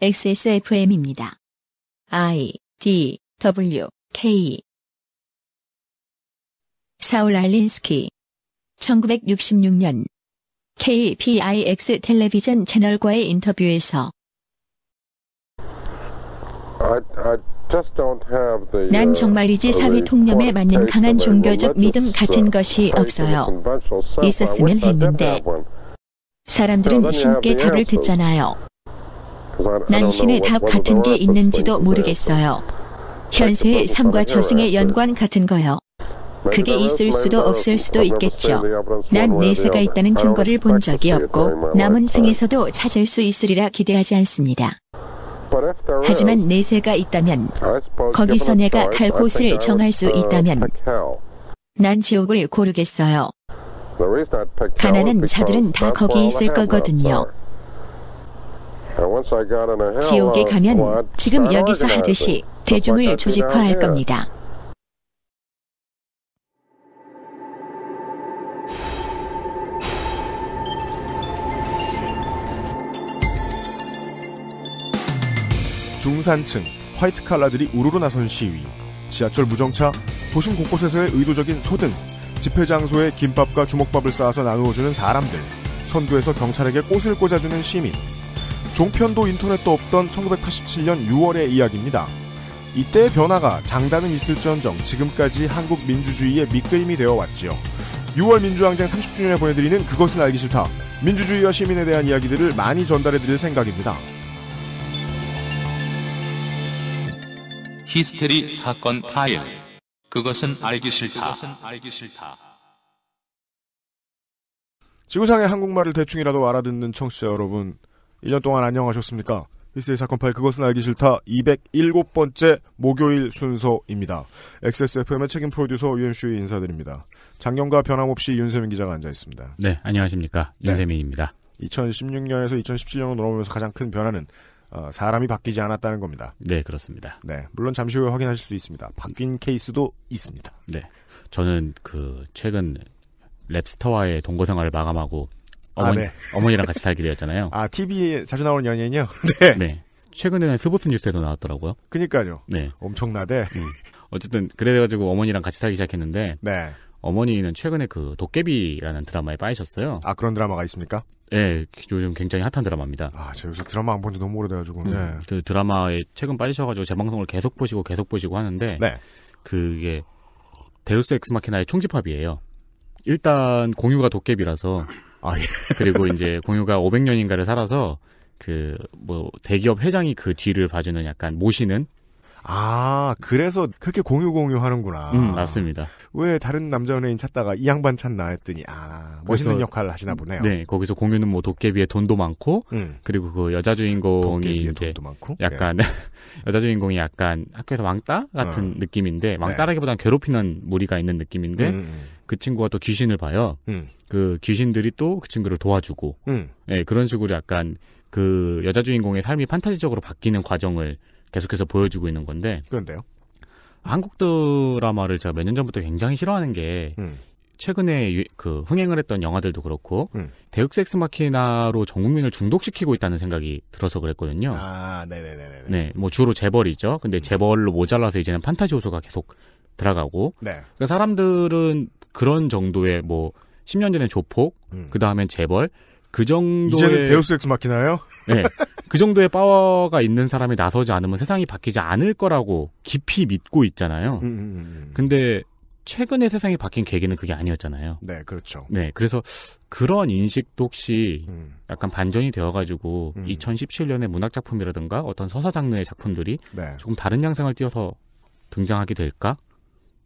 XSFM입니다. I D W K 사울 알린스키 1966년 KPIX 텔레비전 채널과의 인터뷰에서 uh, 난 정말이지 사회 통념에 맞는 강한 종교적 믿음 같은 uh, 것이 없어요. 있었으면 했는데 사람들은 신께 답을 듣잖아요. 난신의답 같은 게 있는지도 모르겠어요. 현세의 삶과 저승의 연관 같은 거요. 그게 있을 수도 없을 수도 있겠죠. 난 내세가 있다는 증거를 본 적이 없고 남은 생에서도 찾을 수 있으리라 기대하지 않습니다. 하지만 내세가 있다면 거기서 내가 갈 곳을 정할 수 있다면 난 지옥을 고르겠어요. 가난한 자들은 다 거기 있을 거거든요. 지옥에 가면 지금 여기서 하듯이 대중을 조직화할 겁니다. 중산층, 화이트 칼라들이 우르르 나선 시위, 지하철 무정차, 도심 곳곳에서의 의도적인 소등, 집회 장소에 김밥과 주먹밥을 쌓아서 나누어주는 사람들, 선두에서 경찰에게 꽃을 꽂아주는 시민, 종편도 인터넷도 없던 1987년 6월의 이야기입니다. 이때의 변화가 장단은 있을지언정 지금까지 한국 민주주의의 밑그림이 되어 왔지요. 6월 민주항쟁 30주년에 보내드리는 그것은 알기 싫다. 민주주의와 시민에 대한 이야기들을 많이 전달해드릴 생각입니다. 히스테리 사건 파일. 그것은 알기 싫다. 지구상의 한국말을 대충이라도 알아듣는 청취자 여러분, 1년 동안 안녕하셨습니까? 히스의 사건 파일 그것은 알기 싫다 207번째 목요일 순서입니다. XSFM의 책임 프로듀서 유현슈의 인사드립니다. 작년과 변함없이 윤세민 기자가 앉아 있습니다. 네, 안녕하십니까. 네. 윤세민입니다. 네. 2016년에서 2017년으로 넘어오면서 가장 큰 변화는 어, 사람이 바뀌지 않았다는 겁니다. 네, 그렇습니다. 네, 물론 잠시 후에 확인하실 수 있습니다. 바뀐 케이스도 있습니다. 네, 저는 그 최근 랩스터와의 동거 생활을 마감하고 어머니, 아, 네. 어머니랑 같이 살게 되었잖아요. 아, TV에 자주 나오는 연예인이요? 네. 네. 최근에는 스포츠 뉴스에도 나왔더라고요. 그니까요. 네. 엄청나대. 음. 어쨌든, 그래가지고 어머니랑 같이 살기 시작했는데. 네. 어머니는 최근에 그 도깨비라는 드라마에 빠지셨어요. 아, 그런 드라마가 있습니까? 네, 요즘 굉장히 핫한 드라마입니다. 아, 제가 요새 드라마 안 본지 너무 오래돼가지고. 음, 네. 그 드라마에 최근 빠지셔가지고 재방송을 계속 보시고 계속 보시고 하는데. 네. 그게 데우스 엑스마키나의 총집합이에요. 일단 공유가 도깨비라서 아, 예. 그리고 이제 공유가 500년인가를 살아서 그 뭐 대기업 회장이 그 뒤를 봐주는 약간 모시는 아, 그래서 그렇게 공유 공유 하는구나. 음, 맞습니다. 왜 다른 남자 연예인 찾다가 이 양반 찾나 했더니 아, 멋있는 역할을 하시나 보네요. 네, 거기서 공유는 뭐 도깨비의 돈도 많고 음. 그리고 그 여자 주인공이 이제 예. 약간 네. 여자 주인공이 약간 학교에서 왕따 같은 어. 느낌인데 왕따라기보다는 괴롭히는 무리가 있는 느낌인데 음, 음, 음. 그 친구가 또 귀신을 봐요. 음. 그 귀신들이 또 그 친구를 도와주고, 음. 예, 그런 식으로 약간 그 여자 주인공의 삶이 판타지적으로 바뀌는 과정을 계속해서 보여주고 있는 건데. 그런데요? 한국 드라마를 제가 몇 년 전부터 굉장히 싫어하는 게 음. 최근에 유, 그 흥행을 했던 영화들도 그렇고 음. 대흑색 스마키나로 전 국민을 중독시키고 있다는 생각이 들어서 그랬거든요. 아, 네네네. 네, 뭐 주로 재벌이죠. 근데 재벌로 모자라서 이제는 판타지 요소가 계속 들어가고. 네. 그러니까 사람들은 그런 정도의 뭐 10년 전에 조폭, 음. 그다음에 재벌, 그 정도의 이제는 데우스 엑스 마키나요? 네, 그 정도의 파워가 있는 사람이 나서지 않으면 세상이 바뀌지 않을 거라고 깊이 믿고 있잖아요. 음, 음, 음, 음. 근데 최근에 세상이 바뀐 계기는 그게 아니었잖아요. 네, 그렇죠. 네, 그래서 그런 인식도 혹시 음. 약간 반전이 되어가지고 2017년에 문학 작품이라든가 어떤 서사 장르의 작품들이 네. 조금 다른 양상을 띄어서 등장하게 될까?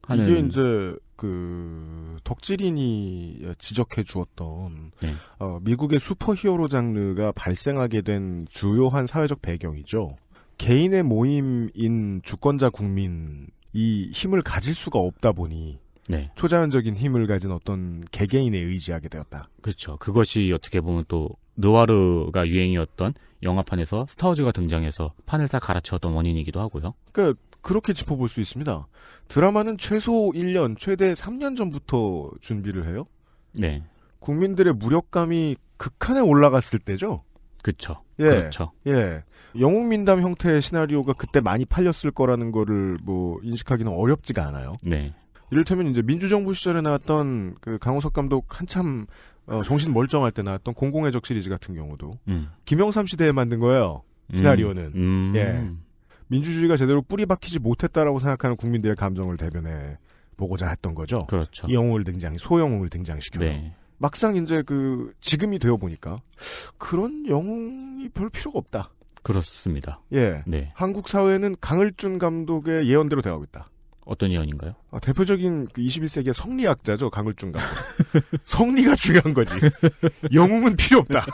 하는 이게 이제 그 덕질인이 지적해 주었던 네. 어, 미국의 슈퍼히어로 장르가 발생하게 된 주요한 사회적 배경이죠. 개인의 모임인 주권자 국민이 힘을 가질 수가 없다 보니 네. 초자연적인 힘을 가진 어떤 개개인에 의지하게 되었다. 그렇죠. 그것이 어떻게 보면 또 느와르가 유행이었던 영화판에서 스타워즈가 등장해서 판을 다 갈아치웠던 원인이기도 하고요. 그 그렇게 짚어볼 수 있습니다. 드라마는 최소 1년, 최대 3년 전부터 준비를 해요. 네. 국민들의 무력감이 극한에 올라갔을 때죠. 그렇죠. 예. 그렇죠. 예. 영웅 민담 형태의 시나리오가 그때 많이 팔렸을 거라는 거를 뭐 인식하기는 어렵지가 않아요. 네. 이를테면 이제 민주정부 시절에 나왔던 그 강호석 감독 한참 어, 정신 멀쩡할 때 나왔던 공공의적 시리즈 같은 경우도 음. 김영삼 시대에 만든 거예요. 음. 시나리오는. 음. 음. 예. 민주주의가 제대로 뿌리 박히지 못했다라고 생각하는 국민들의 감정을 대변해 보고자 했던 거죠. 그렇죠. 영웅을 등장, 소영웅을 등장시켜요. 네. 막상 이제 그 지금이 되어 보니까 그런 영웅이 별 필요가 없다. 그렇습니다. 예. 네. 한국 사회는 강을준 감독의 예언대로 되어가고 있다. 어떤 예언인가요? 아, 대표적인 그 21세기의 성리학자죠, 강을준 감독. 성리가 중요한 거지. 영웅은 필요 없다.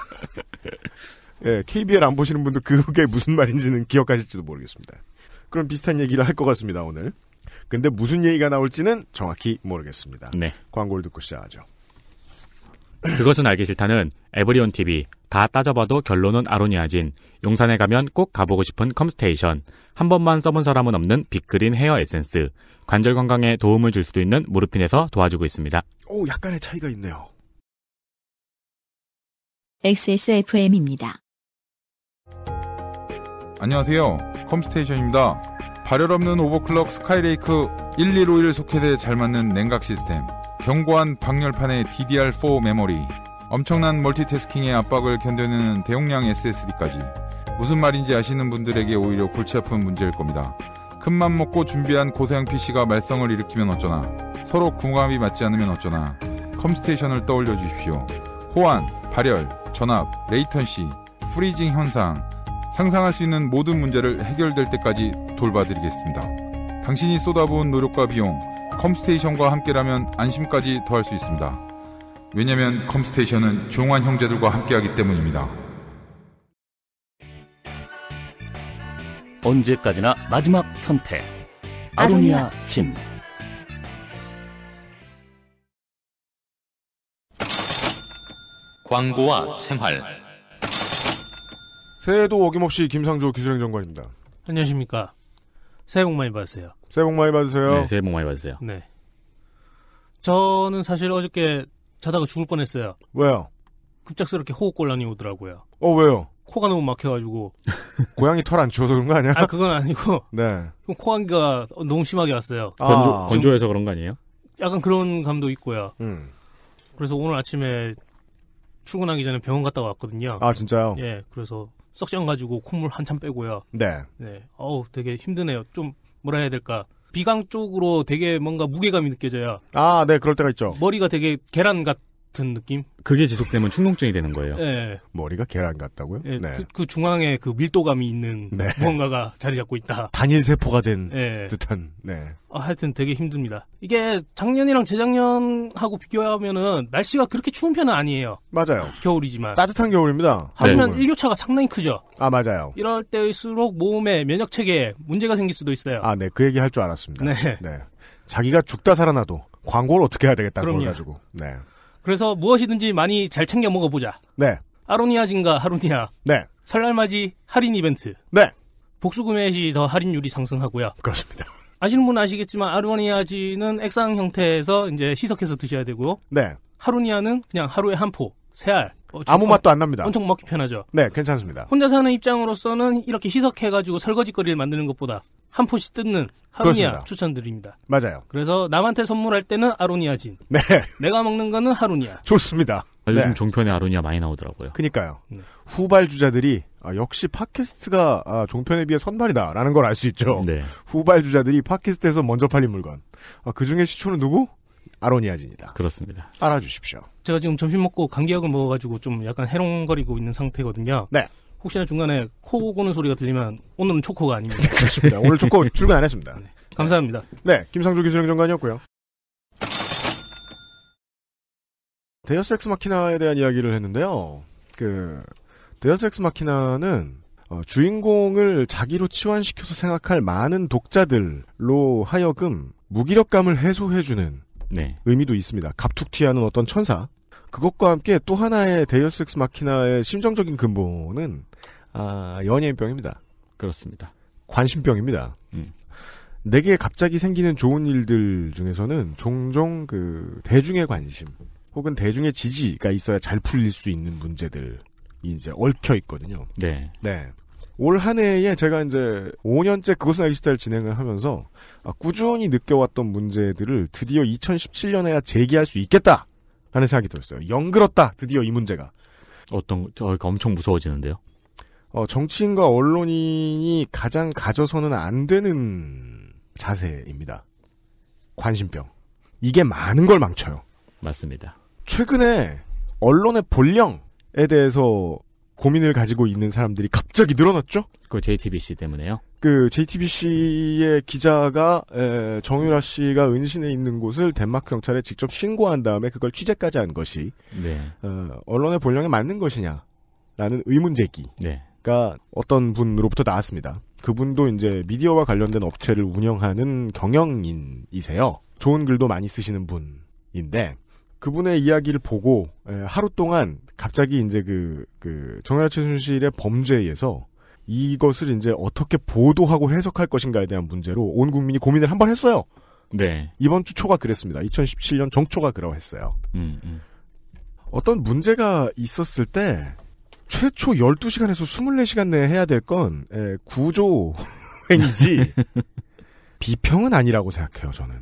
예, KBL 안 보시는 분도 그게 무슨 말인지는 기억하실지도 모르겠습니다. 그럼 비슷한 얘기를 할 것 같습니다, 오늘. 근데 무슨 얘기가 나올지는 정확히 모르겠습니다. 네. 광고를 듣고 시작하죠. 그것은 알기 싫다는 에브리온 TV 다 따져봐도 결론은 아로니아진 용산에 가면 꼭 가보고 싶은 컴스테이션 한 번만 써본 사람은 없는 빅그린 헤어 에센스 관절 건강에 도움을 줄 수도 있는 무릎핀에서 도와주고 있습니다. 오 약간의 차이가 있네요. XSFM입니다. 안녕하세요. 컴스테이션입니다. 발열 없는 오버클럭 스카이레이크 1151 소켓에 잘 맞는 냉각 시스템. 견고한 방열판의 DDR4 메모리. 엄청난 멀티태스킹의 압박을 견뎌내는 대용량 SSD까지. 무슨 말인지 아시는 분들에게 오히려 골치 아픈 문제일 겁니다. 큰 맘 먹고 준비한 고사양 PC가 말썽을 일으키면 어쩌나. 서로 궁합이 맞지 않으면 어쩌나. 컴스테이션을 떠올려 주십시오. 호환, 발열, 전압, 레이턴시, 프리징 현상, 상상할 수 있는 모든 문제를 해결될 때까지 돌봐드리겠습니다. 당신이 쏟아부은 노력과 비용, 컴스테이션과 함께라면 안심까지 더할 수 있습니다. 왜냐면 컴스테이션은 종환 형제들과 함께하기 때문입니다. 언제까지나 마지막 선택. 아로니아 진. 광고와 생활. 새해도 어김없이 김상조 기술행정관입니다. 안녕하십니까. 새해 복 많이 받으세요. 새해 복 많이 받으세요. 네, 새해 복 많이 받으세요. 네. 저는 사실 어저께 자다가 죽을 뻔했어요. 왜요? 급작스럽게 호흡곤란이 오더라고요. 어, 왜요? 코가 너무 막혀가지고. 고양이 털안 치워서 그런 거 아니야? 아, 그건 아니고. 네. 코안기가 너무 심하게 왔어요. 아, 건조, 건조해서 그런 거 아니에요? 약간 그런 감도 있고요. 음. 그래서 오늘 아침에 출근하기 전에 병원 갔다 왔거든요. 아, 진짜요? 예, 그래서 썩션 가지고 콧물 한참 빼고요. 네. 네. 어우, 되게 힘드네요. 좀, 뭐라 해야 될까. 비강 쪽으로 되게 뭔가 무게감이 느껴져요. 아, 네, 그럴 때가 있죠. 머리가 되게 계란 같, 같은 느낌? 그게 지속되면 충동증이 되는 거예요. 네. 머리가 계란 같다고요? 네. 네. 그, 그, 중앙에 그 밀도감이 있는 네. 무언가가 자리 잡고 있다. 단일 세포가 된 네. 듯한. 네. 아, 하여튼 되게 힘듭니다. 이게 작년이랑 재작년하고 비교하면은 날씨가 그렇게 추운 편은 아니에요. 맞아요. 겨울이지만 따뜻한 겨울입니다. 하지만 네. 일교차가 상당히 크죠. 아 맞아요. 이럴 때일수록 몸에 면역 체계에 문제가 생길 수도 있어요. 아 네, 그 얘기 할 줄 알았습니다. 네. 네. 자기가 죽다 살아나도 광고를 어떻게 해야 되겠다고 그래가지고. 네. 그래서 무엇이든지 많이 잘 챙겨 먹어보자. 네. 아로니아 진가 하루니아. 네. 설날맞이 할인 이벤트. 네. 복수 구매 시 더 할인율이 상승하고요. 그렇습니다. 아시는 분 아시겠지만 아로니아지는 액상 형태에서 이제 희석해서 드셔야 되고요. 네. 하루니아는 그냥 하루에 한 포. 새알. 어, 아무 맛도 안 납니다. 엄청 먹기 편하죠. 네, 괜찮습니다. 혼자 사는 입장으로서는 이렇게 희석해가지고 설거지거리를 만드는 것보다 한 포씩 뜯는 하루니아 추천드립니다. 맞아요. 그래서 남한테 선물할 때는 아로니아진. 네. 내가 먹는 거는 하루니아. 좋습니다. 아, 요즘 네. 종편에 아로니아 많이 나오더라고요. 그니까요. 네. 후발주자들이 아, 역시 팟캐스트가 아, 종편에 비해 선발이다라는 걸 알 수 있죠. 네. 후발주자들이 팟캐스트에서 먼저 팔린 물건. 아, 그 중에 시초는 누구? 아로니아진이다. 그렇습니다. 따라 주십시오. 제가 지금 점심 먹고 감기약을 먹어가지고 좀 약간 해롱거리고 있는 상태거든요. 네. 혹시나 중간에 코 고는 소리가 들리면 오늘은 초코가 아닙니다. 그렇습니다. 오늘 초코 출근 안 했습니다. 네. 감사합니다. 네, 김상조 기술행정관이었고요. 데어스 엑스 마키나에 대한 이야기를 했는데요. 그 데어스 엑스 마키나는 어, 주인공을 자기로 치환시켜서 생각할 많은 독자들로 하여금 무기력감을 해소해주는 네. 의미도 있습니다. 갑툭튀하는 어떤 천사 그것과 함께 또 하나의 데이어스 엑스 마키나의 심정적인 근본은 아, 연예인병입니다. 그렇습니다. 관심병입니다. 음. 내게 갑자기 생기는 좋은 일들 중에서는 종종 그 대중의 관심 혹은 대중의 지지가 있어야 잘 풀릴 수 있는 문제들이 이제 얽혀 있거든요. 네. 네. 올 한해에 제가 이제 5년째 그것은 알기 싫다를 진행을 하면서 아, 꾸준히 느껴왔던 문제들을 드디어 2017년에야 제기할 수 있겠다. 하는 생각이 들었어요. 영그렇다 드디어 이 문제가. 어떤 저 엄청 무서워지는데요. 어, 정치인과 언론인이 가장 가져서는 안 되는 자세입니다. 관심병. 이게 많은 걸 망쳐요. 맞습니다. 최근에 언론의 본령에 대해서 고민을 가지고 있는 사람들이 갑자기 늘어났죠? 그 JTBC 때문에요? 그 JTBC의 기자가 정유라 씨가 은신해 있는 곳을 덴마크 경찰에 직접 신고한 다음에 그걸 취재까지 한 것이 네. 어, 언론의 본령에 맞는 것이냐라는 의문 제기가 네. 어떤 분으로부터 나왔습니다. 그분도 이제 미디어와 관련된 업체를 운영하는 경영인이세요. 좋은 글도 많이 쓰시는 분인데 그분의 이야기를 보고 하루 동안 갑자기 이제 그, 그, 정나라 최순실의 범죄에서 이것을 이제 어떻게 보도하고 해석할 것인가에 대한 문제로 온 국민이 고민을 한번 했어요. 네. 이번 주 초가 그랬습니다. 2017년 정초가 그러했어요. 음, 음. 어떤 문제가 있었을 때 최초 12시간에서 24시간 내에 해야 될건 예, 구조 행위지 비평은 아니라고 생각해요, 저는.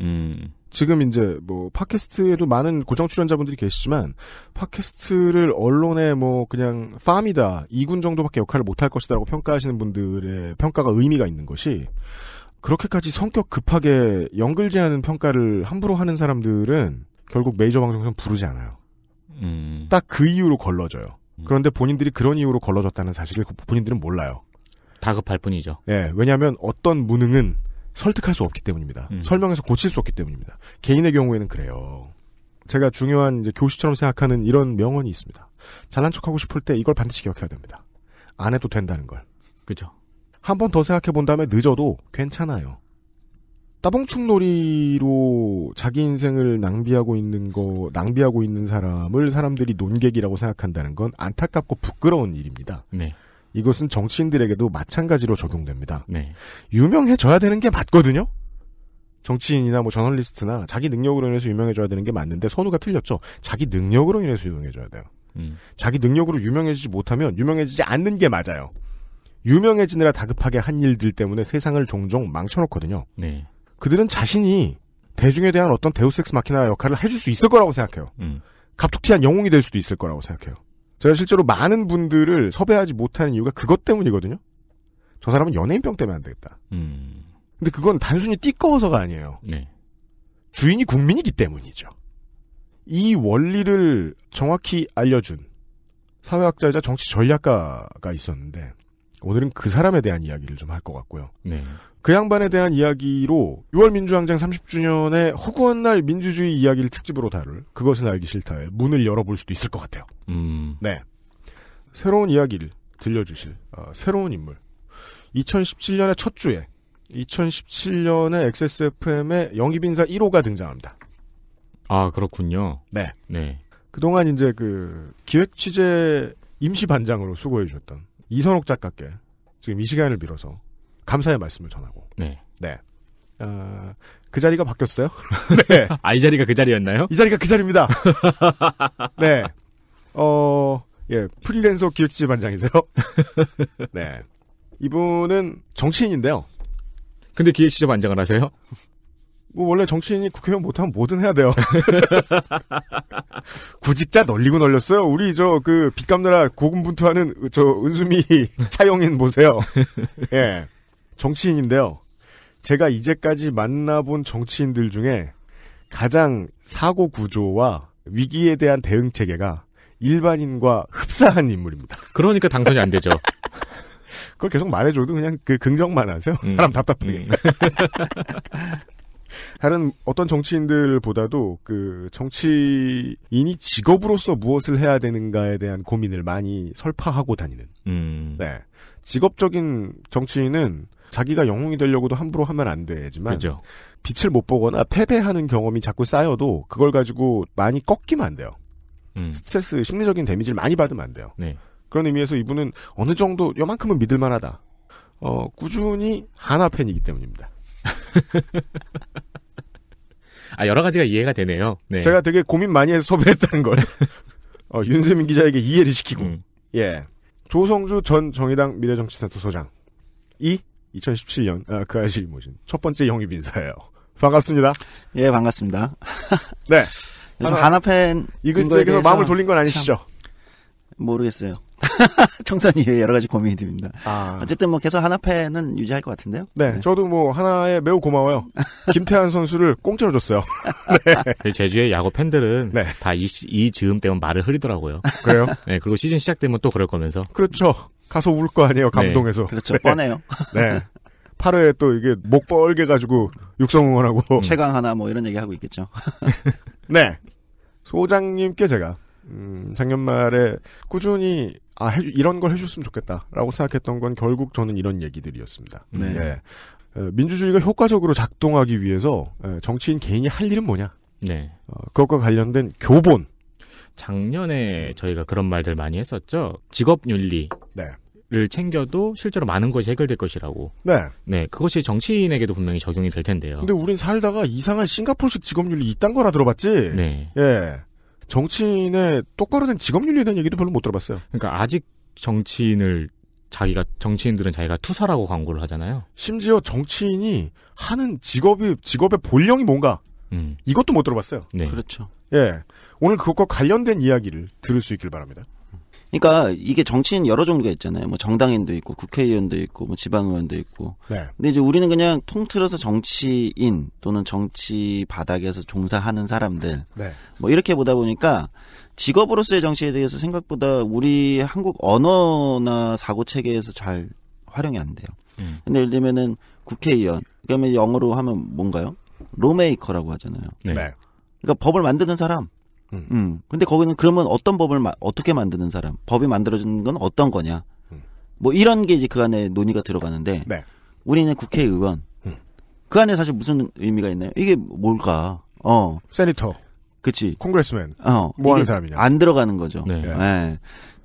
음. 지금 이제 뭐 팟캐스트에도 많은 고정 출연자분들이 계시지만 팟캐스트를 언론에뭐 그냥 팜이다 이군 정도밖에 역할을 못할 것이다라고 평가하시는 분들의 평가가 의미가 있는 것이 그렇게까지 성격 급하게 연결제하는 평가를 함부로 하는 사람들은 결국 메이저 방송선 부르지 않아요. 음. 딱 그 이유로 걸러져요. 음. 그런데 본인들이 그런 이유로 걸러졌다는 사실을 본인들은 몰라요. 다급할 뿐이죠. 예, 왜냐하면 어떤 무능은 설득할 수 없기 때문입니다. 음. 설명해서 고칠 수 없기 때문입니다. 개인의 경우에는 그래요. 제가 중요한 이제 교시처럼 생각하는 이런 명언이 있습니다. 잘난 척하고 싶을 때 이걸 반드시 기억해야 됩니다. 안 해도 된다는 걸. 그죠. 한 번 더 생각해 본 다음에 늦어도 괜찮아요. 따봉충놀이로 자기 인생을 낭비하고 있는 거, 낭비하고 있는 사람을 사람들이 논객이라고 생각한다는 건 안타깝고 부끄러운 일입니다. 네. 이것은 정치인들에게도 마찬가지로 적용됩니다. 네. 유명해져야 되는 게 맞거든요. 정치인이나 뭐 저널리스트나 자기 능력으로 인해서 유명해져야 되는 게 맞는데 선우가 틀렸죠. 자기 능력으로 인해서 유명해져야 돼요. 음. 자기 능력으로 유명해지지 못하면 유명해지지 않는 게 맞아요. 유명해지느라 다급하게 한 일들 때문에 세상을 종종 망쳐놓거든요. 네. 그들은 자신이 대중에 대한 어떤 데우섹스 마키나 역할을 해줄 수 있을 거라고 생각해요. 음. 갑툭튀한 영웅이 될 수도 있을 거라고 생각해요. 제가 실제로 많은 분들을 섭외하지 못하는 이유가 그것 때문이거든요. 저 사람은 연예인병 때문에 안 되겠다. 음. 근데 그건 단순히 띠꺼워서가 아니에요. 네. 주인이 국민이기 때문이죠. 이 원리를 정확히 알려준 사회학자이자 정치 전략가가 있었는데 오늘은 그 사람에 대한 이야기를 좀 할 것 같고요. 네. 그 양반에 대한 이야기로 6월 민주항쟁 30주년의 허구한 날 민주주의 이야기를 특집으로 다룰 그것은 알기 싫다의 문을 열어볼 수도 있을 것 같아요. 음. 네. 새로운 이야기를 들려주실 어, 새로운 인물. 2017년의 첫 주에 2017년에 XSFM의 영입인사 1호가 등장합니다. 아 그렇군요. 네. 네. 그동안 이제 그 기획 취재 임시 반장으로 수고해 주셨던 이선옥 작가께 지금 이 시간을 빌어서 감사의 말씀을 전하고. 네. 네. 어, 그 자리가 바뀌었어요. 네. 아, 이 자리가 그 자리였나요? 이 자리가 그 자리입니다. 네. 어, 예, 프리랜서 기획지 반장이세요? 네. 이분은 정치인인데요. 근데 기획지재 반장을 하세요? 뭐 원래 정치인이 국회의원 못하면 뭐든 해야 돼요. 구직자 널리고 널렸어요. 우리 저그빚감느라 고군분투하는 저 은수미 차용인 보세요. 예. 정치인인데요. 제가 이제까지 만나본 정치인들 중에 가장 사고 구조와 위기에 대한 대응 체계가 일반인과 흡사한 인물입니다. 그러니까 당선이 안 되죠. 그걸 계속 말해줘도 그냥 그 긍정만 하세요. 음. 사람 답답하게. 음. 다른 어떤 정치인들보다도 그 정치인이 직업으로서 무엇을 해야 되는가에 대한 고민을 많이 설파하고 다니는. 음. 네. 직업적인 정치인은 자기가 영웅이 되려고도 함부로 하면 안 되지만 그죠. 빛을 못 보거나 패배하는 경험이 자꾸 쌓여도 그걸 가지고 많이 꺾이면 안 돼요. 음. 스트레스 심리적인 데미지를 많이 받으면 안 돼요. 네. 그런 의미에서 이분은 어느 정도 요만큼은 믿을 만하다. 어, 꾸준히 하나 팬이기 때문입니다. 아, 여러 가지가 이해가 되네요. 네. 제가 되게 고민 많이 해서 섭외했다는 걸. 어, 윤세민 기자에게 이해를 시키고. 음. 예. 조성주 전 정의당 미래정치센터 소장. 이 2017년 아, 그 아저씨 모신 첫 번째 영입 인사예요. 반갑습니다. 예, 반갑습니다. 네. 요즘 하나팬 이글스에게서 마음을 돌린 건 아니시죠? 모르겠어요. 청산 이에 여러 가지 고민이 듭니다. 아. 어쨌든 뭐 계속 하나팬은 유지할 것 같은데요. 네, 네. 저도 뭐 하나에 매우 고마워요. 김태환 선수를 공짜로 줬어요. 네. 제주의 야구 팬들은 네. 다이 이 즈음 때문에 말을 흐리더라고요. 그래요? 네, 그리고 시즌 시작되면 또 그럴 거면서. 그렇죠. 가서 울 거 아니에요, 네. 감동해서. 네. 그렇죠, 네. 뻔해요. 네. 8회에 또 이게 목 벌게 가지고 육성 응원하고. 음. 최강 하나 뭐 이런 얘기 하고 있겠죠. 네. 소장님께 제가, 음, 작년 말에 꾸준히, 아, 해주, 이런 걸 해줬으면 좋겠다라고 생각했던 건 결국 저는 이런 얘기들이었습니다. 네. 네. 민주주의가 효과적으로 작동하기 위해서 정치인 개인이 할 일은 뭐냐? 네. 어, 그것과 관련된 교본. 작년에 저희가 그런 말들 많이 했었죠. 직업 윤리. 네. 를 챙겨도 실제로 많은 것이 해결될 것이라고. 네. 네, 그것이 정치인에게도 분명히 적용이 될 텐데요. 근데 우린 살다가 이상한 싱가폴식 직업윤리 이딴 거나 들어봤지? 네. 예. 정치인의 똑바로 된 직업윤리에 대한 얘기도 별로 못 들어봤어요. 그러니까 아직 정치인을 자기가 정치인들은 자기가 투사라고 광고를 하잖아요. 심지어 정치인이 하는 직업이 직업의 본령이 뭔가 음. 이것도 못 들어봤어요. 네. 그렇죠. 예. 오늘 그것과 관련된 이야기를 들을 수 있길 바랍니다. 그러니까 이게 정치인 여러 종류가 있잖아요. 뭐 정당인도 있고 국회의원도 있고 뭐 지방의원도 있고. 네. 근데 이제 우리는 그냥 통틀어서 정치인 또는 정치 바닥에서 종사하는 사람들. 네. 뭐 이렇게 보다 보니까 직업으로서의 정치에 대해서 생각보다 우리 한국 언어나 사고 체계에서 잘 활용이 안 돼요. 음. 근데 예를 들면은 국회의원. 그러면 영어로 하면 뭔가요? 로메이커라고 하잖아요. 네. 그러니까 법을 만드는 사람. 음. 음. 근데 거기는 그러면 어떤 법을 마, 어떻게 만드는 사람, 법이 만들어지는 건 어떤 거냐. 음. 뭐 이런 게 이제 그 안에 논의가 들어가는데 네. 우리는 국회의원. 음. 그 안에 사실 무슨 의미가 있나요? 이게 뭘까? 어. 세니터. 그치. 콩그레스맨. 어. 뭐 하는 사람이냐. 안 들어가는 거죠. 네. 네. 네.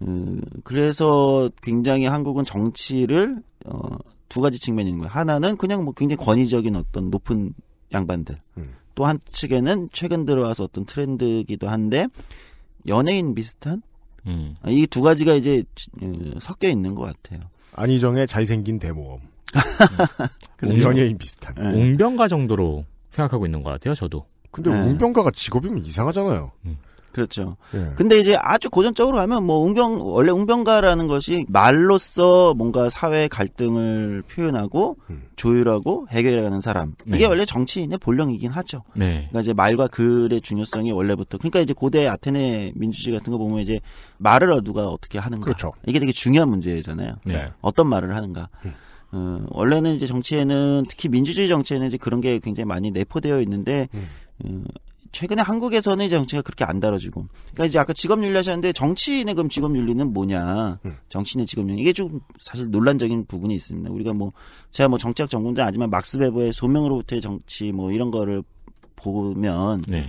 음, 그래서 굉장히 한국은 정치를, 어, 두 가지 측면인 거예요. 하나는 그냥 뭐 굉장히 권위적인 어떤 높은 양반들. 음. 또 한측에는 최근 들어와서 어떤 트렌드기도 한데 연예인 비슷한 음. 아, 이두 가지가 이제 어, 섞여 있는 것 같아요. 안희정의 잘생긴 대모험. 음. 연예인 비슷한. 네. 웅병가 정도로 생각하고 있는 것 같아요, 저도. 근데 네. 웅병가가 직업이면 이상하잖아요. 음. 그렇죠. 예. 근데 이제 아주 고전적으로 하면뭐 웅병 원래 웅병가라는 것이 말로써 뭔가 사회 갈등을 표현하고 음. 조율하고 해결해가는 사람 이게 네. 원래 정치인의 본령이긴 하죠. 네. 그러니까 이제 말과 글의 중요성이 원래부터 그러니까 이제 고대 아테네 민주주의 같은 거 보면 이제 말을 누가 어떻게 하는가 그렇죠. 이게 되게 중요한 문제잖아요. 네. 네. 어떤 말을 하는가. 음. 어, 원래는 이제 정치에는 특히 민주주의 정치에는 이제 그런 게 굉장히 많이 내포되어 있는데 음. 어, 최근에 한국에서는 이제 정치가 그렇게 안 다뤄지고 그러니까 이제 아까 직업 윤리 하셨는데 정치인의 그럼 직업 윤리는 뭐냐 음. 정치인의 직업 윤리 이게 좀 사실 논란적인 부분이 있습니다 우리가 뭐 제가 뭐 정치학 전공자 아니지만 막스 베버의 소명으로부터의 정치 뭐 이런 거를 보면 네.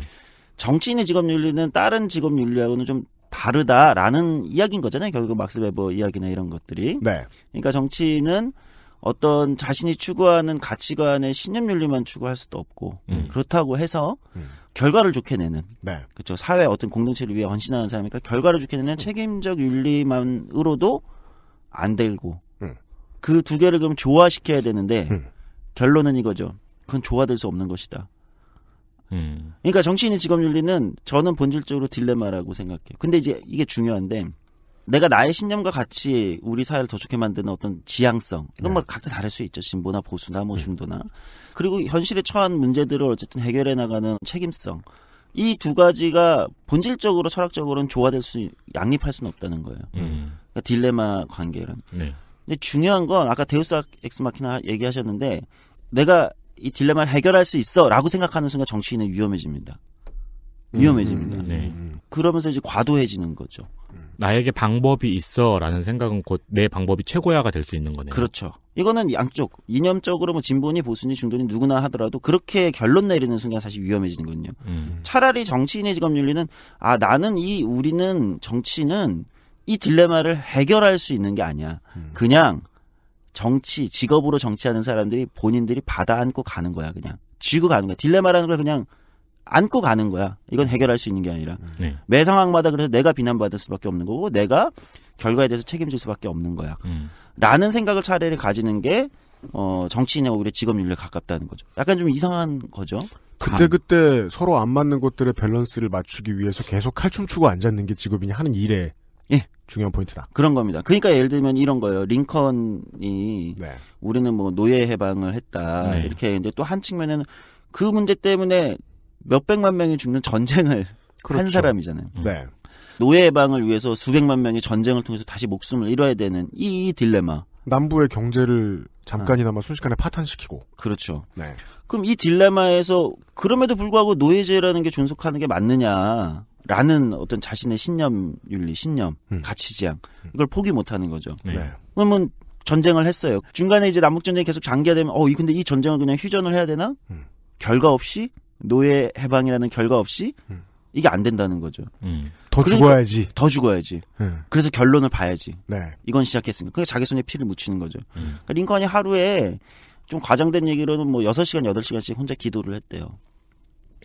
정치인의 직업 윤리는 다른 직업 윤리하고는 좀 다르다라는 이야기인 거잖아요 결국 막스 베버 이야기나 이런 것들이 네. 그러니까 정치인은 어떤 자신이 추구하는 가치관의 신념 윤리만 추구할 수도 없고 음. 그렇다고 해서 음. 결과를 좋게 내는 네. 그렇죠 사회 어떤 공동체를 위해 헌신하는 사람이니까 결과를 좋게 내는 책임적 윤리만으로도 안 되고 음. 그두 개를 그럼 조화시켜야 되는데 음. 결론은 이거죠 그건 조화될 수 없는 것이다 음. 그러니까 정치인의 직업 윤리는 저는 본질적으로 딜레마라고 생각해요 근데 이제 이게 중요한데 내가 나의 신념과 같이 우리 사회를 더 좋게 만드는 어떤 지향성 이런 뭐 네. 각자 다를 수 있죠 진보나 보수나 뭐 네. 중도나 그리고 현실에 처한 문제들을 어쨌든 해결해 나가는 책임성 이 두 가지가 본질적으로 철학적으로는 조화될 수 양립할 수는 없다는 거예요 음. 그러니까 딜레마 관계는 네. 근데 중요한 건 아까 데우스 엑스마키나 얘기하셨는데 내가 이 딜레마를 해결할 수 있어라고 생각하는 순간 정치인은 위험해집니다 위험해집니다. 음, 음, 네. 그러면서 이제 과도해지는 거죠. 나에게 방법이 있어라는 생각은 곧 내 방법이 최고야가 될 수 있는 거네요. 그렇죠. 이거는 양쪽 이념적으로 뭐 진보니 보수니 중도니 누구나 하더라도 그렇게 결론 내리는 순간 사실 위험해지는군요. 음. 차라리 정치인의 직업 윤리는 아 나는 이 우리는 정치는 이 딜레마를 해결할 수 있는 게 아니야. 음. 그냥 정치 직업으로 정치하는 사람들이 본인들이 받아안고 가는 거야 그냥 쥐고 가는 거야. 딜레마라는 걸 그냥 안고 가는 거야. 이건 음. 해결할 수 있는 게 아니라 음. 네. 매 상황마다 그래서 내가 비난받을 수밖에 없는 거고 내가 결과에 대해서 책임질 수밖에 없는 거야. 음. 라는 생각을 차례를 가지는 게 어, 정치인의 오히려 직업 윤에 가깝다는 거죠. 약간 좀 이상한 거죠. 그때 그때 서로 안 맞는 것들의 밸런스를 맞추기 위해서 계속 칼춤 추고 앉았는 게 직업인이 하는 일에 예. 중요한 포인트다. 그런 겁니다. 그러니까 예를 들면 이런 거예요. 링컨이 네. 우리는 뭐 노예 해방을 했다 네. 이렇게 했는데 또 한 측면에는 그 문제 때문에 몇백만 명이 죽는 전쟁을 그렇죠. 한 사람이잖아요. 네. 노예 해방을 위해서 수백만 명이 전쟁을 통해서 다시 목숨을 잃어야 되는 이, 딜레마. 남부의 경제를 잠깐이나마 아. 순식간에 파탄시키고. 그렇죠. 네. 그럼 이 딜레마에서 그럼에도 불구하고 노예제라는 게 존속하는 게 맞느냐? 라는 어떤 자신의 신념 윤리, 신념, 음. 가치지향 이걸 포기 못하는 거죠. 네. 네. 그러면 전쟁을 했어요. 중간에 이제 남북 전쟁이 계속 장기화되면 어, 이 근데 이 전쟁을 그냥 휴전을 해야 되나? 음. 결과 없이 노예 해방이라는 결과 없이 음. 이게 안 된다는 거죠. 음. 더 그러니까 죽어야지. 더 죽어야지. 음. 그래서 결론을 봐야지. 네. 이건 시작했으니까. 그게 자기 손에 피를 묻히는 거죠. 음. 그러니까 링컨이 하루에 좀 과장된 얘기로는 뭐 6시간, 8시간씩 혼자 기도를 했대요.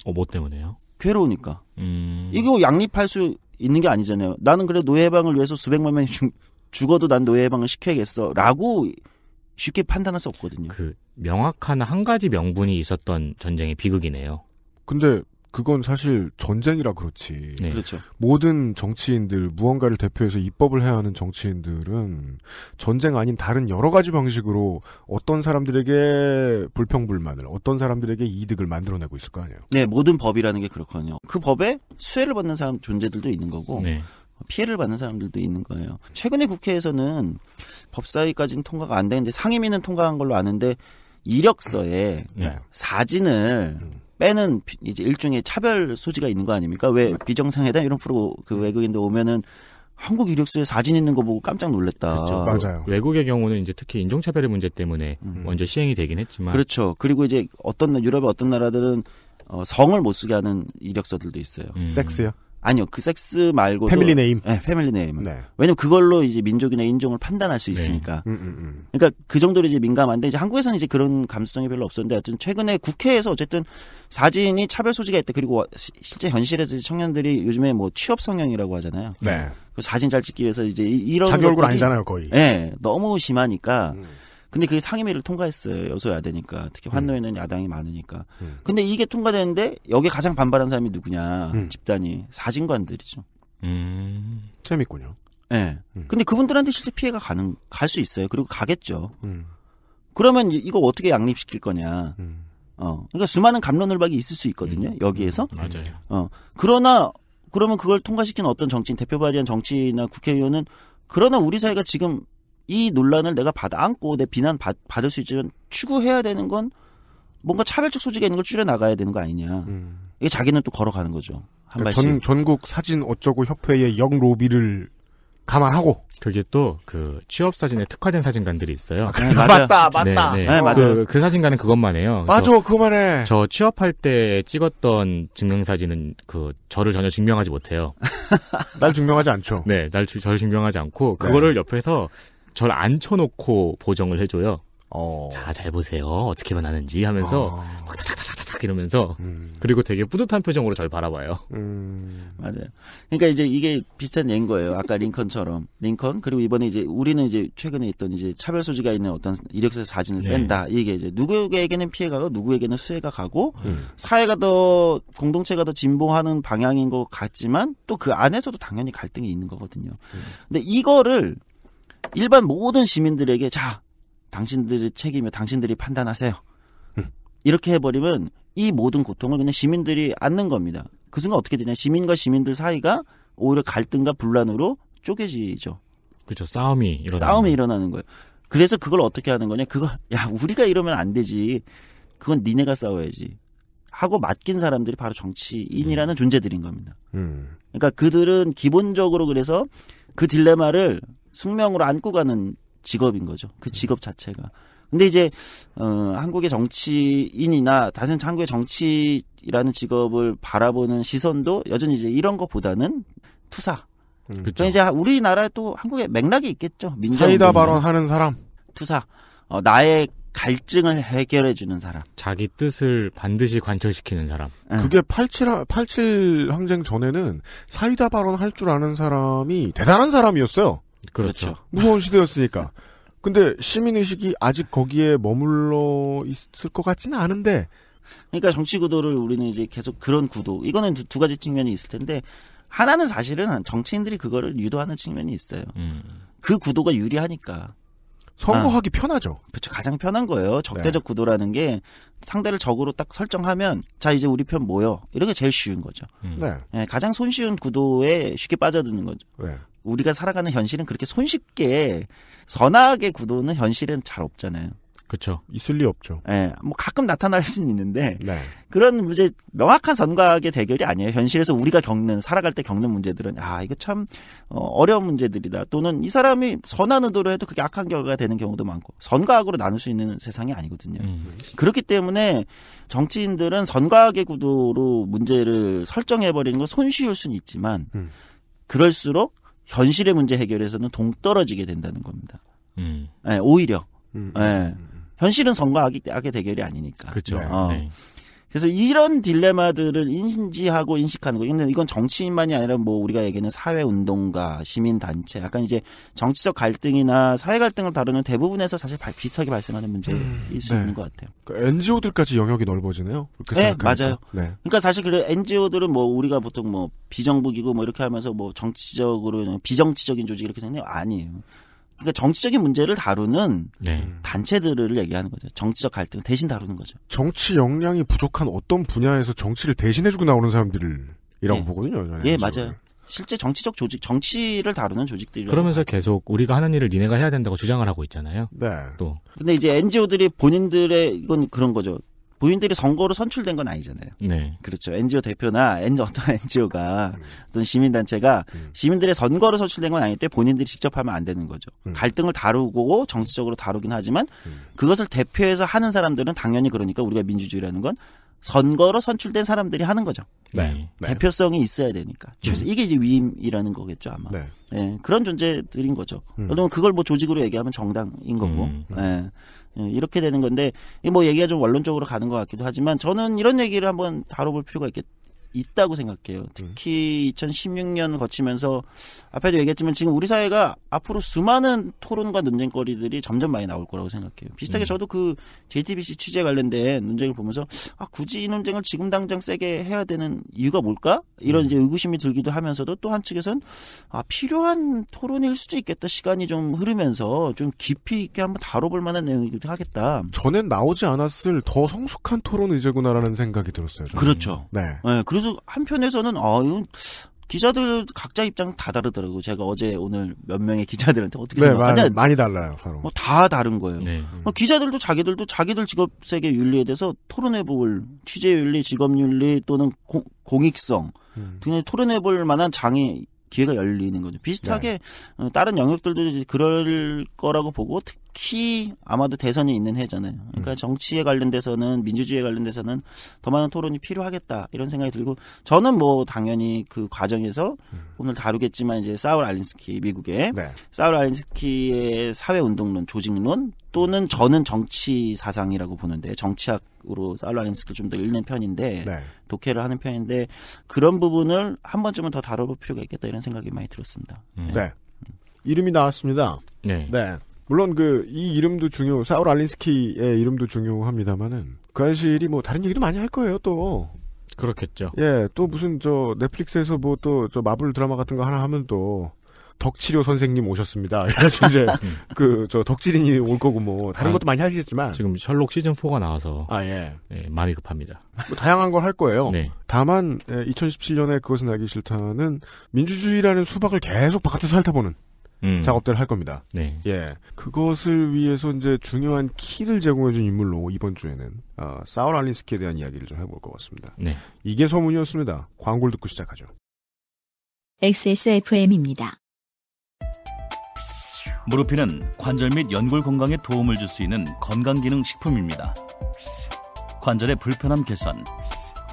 어, 뭐 때문에요? 괴로우니까. 음. 이거 양립할 수 있는 게 아니잖아요. 나는 그래 노예 해방을 위해서 수백만 명이 죽, 죽어도 난 노예 해방을 시켜야겠어. 라고 쉽게 판단할 수 없거든요. 그 명확한 한 가지 명분이 있었던 전쟁의 비극이네요. 근데 그건 사실 전쟁이라 그렇지. 네. 그렇죠. 모든 정치인들, 무언가를 대표해서 입법을 해야 하는 정치인들은 전쟁 아닌 다른 여러 가지 방식으로 어떤 사람들에게 불평불만을, 어떤 사람들에게 이득을 만들어내고 있을 거 아니에요. 네, 모든 법이라는 게 그렇거든요. 그 법에 수혜를 받는 사람 존재들도 있는 거고, 네. 피해를 받는 사람들도 있는 거예요. 최근에 국회에서는 법사위까지는 통과가 안 되는데 상임위는 통과한 걸로 아는데 이력서에 네. 사진을 음. 빼는 이제 일종의 차별 소지가 있는 거 아닙니까? 왜 네. 비정상회담 이런 프로 그 음. 외국인들 오면은 한국 이력서에 사진 있는 거 보고 깜짝 놀랐다. 그렇죠. 맞아요. 외국의 경우는 이제 특히 인종차별의 문제 때문에 음. 음. 먼저 시행이 되긴 했지만 그렇죠. 그리고 이제 어떤 유럽의 어떤 나라들은 어, 성을 못 쓰게 하는 이력서들도 있어요. 음. 섹스요? 아니요 그 섹스 말고 패밀리 네임 네 패밀리 네임 네. 왜냐면 그걸로 이제 민족이나 인종을 판단할 수 네. 있으니까 네. 음, 음, 음. 그러니까 그 정도로 이제 민감한데 이제 한국에서는 이제 그런 감수성이 별로 없었는데 어쨌든 최근에 국회에서 어쨌든 사진이 차별 소지가 있다 그리고 실제 현실에서 청년들이 요즘에 뭐 취업 성향이라고 하잖아요 네. 그 사진 잘 찍기 위해서 이제 이런 자기 얼굴 아니잖아요 거의 네 너무 심하니까 음. 근데 그게 상임위를 통과했어요여서야 되니까 특히 환노에는 음. 야당이 많으니까. 음. 근데 이게 통과되는데 여기에 가장 반발한 사람이 누구냐? 음. 집단이 사진관들이죠. 음. 재밌군요. 예. 네. 근데 그분들한테 실제 피해가 가는 갈 수 있어요. 그리고 가겠죠. 음. 그러면 이거 어떻게 양립시킬 거냐? 음. 어. 그러니까 수많은 감론을박이 있을 수 있거든요. 여기에서. 맞아요. 어. 그러나 그러면 그걸 통과시킨 어떤 정치인 대표 발의한 정치나 인이 국회의원은 그러나 우리 사회가 지금 이 논란을 내가 받아안고 내 비난 받, 받을 수 있지만 추구해야 되는 건 뭔가 차별적 소지가 있는 걸 줄여 나가야 되는 거 아니냐. 음. 이게 자기는 또 걸어가는 거죠. 한 그러니까 전, 전국 사진 어쩌고 협회의 영 로비를 감안하고 그게 또 그 취업 사진에 특화된 사진관들이 있어요. 아, 네, 맞다, 맞다. 네, 네. 네 맞아요. 그, 그, 사진관은 그것만 해요. 맞아, 그만 해. 저 취업할 때 찍었던 증명 사진은 그 저를 전혀 증명하지 못해요. 날 증명하지 않죠. 네, 날 저를 증명하지 않고 네. 그거를 옆에서 절 앉혀놓고 보정을 해줘요. 어. 자, 잘 보세요. 어떻게변 하는지 하면서 어. 막 타닥타닥타닥 이러면서 음. 그리고 되게 뿌듯한 표정으로 절 바라봐요. 음. 맞아요. 그러니까 이제 이게 비슷한 예인 거예요. 아까 링컨처럼 링컨 그리고 이번에 이제 우리는 이제 최근에 있던 이제 차별 소지가 있는 어떤 이력서 사진을 네. 뺀다. 이게 이제 누구에게는 피해가 가고 누구에게는 수혜가 가고 음. 사회가 더 공동체가 더 진보하는 방향인 것 같지만 또 그 안에서도 당연히 갈등이 있는 거거든요. 음. 근데 이거를 일반 모든 시민들에게 자 당신들의 책임이요 당신들이 판단하세요. 음. 이렇게 해버리면 이 모든 고통을 그냥 시민들이 안는 겁니다. 그 순간 어떻게 되냐 시민과 시민들 사이가 오히려 갈등과 분란으로 쪼개지죠. 그렇죠. 싸움이 일어나는 싸움이 거예요. 일어나는 거예요. 그래서 그걸 어떻게 하는 거냐? 그거 야 우리가 이러면 안 되지. 그건 니네가 싸워야지. 하고 맡긴 사람들이 바로 정치인이라는 음. 존재들인 겁니다. 음. 그러니까 그들은 기본적으로 그래서 그 딜레마를 숙명으로 안고 가는 직업인 거죠. 그 직업 자체가. 근데 이제 어, 한국의 정치인이나 다른 한국의 정치라는 직업을 바라보는 시선도 여전히 이제 이런 것보다는 투사. 음, 그죠 그러니까 이제 우리나라 또 한국의 맥락이 있겠죠. 민정 이다 발언하는 사람. 투사. 어, 나의 갈증을 해결해 주는 사람. 자기 뜻을 반드시 관철시키는 사람. 그게 87 87 항쟁 전에는 사이다 발언 할줄 아는 사람이 대단한 사람이었어요. 그렇죠. 무서운 그렇죠. 시대였으니까. 근데 시민의식이 아직 거기에 머물러 있을 것 같지는 않은데. 그러니까 정치 구도를 우리는 이제 계속 그런 구도. 이거는 두, 두 가지 측면이 있을 텐데 하나는 사실은 정치인들이 그거를 유도하는 측면이 있어요. 음. 그 구도가 유리하니까. 선거하기 아, 편하죠. 그렇죠. 가장 편한 거예요. 적대적 네. 구도라는 게 상대를 적으로 딱 설정하면 자 이제 우리 편 모여. 이렇게 제일 쉬운 거죠. 음. 네. 네. 가장 손쉬운 구도에 쉽게 빠져드는 거죠. 네. 우리가 살아가는 현실은 그렇게 손쉽게 선악의 구도는 현실은 잘 없잖아요. 그렇죠. 있을 리 없죠. 예. 네, 뭐 가끔 나타날 수는 있는데 네. 그런 문제 명확한 선과의 악 대결이 아니에요. 현실에서 우리가 겪는 살아갈 때 겪는 문제들은 아 이거 참 어, 어려운 문제들이다. 또는 이 사람이 선한 의도로 해도 그게 악한 결과가 되는 경우도 많고 선과악으로 나눌 수 있는 세상이 아니거든요. 음. 그렇기 때문에 정치인들은 선과악의 구도로 문제를 설정해 버리는 건 손쉬울 수는 있지만 음. 그럴수록 현실의 문제 해결에서는 동떨어지게 된다는 겁니다. 음. 네, 오히려. 음, 네. 현실은 선과 악의, 대결이 아니니까. 그렇죠. 어. 네. 그래서 이런 딜레마들을 인지하고 인식하는 거. 이데 이건 정치인만이 아니라 뭐 우리가 얘기하는 사회 운동가, 시민 단체, 약간 이제 정치적 갈등이나 사회 갈등을 다루는 대부분에서 사실 비슷하게 발생하는 문제일 음. 수 네. 있는 것 같아요. 그러니까 NGO들까지 영역이 넓어지네요. 네, 맞아요. 네. 그러니까 사실 그래 NGO들은 뭐 우리가 보통 뭐 비정부기구 뭐 이렇게 하면서 뭐 정치적으로 비정치적인 조직 이렇게 생각해요. 아니에요. 그러니까 정치적인 문제를 다루는 네. 단체들을 얘기하는 거죠. 정치적 갈등을 대신 다루는 거죠. 정치 역량이 부족한 어떤 분야에서 정치를 대신해주고 나오는 사람들이라고 예. 보거든요. 예, 맞아요. 실제 정치적 조직, 정치를 다루는 조직들이 그러면서 계속 우리가 하는 일을 니네가 해야 된다고 주장을 하고 있잖아요. 네. 또. 근데 이제 NGO들이 본인들의 이건 그런 거죠. 부인들이 선거로 선출된 건 아니잖아요. 네. 그렇죠. NGO 대표나 어떤 NGO가 음. 어떤 시민단체가 음. 시민들의 선거로 선출된 건 아닌데 본인들이 직접 하면 안 되는 거죠. 음. 갈등을 다루고 정치적으로 다루긴 하지만 그것을 대표해서 하는 사람들은 당연히 그러니까 우리가 민주주의라는 건 선거로 선출된 사람들이 하는 거죠. 네. 네. 네. 대표성이 있어야 되니까. 음. 이게 이제 위임이라는 거겠죠 아마. 네. 예, 그런 존재들인 거죠. 음. 그러면 그걸 뭐 조직으로 얘기하면 정당인 거고. 음. 예. 예, 이렇게 되는 건데 뭐 얘기가 좀 원론적으로 가는 것 같기도 하지만 저는 이런 얘기를 한번 다뤄볼 필요가 있겠다. 있다고 생각해요. 음, 음. 특히 2016년 거치면서 앞에도 얘기했지만 지금 우리 사회가 앞으로 수많은 토론과 논쟁거리들이 점점 많이 나올 거라고 생각해요. 비슷하게 음. 저도 그 JTBC 취재 관련된 논쟁을 보면서 아 굳이 이 논쟁을 지금 당장 세게 해야 되는 이유가 뭘까? 이런 이제 의구심이 들기도 하면서도 또 한측에선 아 필요한 토론일 수도 있겠다. 시간이 좀 흐르면서 좀 깊이 있게 한번 다뤄볼 만한 내용이기도 하겠다. 전엔 나오지 않았을 더 성숙한 토론 의제구나라는 생각이 들었어요. 저는. 그렇죠. 네. 네. 그래서 그래서 한편에서는 아 이건 기자들 각자 입장 다 다르더라고. 요 제가 어제 오늘 몇 명의 기자들한테 어떻게 네, 생각하냐 많이, 많이 달라요. 서로. 뭐 다 다른 거예요. 네. 뭐 기자들도 자기들도 자기들 직업 세계 윤리에 대해서 토론해 볼 취재 윤리, 직업 윤리 또는 고, 공익성 음. 등에 토론해 볼 만한 장애 기회가 열리는 거죠. 비슷하게 네. 어, 다른 영역들도 그럴 거라고 보고 특히 아마도 대선이 있는 해잖아요. 그러니까 음. 정치에 관련돼서는 민주주의에 관련돼서는 더 많은 토론이 필요하겠다 이런 생각이 들고 저는 뭐 당연히 그 과정에서 음. 오늘 다루겠지만 이제 사울 알린스키 미국의 네. 사울 알린스키의 사회 운동론, 조직론 또는 저는 정치 사상이라고 보는데 정치학 스킬으로 알라님 스킬 좀더 읽는 편인데 네. 독해를 하는 편인데 그런 부분을 한 번쯤은 더 다뤄볼 필요가 있겠다 이런 생각이 많이 들었습니다. 음. 네. 음. 이름이 나왔습니다. 네. 네. 물론 그 이 이름도 중요, 사울 알린스키의 이름도 중요합니다만은 그 아실이 뭐 다른 얘기도 많이 할 거예요 또. 그렇겠죠. 예, 또 무슨 저 넷플릭스에서 뭐 또 저 마블 드라마 같은 거 하나 하면 또 덕치료 선생님 오셨습니다. 그래서 이제 음. 그저 덕질인이 올 거고 뭐 다른 아, 것도 많이 하시겠지만 지금 셜록 시즌 4가 나와서 아 예, 예 많이 급합니다. 뭐 다양한 걸 할 거예요. 네. 다만 2017년에 예, 그것은 알기 싫다는 민주주의라는 수박을 계속 바깥에서 핥아보는 음. 작업들을 할 겁니다. 네. 예. 그것을 위해서 이제 중요한 키를 제공해준 인물로 이번 주에는 어, 사울 알린스키에 대한 이야기를 좀 해볼 것 같습니다. 네. 이게 소문이었습니다. 광고를 듣고 시작하죠. XSFM입니다. 무릎피는 관절 및 연골 건강에 도움을 줄 수 있는 건강기능 식품입니다. 관절의 불편함 개선,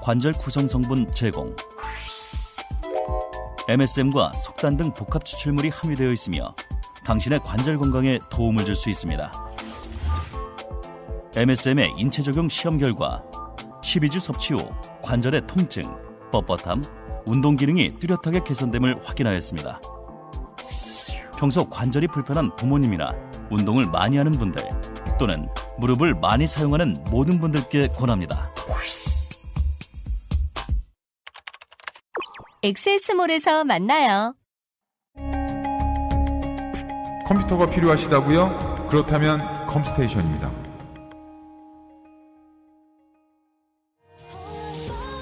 관절 구성 성분 제공, MSM과 속단 등 복합 추출물이 함유되어 있으며 당신의 관절 건강에 도움을 줄 수 있습니다. MSM의 인체 적용 시험 결과 12주 섭취 후 관절의 통증, 뻣뻣함, 운동 기능이 뚜렷하게 개선됨을 확인하였습니다. 평소 관절이 불편한 부모님이나 운동을 많이 하는 분들 또는 무릎을 많이 사용하는 모든 분들께 권합니다. 엑세스몰에서 만나요. 컴퓨터가 필요하시다고요? 그렇다면 컴스테이션입니다.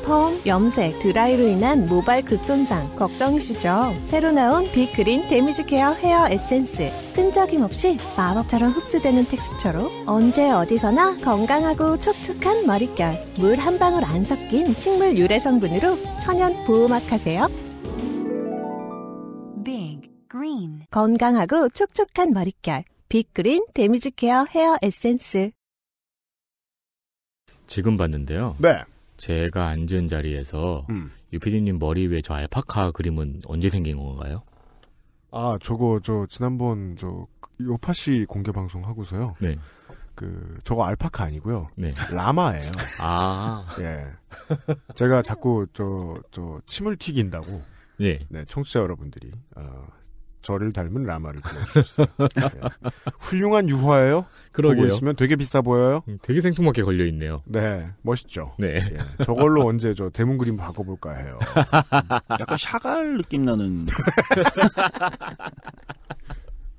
펌, 염색, 드라이로 인한 모발 급손상 걱정이시죠? 새로 나온 빅그린 데미지 케어 헤어 에센스 끈적임 없이 마법처럼 흡수되는 텍스처로 언제 어디서나 건강하고 촉촉한 머릿결 물 한 방울 안 섞인 식물 유래 성분으로 천연 보호막하세요. 빅 그린 건강하고 촉촉한 머릿결 빅그린 데미지 케어 헤어 에센스 지금 봤는데요. 네. 제가 앉은 자리에서 음. 유피디님 머리 위에 저 알파카 그림은 언제 생긴 건가요? 아 저거 저 지난번 저 요파시 공개 방송 하고서요. 네. 그 저거 알파카 아니고요. 네. 라마예요. 아. 예. 제가 자꾸 저저 저 침을 튀긴다고. 네. 네 청취자 여러분들이 어, 저를 닮은 라마를 보내주셨어요. 네. 훌륭한 유화예요. 그러게요. 보고 있으면 되게 비싸 보여요. 음, 되게 생뚱맞게 걸려 있네요. 네, 멋있죠. 네. 예. 저걸로 언제 저 대문 그림 바꿔볼까 해요. 약간 샤갈 느낌 나는.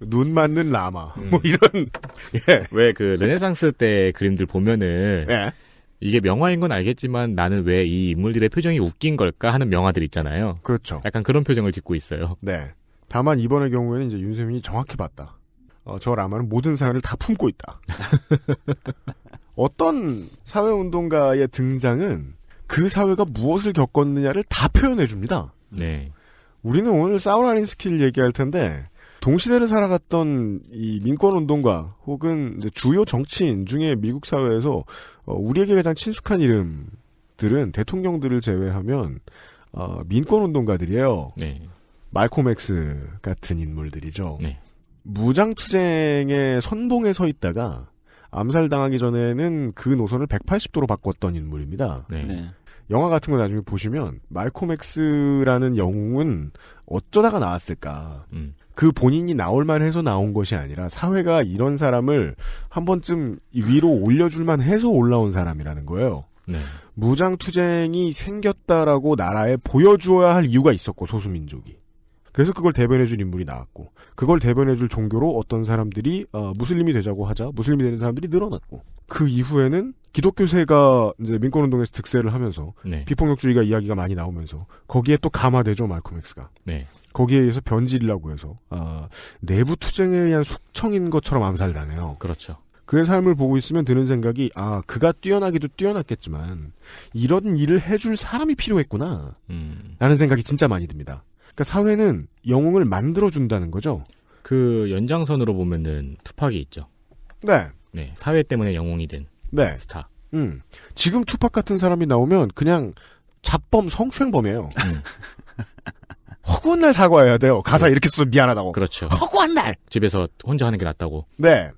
눈 맞는 라마. 음. 뭐 이런. 예. 왜 그 르네상스 때 그림들 보면은. 예. 이게 명화인 건 알겠지만 나는 왜 이 인물들의 표정이 웃긴 걸까 하는 명화들 있잖아요. 그렇죠. 약간 그런 표정을 짓고 있어요. 네. 다만 이번의 경우에는 이제 윤세민이 정확히 봤다. 어, 저 라마는 모든 사연을 다 품고 있다. 어떤 사회운동가의 등장은 그 사회가 무엇을 겪었느냐를 다 표현해 줍니다. 네. 우리는 오늘 사우라린스키를 얘기할 텐데 동시대를 살아갔던 이 민권운동가 혹은 주요 정치인 중에 미국 사회에서 어, 우리에게 가장 친숙한 이름들은 대통령들을 제외하면 어, 민권운동가들이에요. 네. 말코맥스 같은 인물들이죠. 네. 무장투쟁의 선봉에 서 있다가 암살당하기 전에는 그 노선을 180도로 바꿨던 인물입니다. 네. 네. 영화 같은 거 나중에 보시면 말코맥스라는 영웅은 어쩌다가 나왔을까? 음. 그 본인이 나올 만해서 나온 것이 아니라 사회가 이런 사람을 한 번쯤 위로 올려줄 만해서 올라온 사람이라는 거예요. 네. 무장투쟁이 생겼다라고 나라에 보여주어야 할 이유가 있었고 소수민족이 그래서 그걸 대변해줄 인물이 나왔고 그걸 대변해줄 종교로 어떤 사람들이 어, 무슬림이 되자고 하자 무슬림이 되는 사람들이 늘어났고 그 이후에는 기독교세가 이제 민권운동에서 득세를 하면서 네. 비폭력주의가 이야기가 많이 나오면서 거기에 또 감화되죠 말콤 엑스가 네. 거기에 의해서 변질이라고 해서 어, 내부 투쟁에 의한 숙청인 것처럼 암살당해요. 그렇죠. 그의 삶을 보고 있으면 드는 생각이 아 그가 뛰어나기도 뛰어났겠지만 이런 일을 해줄 사람이 필요했구나 음. 라는 생각이 진짜 많이 듭니다. 그러니까 사회는 영웅을 만들어준다는 거죠. 그 연장선으로 보면은 투팍이 있죠. 네. 네. 사회 때문에 영웅이 된 네. 스타. 음. 지금 투팍 같은 사람이 나오면 그냥 잡범 성추행범이에요. 음. 허구한 날 사과해야 돼요. 가사 네. 이렇게 써서 미안하다고. 그렇죠. 허구한 날. 네. 집에서 혼자 하는 게 낫다고. 네.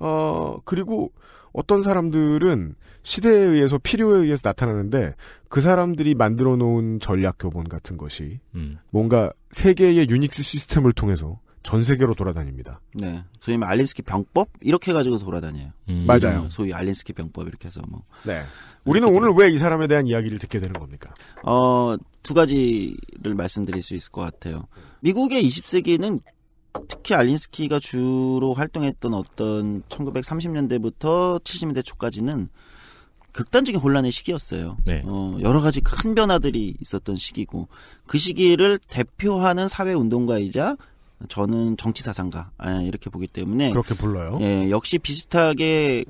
어, 그리고 어떤 사람들은 시대에 의해서 필요에 의해서 나타나는데 그 사람들이 만들어 놓은 전략 교본 같은 것이 음. 뭔가 세계의 유닉스 시스템을 통해서 전 세계로 돌아다닙니다. 네. 소위 뭐 알린스키 병법 이렇게 해 가지고 돌아다녀요. 음. 맞아요. 음, 소위 알린스키 병법 이렇게 해서 뭐. 네. 우리는 오늘 왜 이 사람에 대한 이야기를 듣게 되는 겁니까? 어, 두 가지를 말씀드릴 수 있을 것 같아요. 미국의 20세기는 특히 알린스키가 주로 활동했던 어떤 1930년대부터 70년대 초까지는 극단적인 혼란의 시기였어요. 네. 어, 여러 가지 큰 변화들이 있었던 시기고 그 시기를 대표하는 사회 운동가이자 저는 정치 사상가 아, 이렇게 보기 때문에 그렇게 불러요. 예, 역시 비슷하게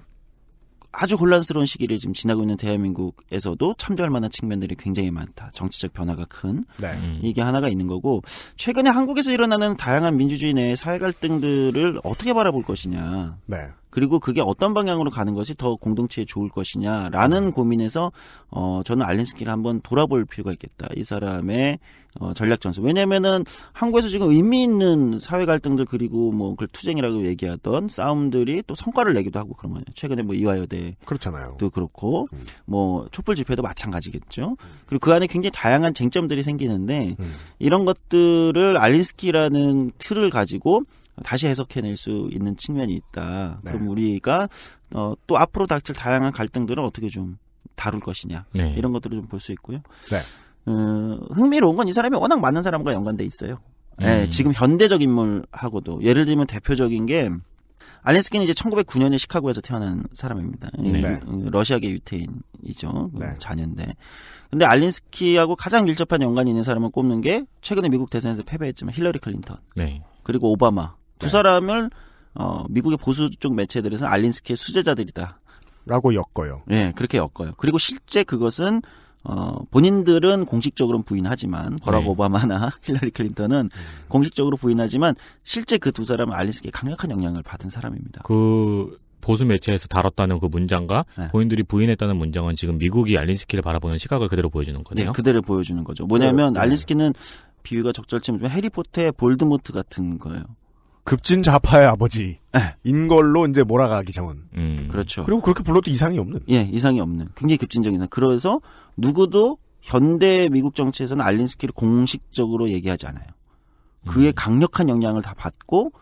아주 혼란스러운 시기를 지금 지나고 있는 대한민국에서도 참조할 만한 측면들이 굉장히 많다. 정치적 변화가 큰 네. 음. 이게 하나가 있는 거고 최근에 한국에서 일어나는 다양한 민주주의 내 사회 갈등들을 어떻게 바라볼 것이냐. 네. 그리고 그게 어떤 방향으로 가는 것이 더 공동체에 좋을 것이냐라는 음. 고민에서 어 저는 알린스키를 한번 돌아볼 필요가 있겠다. 이 사람의 어 전략 전술. 왜냐면은 한국에서 지금 의미 있는 사회 갈등들 그리고 뭐 그 투쟁이라고 얘기하던 싸움들이 또 성과를 내기도 하고 그런 거예요. 최근에 뭐 이화여대 그렇잖아요. 그렇고 음. 뭐 촛불 집회도 마찬가지겠죠. 그리고 그 안에 굉장히 다양한 쟁점들이 생기는데 음. 이런 것들을 알린스키라는 틀을 가지고 다시 해석해낼 수 있는 측면이 있다. 네. 그럼 우리가 어, 또 앞으로 닥칠 다양한 갈등들을 어떻게 좀 다룰 것이냐 네. 이런 것들을 좀 볼 수 있고요. 네. 어, 흥미로운 건 이 사람이 워낙 많은 사람과 연관돼 있어요. 예, 음. 예, 지금 현대적 인물하고도 예를 들면 대표적인 게 알렌스키는 이제 1909년에 시카고에서 태어난 사람입니다. 예, 네. 그, 그 러시아계 유태인이죠. 그 네. 자녀인데. 근데 알린스키하고 가장 밀접한 연관이 있는 사람을 꼽는 게 최근에 미국 대선에서 패배했지만 힐러리 클린턴. 네. 그리고 오바마. 두 사람을 어, 미국의 보수 쪽 매체들에서 알린스키의 수제자들이다. 라고 엮어요. 네, 그렇게 엮어요. 그리고 실제 그것은 어, 본인들은 공식적으로 부인하지만 버락 네. 오바마나 힐러리 클린턴은 음. 공식적으로 부인하지만 실제 그 두 사람은 알린스키의 강력한 영향을 받은 사람입니다. 그 보수 매체에서 다뤘다는 그 문장과 네. 본인들이 부인했다는 문장은 지금 미국이 알린스키를 바라보는 시각을 그대로 보여주는 거네요. 네, 그대로 보여주는 거죠. 뭐냐면 네. 알린스키는 비유가 적절치 면지 해리포터의 볼드모트 같은 거예요. 급진 좌파의 아버지인 네. 걸로 이제 몰아가기 전. 음. 그렇죠. 그리고 그렇게 불러도 이상이 없는. 예, 이상이 없는. 굉장히 급진적인 그래서 누구도 현대 미국 정치에서는 알린스키를 공식적으로 얘기하지 않아요. 그의 음. 강력한 영향을 다 받고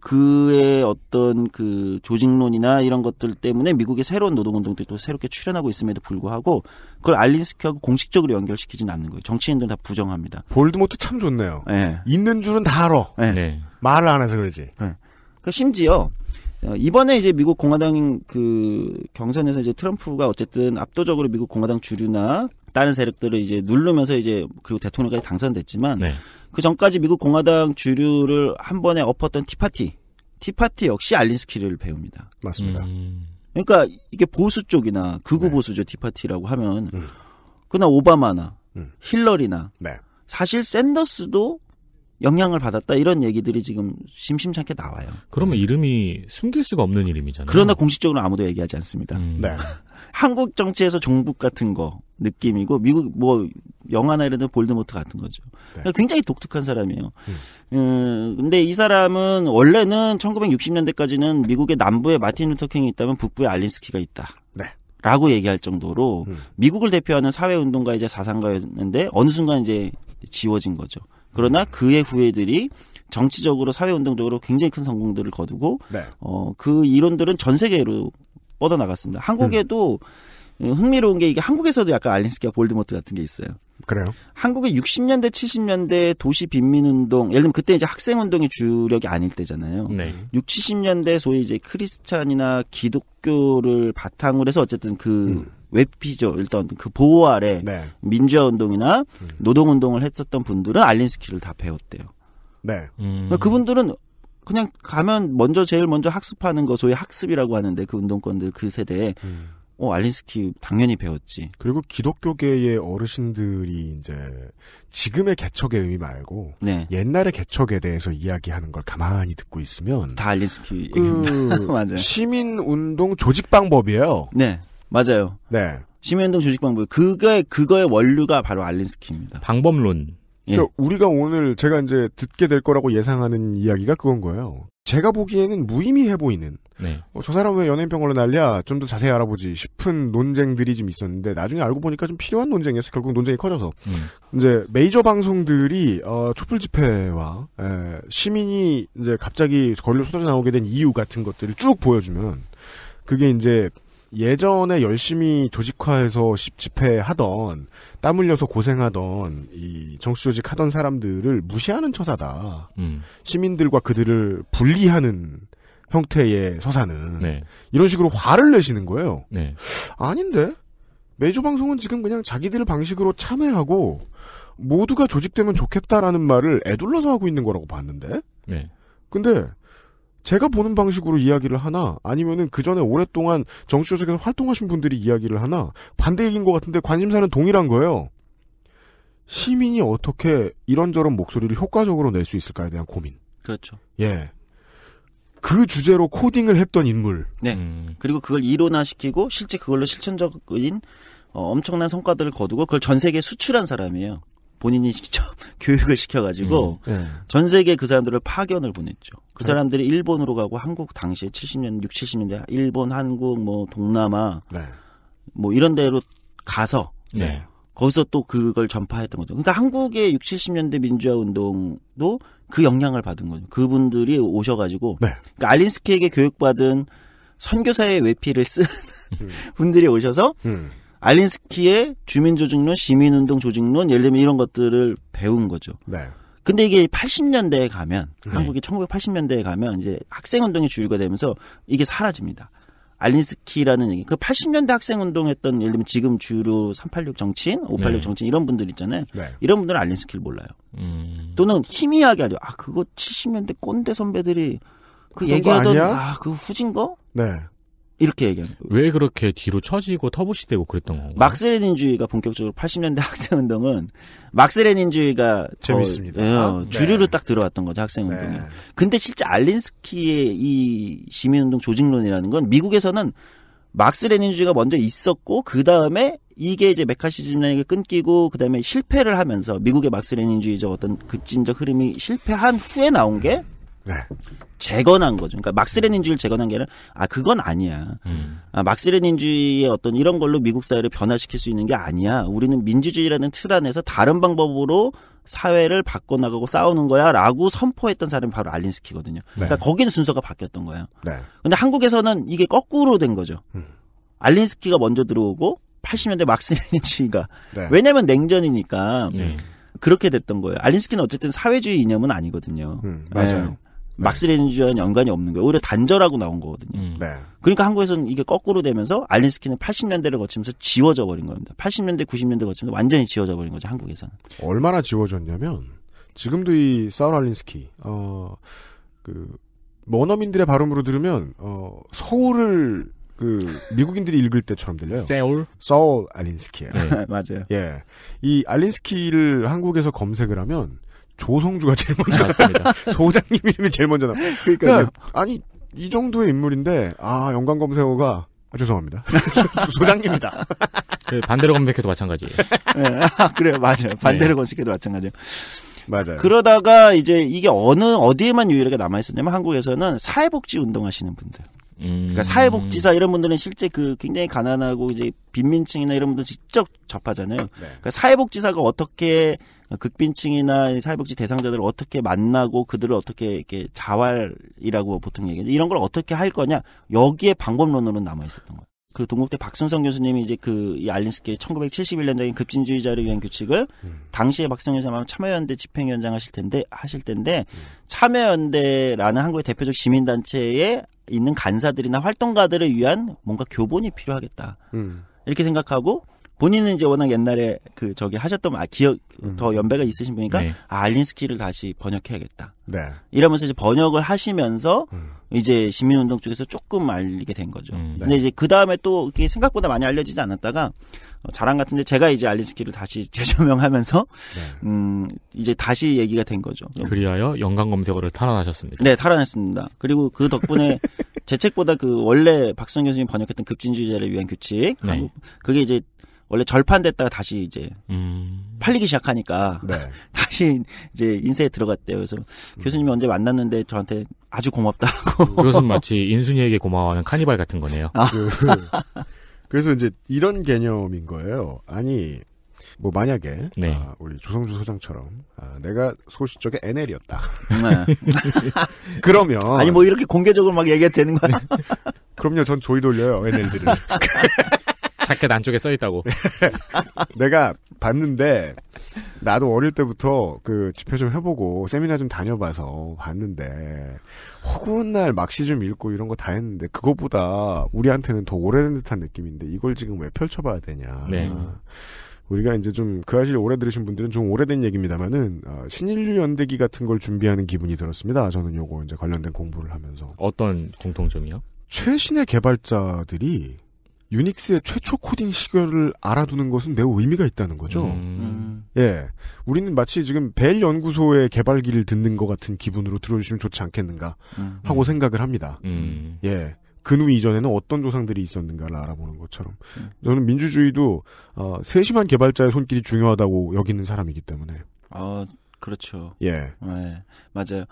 그의 어떤 그 조직론이나 이런 것들 때문에 미국의 새로운 노동운동들이 또 새롭게 출현하고 있음에도 불구하고 그걸 알린스키하고 공식적으로 연결시키지는 않는 거예요. 정치인들은 다 부정합니다. 볼드모트 참 좋네요. 네. 있는 줄은 다 알아. 예. 네. 말을 안 해서 그러지. 네. 그 심지어 어, 이번에 이제 미국 공화당 그 경선에서 이제 트럼프가 어쨌든 압도적으로 미국 공화당 주류나 다른 세력들을 이제 누르면서 이제 그리고 대통령까지 당선됐지만 네. 그 전까지 미국 공화당 주류를 한 번에 엎었던 티파티 티파티 역시 알린스키를 배웁니다. 맞습니다. 음. 그러니까 이게 보수 쪽이나 극우 네. 보수죠 티파티라고 하면 음. 그나 오바마나 음. 힐러리나 네. 사실 샌더스도 영향을 받았다 이런 얘기들이 지금 심심찮게 나와요. 그러면 네. 이름이 숨길 수가 없는 이름이잖아요. 그러나 공식적으로 아무도 얘기하지 않습니다. 음. 네. 한국 정치에서 종북 같은 거 느낌이고 미국 뭐 영화나 이런 데 볼드모트 같은 거죠. 네. 그러니까 굉장히 독특한 사람이에요. 음. 음, 근데 이 사람은 원래는 1960년대까지는 미국의 남부에 마틴 루터킹이 있다면 북부에 알린스키가 있다. 네. 라고 얘기할 정도로 음. 미국을 대표하는 사회운동가 이제 사상가였는데 어느 순간 이제 지워진 거죠. 그러나 그의 후예들이 정치적으로 사회운동적으로 굉장히 큰 성공들을 거두고 네. 어, 그 이론들은 전 세계로 뻗어나갔습니다. 한국에도 음. 흥미로운 게 이게 한국에서도 약간 알린스키와 볼드모트 같은 게 있어요. 그래요? 한국의 60년대, 70년대 도시 빈민운동, 예를 들면 그때 이제 학생운동의 주력이 아닐 때잖아요. 네. 60, 70년대 소위 이제 크리스찬이나 기독교를 바탕으로 해서 어쨌든 그 음. 웹피죠. 일단 그 보호 아래 네. 민주화 운동이나 노동 운동을 했었던 분들은 알린스키를 다 배웠대요. 네. 그러니까 음. 그분들은 그냥 가면 먼저 제일 먼저 학습하는 거 소위 학습이라고 하는데 그 운동권들 그 세대에 음. 어 알린스키 당연히 배웠지. 그리고 기독교계의 어르신들이 이제 지금의 개척의 의미 말고 네. 옛날의 개척에 대해서 이야기하는 걸 가만히 듣고 있으면 다 알린스키 그 시민 운동 조직 방법이에요. 네. 맞아요. 네. 시민운동 조직방법. 그거의 그거의 원류가 바로 알린스키입니다. 방법론. 예. 그러니까 우리가 오늘 제가 이제 듣게 될 거라고 예상하는 이야기가 그건 거예요. 제가 보기에는 무의미해 보이는 네. 어, 저 사람 왜 연예인병원을 날려 좀 더 자세히 알아보지 싶은 논쟁들이 좀 있었는데 나중에 알고 보니까 좀 필요한 논쟁이었어 요 결국 논쟁이 커져서 음. 이제 메이저 방송들이 어, 촛불 집회와 에, 시민이 이제 갑자기 거리로 쏟아져 나오게 된 이유 같은 것들을 쭉 보여주면 그게 이제 예전에 열심히 조직화해서 집회하던 땀 흘려서 고생하던 이 정수조직 하던 사람들을 무시하는 처사다. 음. 시민들과 그들을 분리하는 형태의 서사는 네. 이런 식으로 화를 내시는 거예요. 네. 아닌데 매주 방송은 지금 그냥 자기들 방식으로 참여하고 모두가 조직되면 좋겠다라는 말을 애둘러서 하고 있는 거라고 봤는데. 네. 근데 제가 보는 방식으로 이야기를 하나 아니면은 그 전에 오랫동안 정치 조직에서 활동하신 분들이 이야기를 하나 반대 얘기인 것 같은데 관심사는 동일한 거예요. 시민이 어떻게 이런저런 목소리를 효과적으로 낼 수 있을까에 대한 고민. 그렇죠. 예. 그 주제로 코딩을 했던 인물. 네. 음. 그리고 그걸 이론화시키고 실제 그걸로 실천적인 어, 엄청난 성과들을 거두고 그걸 전 세계에 수출한 사람이에요. 본인이 직접 교육을 시켜가지고 음, 네. 전 세계 그 사람들을 파견을 보냈죠. 그 네. 사람들이 일본으로 가고 한국 당시에 70년, 6, 70년대 일본, 한국, 뭐 동남아, 네. 뭐 이런 데로 가서 네. 거기서 또 그걸 전파했던 거죠. 그러니까 한국의 6, 70년대 민주화 운동도 그 영향을 받은 거죠. 그분들이 오셔가지고 네. 그러니까 알린스키에게 교육받은 선교사의 외피를 쓴 음. 분들이 오셔서 음. 알린스키의 주민조직론, 시민운동 조직론, 예를 들면 이런 것들을 배운 거죠. 네. 근데 이게 80년대에 가면 네. 한국이 1980년대에 가면 이제 학생운동이 주류가 되면서 이게 사라집니다. 알린스키라는 얘기. 그 80년대 학생운동했던 예를 들면 지금 주로 386 정치인, 586 네. 정치인 이런 분들 있잖아요. 네. 이런 분들은 알린스키를 몰라요. 음. 또는 희미하게 알죠. 아 그거 70년대 꼰대 선배들이 그 얘기하던 아그 아, 후진 거? 네. 이렇게 얘기하는 거예요. 왜 그렇게 뒤로 처지고 터부시되고 그랬던 건가요? 막스레닌주의가 본격적으로 80년대 학생운동은 막스레닌주의가 재밌습니다. 어, 예, 네. 주류로 딱 들어왔던 거죠 학생운동이. 네. 근데 실제 알린스키의 이 시민운동 조직론이라는 건 미국에서는 막스레닌주의가 먼저 있었고 그 다음에 이게 이제 메카시즘에게 끊기고 그다음에 실패를 하면서 미국의 막스레닌주의적 어떤 급진적 흐름이 실패한 후에 나온 게 네. 재건한 거죠. 그러니까 막스레닌주의를 재건한 게 아니라 아 그건 아니야. 음. 아 막스레닌주의의 어떤 이런 걸로 미국 사회를 변화시킬 수 있는 게 아니야. 우리는 민주주의라는 틀 안에서 다른 방법으로 사회를 바꿔나가고 싸우는 거야라고 선포했던 사람이 바로 알린스키거든요. 네. 그러니까 거기는 순서가 바뀌었던 거예요. 네. 근데 한국에서는 이게 거꾸로 된 거죠. 음. 알린스키가 먼저 들어오고 80년대 막스레닌주의가 네. 왜냐면 냉전이니까 음. 그렇게 됐던 거예요. 알린스키는 어쨌든 사회주의 이념은 아니거든요. 음, 맞아요. 네. 막스 레니지와는 연관이 없는 거예요. 오히려 단절하고 나온 거거든요. 음. 네. 그러니까 한국에서는 이게 거꾸로 되면서 알린스키는 80년대를 거치면서 지워져 버린 겁니다. 80년대, 90년대 거치면서 완전히 지워져 버린 거죠. 한국에서는. 얼마나 지워졌냐면 지금도 이 사울 알린스키 어그 원어민들의 발음으로 들으면 어 서울을 그 미국인들이 읽을 때처럼 들려요. 세울 서울 알린스키예요. 네. 맞아요. 예, 이 알린스키를 한국에서 검색을 하면 조성주가 제일 먼저 나왔습니다. 아, 소장님 이름이 제일 먼저 나. 왔습니다 그러니까, 그러니까 아니 이 정도의 인물인데 아 영광 검색어가 아, 죄송합니다. 소장님이다. 그 반대로 검색해도 마찬가지예요. 네, 아, 그래요, 맞아요. 반대로 네. 검색해도 마찬가지예요. 맞아요. 그러다가 이제 이게 어느 어디에만 유일하게 남아 있었냐면 한국에서는 사회복지 운동하시는 분들. 그러니까 음. 사회복지사 이런 분들은 실제 그 굉장히 가난하고 이제 빈민층이나 이런 분들 직접 접하잖아요. 네. 그러니까 사회복지사가 어떻게 극빈층이나 사회복지 대상자들을 어떻게 만나고 그들을 어떻게 이렇게 자활이라고 보통 얘기하는 이런 걸 어떻게 할 거냐 여기에 방법론으로 남아 있었던 거예요. 그 동국대 박순성 교수님이 이제 그이 알린스키의 1971년적인 급진주의자를 위한 교칙을 음. 당시에 박순영 교수님 참여연대 집행위원장 하실 텐데 하실 텐데 음. 참여연대라는 한국의 대표적 시민단체에 있는 간사들이나 활동가들을 위한 뭔가 교본이 필요하겠다 음. 이렇게 생각하고 본인은 이제 워낙 옛날에 그 저기 하셨던 아, 기억 음. 더 연배가 있으신 분이니까 네. 아, 알린스키를 다시 번역해야겠다. 네. 이러면서 이제 번역을 하시면서 음. 이제 시민운동 쪽에서 조금 알리게 된 거죠. 음, 네. 근데 이제 그 다음에 또 이게 생각보다 많이 알려지지 않았다가 어, 자랑 같은데 제가 이제 알린스키를 다시 재조명하면서 네. 음 이제 다시 얘기가 된 거죠. 그리하여 연관 검색어를 탈환하셨습니다. 네, 탈환했습니다. 그리고 그 덕분에 제 책보다 그 원래 박성 교수님 번역했던 급진주의자를 위한 규칙 네. 그게 이제 원래 절판됐다가 다시 이제 음. 팔리기 시작하니까 네. 다시 이제 인쇄에 들어갔대요. 그래서 음. 교수님이 언제 만났는데 저한테 아주 고맙다고. 그것은 마치 인순이에게 고마워하는 카니발 같은 거네요. 아. 그, 래서 이제 이런 개념인 거예요. 아니 뭐 만약에 네. 아, 우리 조성주 소장처럼 아, 내가 소시 쪽에 NL이었다. 그러면 아니 뭐 이렇게 공개적으로 막 얘기해도 되는 거야? 그럼요, 전 조이 돌려요 NL들을. 자켓 안쪽에 써 있다고. 내가 봤는데 나도 어릴 때부터 그 지표 좀 해보고 세미나 좀 다녀봐서 봤는데 허구한 날 막시 좀 읽고 이런 거 다 했는데 그것보다 우리한테는 더 오래된 듯한 느낌인데 이걸 지금 왜 펼쳐봐야 되냐. 네. 우리가 이제 좀 그사실 오래 들으신 분들은 좀 오래된 얘기입니다만은 어, 신인류 연대기 같은 걸 준비하는 기분이 들었습니다. 저는 요거 이제 관련된 공부를 하면서 어떤 공통점이요? 최신의 개발자들이 유닉스의 최초 코딩 시결을 알아두는 것은 매우 의미가 있다는 거죠. 음. 음. 예. 우리는 마치 지금 벨 연구소의 개발기를 듣는 것 같은 기분으로 들어주시면 좋지 않겠는가 음. 하고 생각을 합니다. 음. 예. 근우 그 이전에는 어떤 조상들이 있었는가를 알아보는 것처럼 음. 저는 민주주의도 어, 세심한 개발자의 손길이 중요하다고 여기는 사람이기 때문에 아 그렇죠 예 네, 맞아요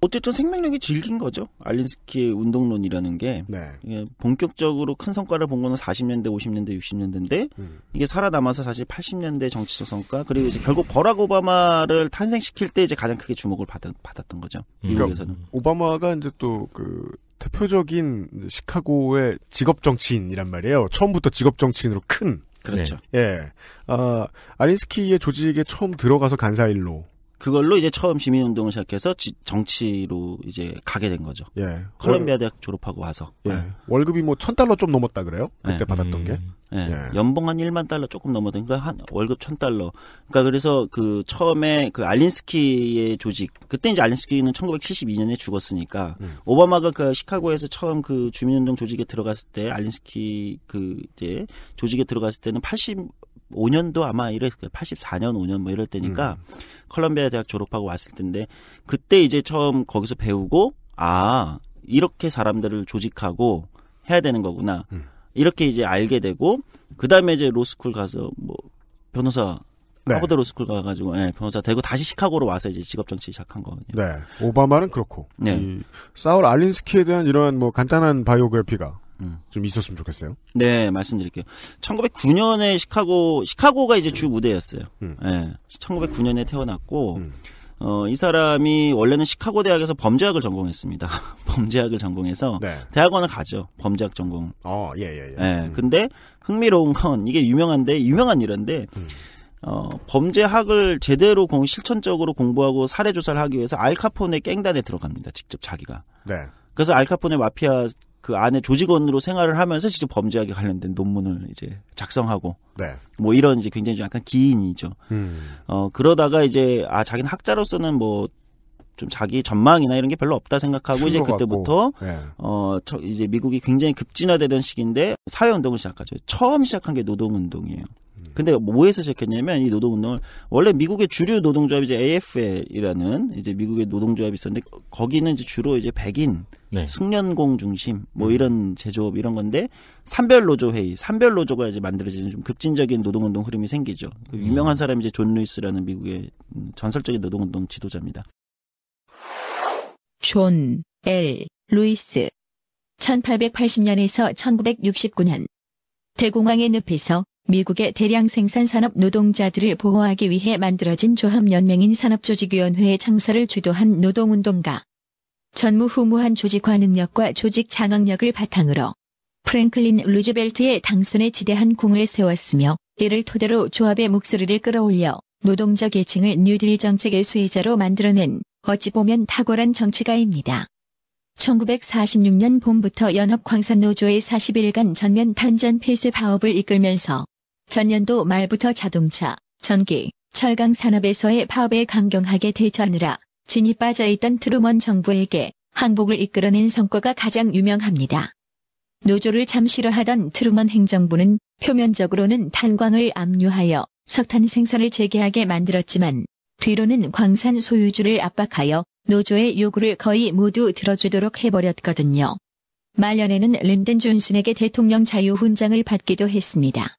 어쨌든 생명력이 질긴 거죠. 알린스키의 운동론이라는 게 네. 이게 본격적으로 큰 성과를 본 거는 40년대, 50년대, 60년대인데 음. 이게 살아남아서 사실 80년대 정치적 성과 그리고 이제 결국 버락 오바마를 탄생시킬 때 이제 가장 크게 주목을 받았, 받았던 거죠. 음. 미국에서는 그러니까 오바마가 이제 또 그 대표적인 시카고의 직업 정치인이란 말이에요. 처음부터 직업 정치인으로 큰 그렇죠. 예, 아 알린스키의 조직에 처음 들어가서 간사일로 그걸로 이제 처음 시민운동을 시작해서 지, 정치로 이제 가게 된 거죠. 예. 콜롬비아 대학 졸업하고 와서. 예. 네. 월급이 뭐 천 달러 좀 넘었다 그래요? 그때 네. 받았던 음... 게. 네. 예. 예. 연봉 한일만 달러 조금 넘었던 그러니까 한 월급 천달러 그러니까 그래서 그 처음에 그 알린스키의 조직 그때 이제 알린스키는 1972년에 죽었으니까 음. 오바마가 그 시카고에서 처음 그 주민운동 조직에 들어갔을 때 알린스키 그 이제 조직에 들어갔을 때는 80 85년도 아마 이랬 84년 5년 뭐 이럴 때니까 음. 컬럼비아 대학 졸업하고 왔을 텐데 그때 이제 처음 거기서 배우고 아 이렇게 사람들을 조직하고 해야 되는 거구나 음. 이렇게 이제 알게 되고 그 다음에 이제 로스쿨 가서 뭐 변호사 네. 하버드 로스쿨 가가지고 네, 변호사 되고 다시 시카고로 와서 이제 직업 정치 시작한 거거든요. 네, 오바마는 그렇고 네. 사울 알린스키에 대한 이런 뭐 간단한 바이오그래피가 좀 있었으면 좋겠어요. 네, 말씀드릴게요. 1909년에 시카고, 시카고가 이제 주 무대였어요. 음. 네, 예, 1909년에 태어났고, 음. 어, 이 사람이 원래는 시카고 대학에서 범죄학을 전공했습니다. 범죄학을 전공해서 네. 대학원을 가죠. 범죄학 전공. 어, 예, 예, 예. 네, 음. 근데 흥미로운 건 이게 유명한데, 유명한 일인데, 음. 어, 범죄학을 제대로 공, 실천적으로 공부하고 사례조사를 하기 위해서 알카포네 깽단에 들어갑니다. 직접 자기가. 네. 그래서 알카포네 마피아 그 안에 조직원으로 생활을 하면서 직접 범죄학에 관련된 논문을 이제 작성하고 네. 뭐 이런 이제 굉장히 약간 기인이죠. 음. 어 그러다가 이제 아 자기는 학자로서는 뭐 좀 자기 전망이나 이런 게 별로 없다 생각하고 이제 그때부터 네. 어저 이제 미국이 굉장히 급진화되던 시기인데 사회 운동을 시작하죠. 처음 시작한 게 노동 운동이에요. 음. 근데 뭐에서 시작했냐면 이 노동운동을 원래 미국의 주류 노동조합이 이제 AFL이라는 이제 미국의 노동조합이 있었는데 거기는 이제 주로 이제 백인 네. 숙련공 중심 뭐 음. 이런 제조업 이런 건데 산별 노조 회의, 산별 노조가 이제 만들어지는 좀 급진적인 노동 운동 흐름이 생기죠. 그 음. 유명한 사람이 이제 존 루이스라는 미국의 전설적인 노동 운동 지도자입니다. 존 엘 루이스 1880년에서 1969년 대공황의 늪에서 미국의 대량 생산 산업 노동자들을 보호하기 위해 만들어진 조합연맹인 산업조직위원회의 창설을 주도한 노동운동가 전무후무한 조직화 능력과 조직 장악력을 바탕으로 프랭클린 루즈벨트의 당선에 지대한 공을 세웠으며 이를 토대로 조합의 목소리를 끌어올려 노동자 계층을 뉴딜 정책의 수혜자로 만들어낸 어찌 보면 탁월한 정치가입니다. 1946년 봄부터 연합광산노조의 40일간 전면 탄전 폐쇄 파업을 이끌면서 전년도 말부터 자동차, 전기, 철강 산업에서의 파업에 강경하게 대처하느라 진이 빠져있던 트루먼 정부에게 항복을 이끌어낸 성과가 가장 유명합니다. 노조를 잠시러 하던 트루먼 행정부는 표면적으로는 탄광을 압류하여 석탄 생산을 재개하게 만들었지만 뒤로는 광산 소유주를 압박하여 노조의 요구를 거의 모두 들어주도록 해버렸거든요. 말년에는 랜든 존슨에게 대통령 자유훈장을 받기도 했습니다.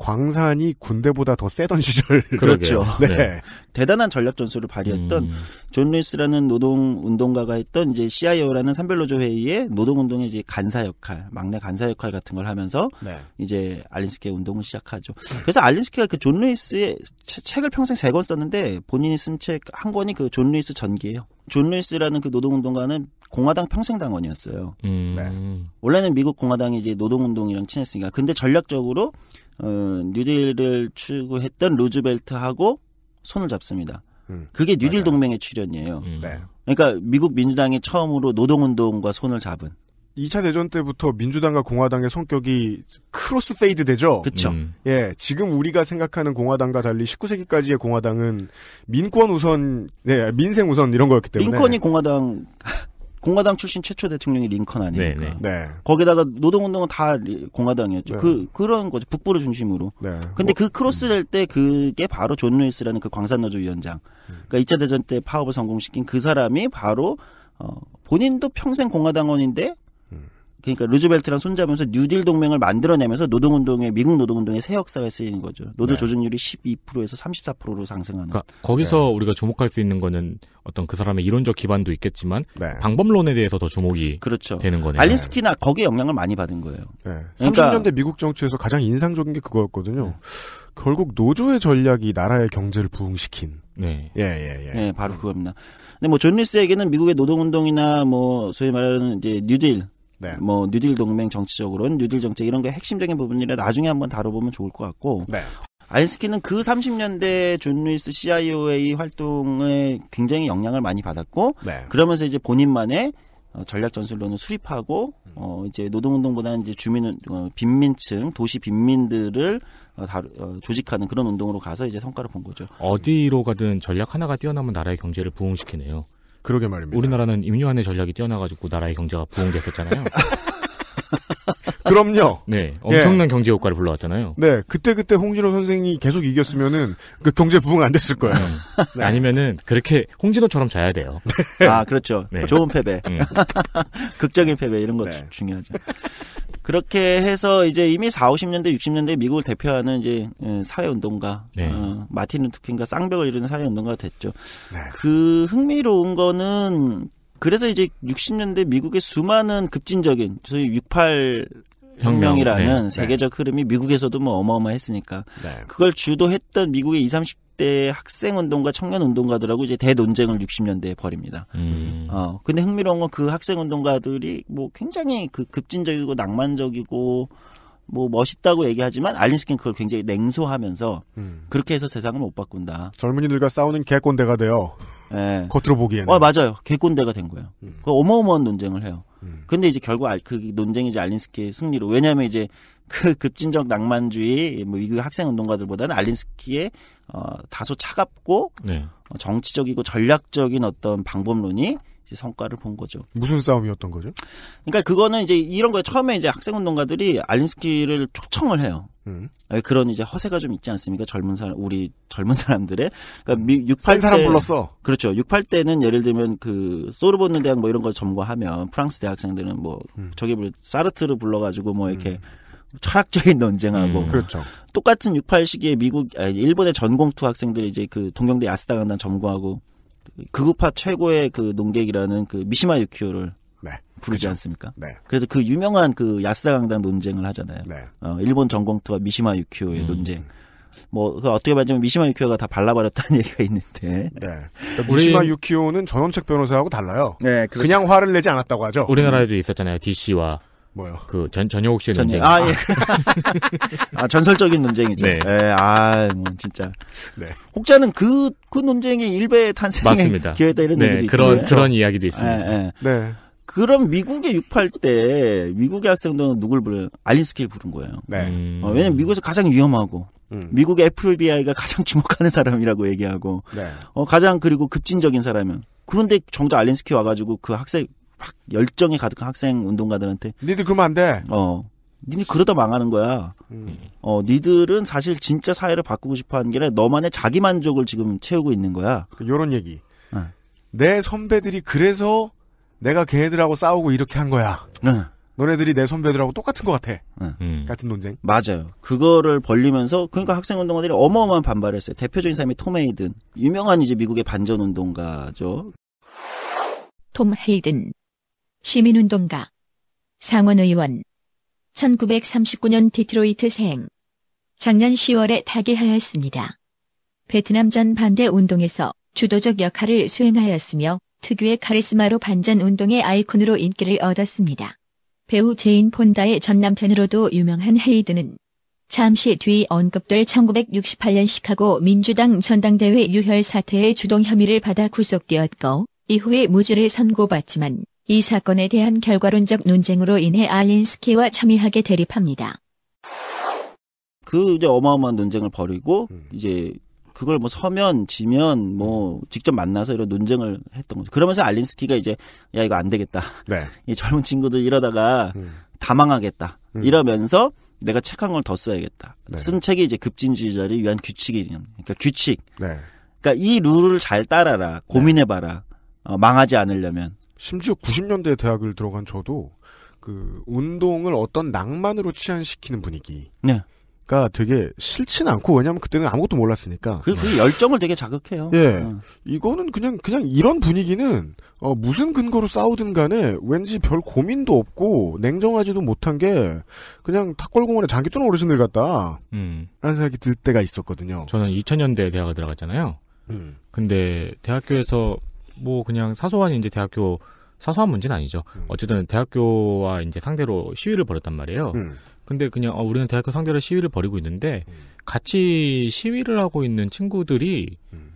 광산이 군대보다 더 세던 시절. 그렇죠. 네. 네. 대단한 전략 전술을 발휘했던 음. 존 루이스라는 노동 운동가가 했던 이제 CIO라는 산별로조 회의의 노동 운동의 이제 간사 역할, 막내 간사 역할 같은 걸 하면서 네. 이제 알린스키의 운동을 시작하죠. 그래서 알린스키가 그 존 루이스의 책을 평생 세 권 썼는데 본인이 쓴 책 한 권이 그 존 루이스 전기예요. 존 루이스라는 그 노동 운동가는 공화당 평생 당원이었어요. 음. 네. 원래는 미국 공화당이 이제 노동 운동이랑 친했으니까 근데 전략적으로 어, 뉴딜을 추구했던 루즈벨트하고 손을 잡습니다. 음, 그게 뉴딜 맞아요. 동맹의 출현이에요. 음. 네. 그러니까 미국 민주당이 처음으로 노동운동과 손을 잡은. 2차 대전 때부터 민주당과 공화당의 성격이 크로스 페이드 되죠. 그죠 음. 예, 지금 우리가 생각하는 공화당과 달리 19세기까지의 공화당은 민권 우선, 네, 민생 우선 이런 거였기 때문에 민권이 공화당 공화당 출신 최초 대통령이 링컨 아닙니까? 네. 네. 네. 거기다가 노동운동은 다 공화당이었죠. 네. 그 그런 거죠. 북부를 중심으로. 네. 근데 뭐, 그 크로스 될 때 그게 바로 존 루이스라는 그 광산노조 위원장. 그니까 2차 대전 때 파업을 성공시킨 그 사람이 바로 어 본인도 평생 공화당원인데 그러니까 루즈벨트랑 손잡으면서 뉴딜 동맹을 만들어내면서 노동운동의 미국 노동운동의 새 역사가 쓰이는 거죠. 노조 네. 조정률이 12%에서 34%로 상승하는. 그러니까 거기서 네. 우리가 주목할 수 있는 거는 어떤 그 사람의 이론적 기반도 있겠지만 네. 방법론에 대해서 더 주목이 그렇죠. 되는 거네요. 알린스키나 거기에 영향을 많이 받은 거예요. 네. 30년대 그러니까 미국 정치에서 가장 인상적인 게 그거였거든요. 네. 결국 노조의 전략이 나라의 경제를 부흥시킨. 네. 예, 예, 예. 네, 바로 그겁니다. 근데 뭐존 리스에게는 미국의 노동운동이나 뭐 소위 말하는 이제 뉴딜 네. 뭐 뉴딜 동맹 정치적으로는 뉴딜 정책 이런 게 핵심적인 부분이라 나중에 한번 다뤄보면 좋을 것 같고 네. 알스키는 그 30년대 존 루이스 CIO의 활동에 굉장히 영향을 많이 받았고 네. 그러면서 이제 본인만의 어, 전략 전술로는 수립하고 어 이제 노동운동보다는 이제 주민 어, 빈민층 도시 빈민들을 어, 다, 루 어, 조직하는 그런 운동으로 가서 이제 성과를 본 거죠. 어디로 가든 전략 하나가 뛰어나면 나라의 경제를 부흥시키네요. 그러게 말입니다. 우리나라는 임유한의 전략이 뛰어나가지고 나라의 경제가 부흥됐었잖아요. 그럼요. 네, 예. 엄청난 예. 경제 효과를 불러왔잖아요. 네, 그때 그때 홍진호 선생이 계속 이겼으면은 그 경제 부흥 안 됐을 거예요. 음. 네. 아니면은 그렇게 홍진호처럼 져야 돼요. 아, 그렇죠. 네. 좋은 패배, 음. 극적인 패배 이런 것 네. 중요하죠. 그렇게 해서 이제 이미 4, 50년대, 60년대 미국을 대표하는 이제 예, 사회운동가, 네. 어, 마틴 루트킹과 쌍벽을 이루는 사회운동가가 됐죠. 네. 그 흥미로운 거는 그래서 이제 60년대 미국의 수많은 급진적인 소위 68 혁명이라는 네. 네. 세계적 흐름이 미국에서도 뭐 어마어마했으니까 네. 그걸 주도했던 미국의 20, 30때 학생 운동과 청년 운동가들하고 이제 대논쟁을 60년대에 벌입니다. 음. 어, 근데 흥미로운 건 그 학생 운동가들이 뭐 굉장히 그 급진적이고 낭만적이고 뭐 멋있다고 얘기하지만 알린스킨 그걸 굉장히 냉소하면서 음. 그렇게 해서 세상을 못 바꾼다. 젊은이들과 싸우는 개꼰대가 돼요. 네. 겉으로 보기에는. 어, 맞아요. 개꼰대가 된 거예요. 음. 그 어마어마한 논쟁을 해요. 음. 근데 이제 결국 그 논쟁이 이제 알린스키의 승리로 왜냐하면 이제 그 급진적 낭만주의 뭐미그 학생 운동가들보다는 알린스키의 어, 다소 차갑고 네. 어, 정치적이고 전략적인 어떤 방법론이 성과를 본 거죠. 무슨 싸움이었던 거죠? 그러니까 그거는 이제 이런 거에 처음에 이제 학생 운동가들이 알린스키를 초청을 해요. 음. 네, 그런 이제 허세가 좀 있지 않습니까? 젊은 사람 우리 젊은 사람들의 그러니까 미, 6 8 사람 불렀어. 그렇죠. 68대는 예를 들면 그 소르본느 대학 뭐 이런 걸 점거하면 프랑스 대학생들은 뭐 음. 저기 뭐 사르트르 불러가지고 뭐 이렇게 음. 철학적인 논쟁하고 음. 그렇죠. 똑같은 68 시기에 미국 아니, 일본의 전공투 학생들이 이제 그 동경대 야스다 강단 점거하고 극우파 최고의 그 농객이라는 그 미시마 유키오를 네. 부르지 그렇죠. 않습니까? 네. 그래서 그 유명한 그 야스다 강단 논쟁을 하잖아요. 네. 어, 일본 전공투와 미시마 유키오의 음. 논쟁. 뭐 그 어떻게 말하자면 미시마 유키오가 다 발라버렸다는 얘기가 있는데. 네. 그러니까 미시마 유키오는 전원책 변호사하고 달라요. 네, 그렇죠. 그냥 화를 내지 않았다고 하죠. 우리나라에도 있었잖아요. DC와 뭐요? 그 전, 전효옥 씨의 전쟁. 논쟁. 아, 예. 아, 전설적인 논쟁이죠. 네. 예, 아, 뭐, 진짜. 네. 혹자는 그, 그 논쟁의 일베 탄생의 맞습니다. 기회다 이런 네, 얘기도 있 그런, 있고요. 그런 이야기도 있습니다. 예, 예. 네. 그럼 미국의 68 때, 미국의 학생들은 누굴 부른 알린스키를 부른 거예요. 네. 음... 어, 왜냐면 미국에서 가장 위험하고, 음. 미국의 FBI가 가장 주목하는 사람이라고 얘기하고, 네. 어, 가장 그리고 급진적인 사람은. 그런데 정작 알린스키 와가지고 그 학생, 막 열정이 가득한 학생 운동가들한테 니들 그러면 안 돼. 어. 니네 그러다 망하는 거야. 음. 어, 니들은 사실 진짜 사회를 바꾸고 싶어 하는 게 아니라 너만의 자기 만족을 지금 채우고 있는 거야. 그 요런 얘기. 어. 내 선배들이 그래서 내가 걔네들하고 싸우고 이렇게 한 거야. 응. 네. 너네들이 내 선배들하고 똑같은 것 같아. 응. 네. 음. 같은 논쟁. 맞아요. 그거를 벌리면서 그러니까 학생 운동가들이 어마어마한 반발했어요. 을 대표적인 사람이 톰 헤이든, 유명한 이제 미국의 반전 운동가죠. 톰 헤이든 시민운동가 상원의원 1939년 디트로이트 생 작년 10월에 타계하였습니다. 베트남 전 반대 운동에서 주도적 역할을 수행하였으며 특유의 카리스마로 반전 운동의 아이콘으로 인기를 얻었습니다. 배우 제인 폰다의 전 남편으로도 유명한 헤이드는 잠시 뒤 언급될 1968년 시카고 민주당 전당대회 유혈 사태의 주동 혐의를 받아 구속되었고 이후에 무죄를 선고받지만 이 사건에 대한 결과론적 논쟁으로 인해 알린스키와 첨예하게 대립합니다. 그 이제 어마어마한 논쟁을 벌이고 음. 이제 그걸 뭐 서면 지면 뭐 음. 직접 만나서 이런 논쟁을 했던 거죠. 그러면서 알린스키가 이제 야 이거 안 되겠다. 네. 이 젊은 친구들 이러다가 음. 다 망하겠다. 음. 이러면서 내가 책한권더 써야겠다. 네. 쓴 책이 이제 급진주의자를 위한 규칙이 그러니까 규칙. 네. 그러니까 이 룰을 잘 따라라. 고민해봐라. 네. 어, 망하지 않으려면. 심지어 90년대 대학을 들어간 저도 그 운동을 어떤 낭만으로 치안시키는 분위기. 네. 가 되게 싫진 않고 왜냐면 하 그때는 아무것도 몰랐으니까 그, 그 열정을 되게 자극해요. 예, 어. 이거는 그냥 그냥 이런 분위기는 어, 무슨 근거로 싸우든 간에 왠지 별 고민도 없고 냉정하지도 못한 게 그냥 탁골공원에 장기 뜨는 어르신들 같다. 음. 라는 생각이 들 때가 있었거든요. 저는 2000년대 대학을 들어갔잖아요. 음. 근데 대학교에서 뭐 그냥 사소한 이제 대학교 사소한 문제는 아니죠. 음. 어쨌든 대학교와 이제 상대로 시위를 벌였단 말이에요. 음. 근데 그냥 어, 우리는 대학교 상대로 시위를 벌이고 있는데 음. 같이 시위를 하고 있는 친구들이 음.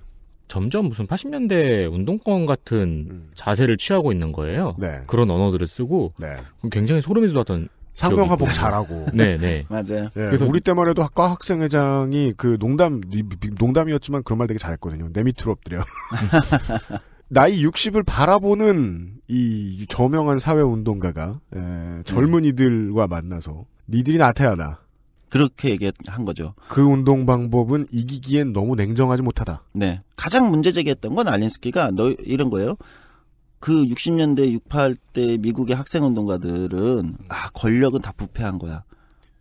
점점 무슨 80년대 운동권 같은 음. 자세를 취하고 있는 거예요. 네. 그런 언어들을 쓰고 네. 굉장히 소름이 돋았던 상명하복 잘하고. 네, 네. 맞아요. 예, 그래서 우리 때만 해도 학과 학생회장이 그 농담, 농담이었지만 그런 말 되게 잘했거든요. 내 밑으로 엎드려. 나이 60을 바라보는 이 저명한 사회운동가가 에, 예, 젊은이들과 만나서 니들이 나태하다. 그렇게 얘기한 거죠. 그 운동 방법은 이기기엔 너무 냉정하지 못하다. 네. 가장 문제 제기했던 건 알린스키가 너 이런 거예요. 그 60년대 68대 미국의 학생 운동가들은 아, 권력은 다 부패한 거야.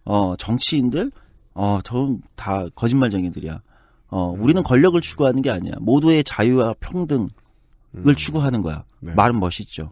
어, 정치인들 어, 전 다 거짓말쟁이들이야. 어, 우리는 권력을 추구하는 게 아니야. 모두의 자유와 평등, 음. 추구하는 거야. 네. 말은 멋있죠.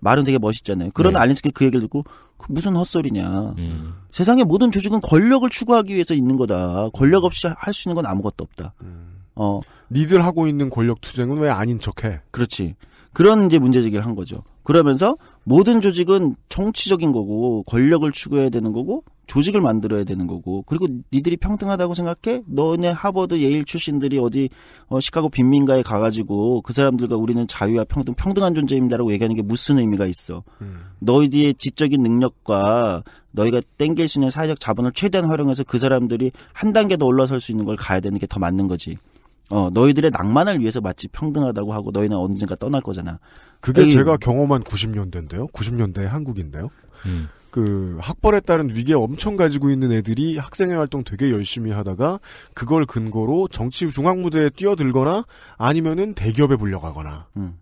말은 되게 멋있잖아요. 그런 네. 알린스키 그 얘기를 듣고 그 무슨 헛소리냐. 음. 세상의 모든 조직은 권력을 추구하기 위해서 있는 거다. 권력 없이 할 수 있는 건 아무것도 없다. 음. 어. 니들 하고 있는 권력 투쟁은 왜 아닌 척해? 그렇지. 그런 이제 문제 제기를 한 거죠. 그러면서 모든 조직은 정치적인 거고 권력을 추구해야 되는 거고 조직을 만들어야 되는 거고 그리고 니들이 평등하다고 생각해? 너네 하버드 예일 출신들이 어디 어, 시카고 빈민가에 가가지고 그 사람들과 우리는 자유와 평등 평등한 존재입니다라고 얘기하는 게 무슨 의미가 있어? 음. 너희들의 지적인 능력과 너희가 땡길 수 있는 사회적 자본을 최대한 활용해서 그 사람들이 한 단계 더 올라설 수 있는 걸 가야 되는 게 더 맞는 거지. 어, 너희들의 낭만을 위해서 마치 평등하다고 하고 너희는 언젠가 떠날 거잖아. 그게 에이. 제가 경험한 90년대인데요. 90년대 한국인데요. 음. 그 학벌에 따른 위계 엄청 가지고 있는 애들이 학생회 활동 되게 열심히 하다가 그걸 근거로 정치 중앙 무대에 뛰어들거나 아니면은 대기업에 불려가거나 음.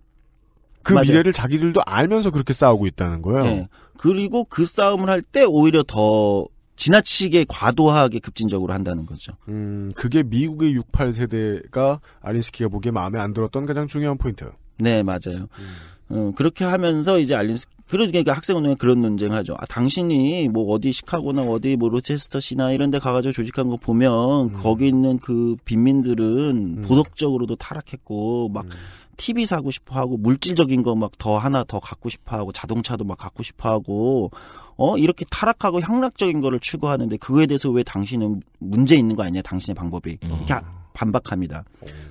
그 맞아요. 미래를 자기들도 알면서 그렇게 싸우고 있다는 거예요. 네. 그리고 그 싸움을 할 때 오히려 더 지나치게 과도하게 급진적으로 한다는 거죠. 음, 그게 미국의 68 세대가 알린스키가 보기에 마음에 안 들었던 가장 중요한 포인트. 네, 맞아요. 음. 음, 그렇게 하면서 이제 알린스 그러니까 학생운동에 그런 논쟁하죠. 을 아, 당신이 뭐 어디 시카고나 어디 뭐 로체스터시나 이런 데 가가지고 조직한 거 보면 음. 거기 있는 그 빈민들은 음. 도덕적으로도 타락했고 막 음. TV 사고 싶어 하고 물질적인 거 막 더 하나 더 갖고 싶어 하고 자동차도 막 갖고 싶어 하고 어 이렇게 타락하고 향락적인 거를 추구하는데 그거에 대해서 왜 당신은 문제 있는 거 아니냐 당신의 방법이 음. 이렇게 반박합니다.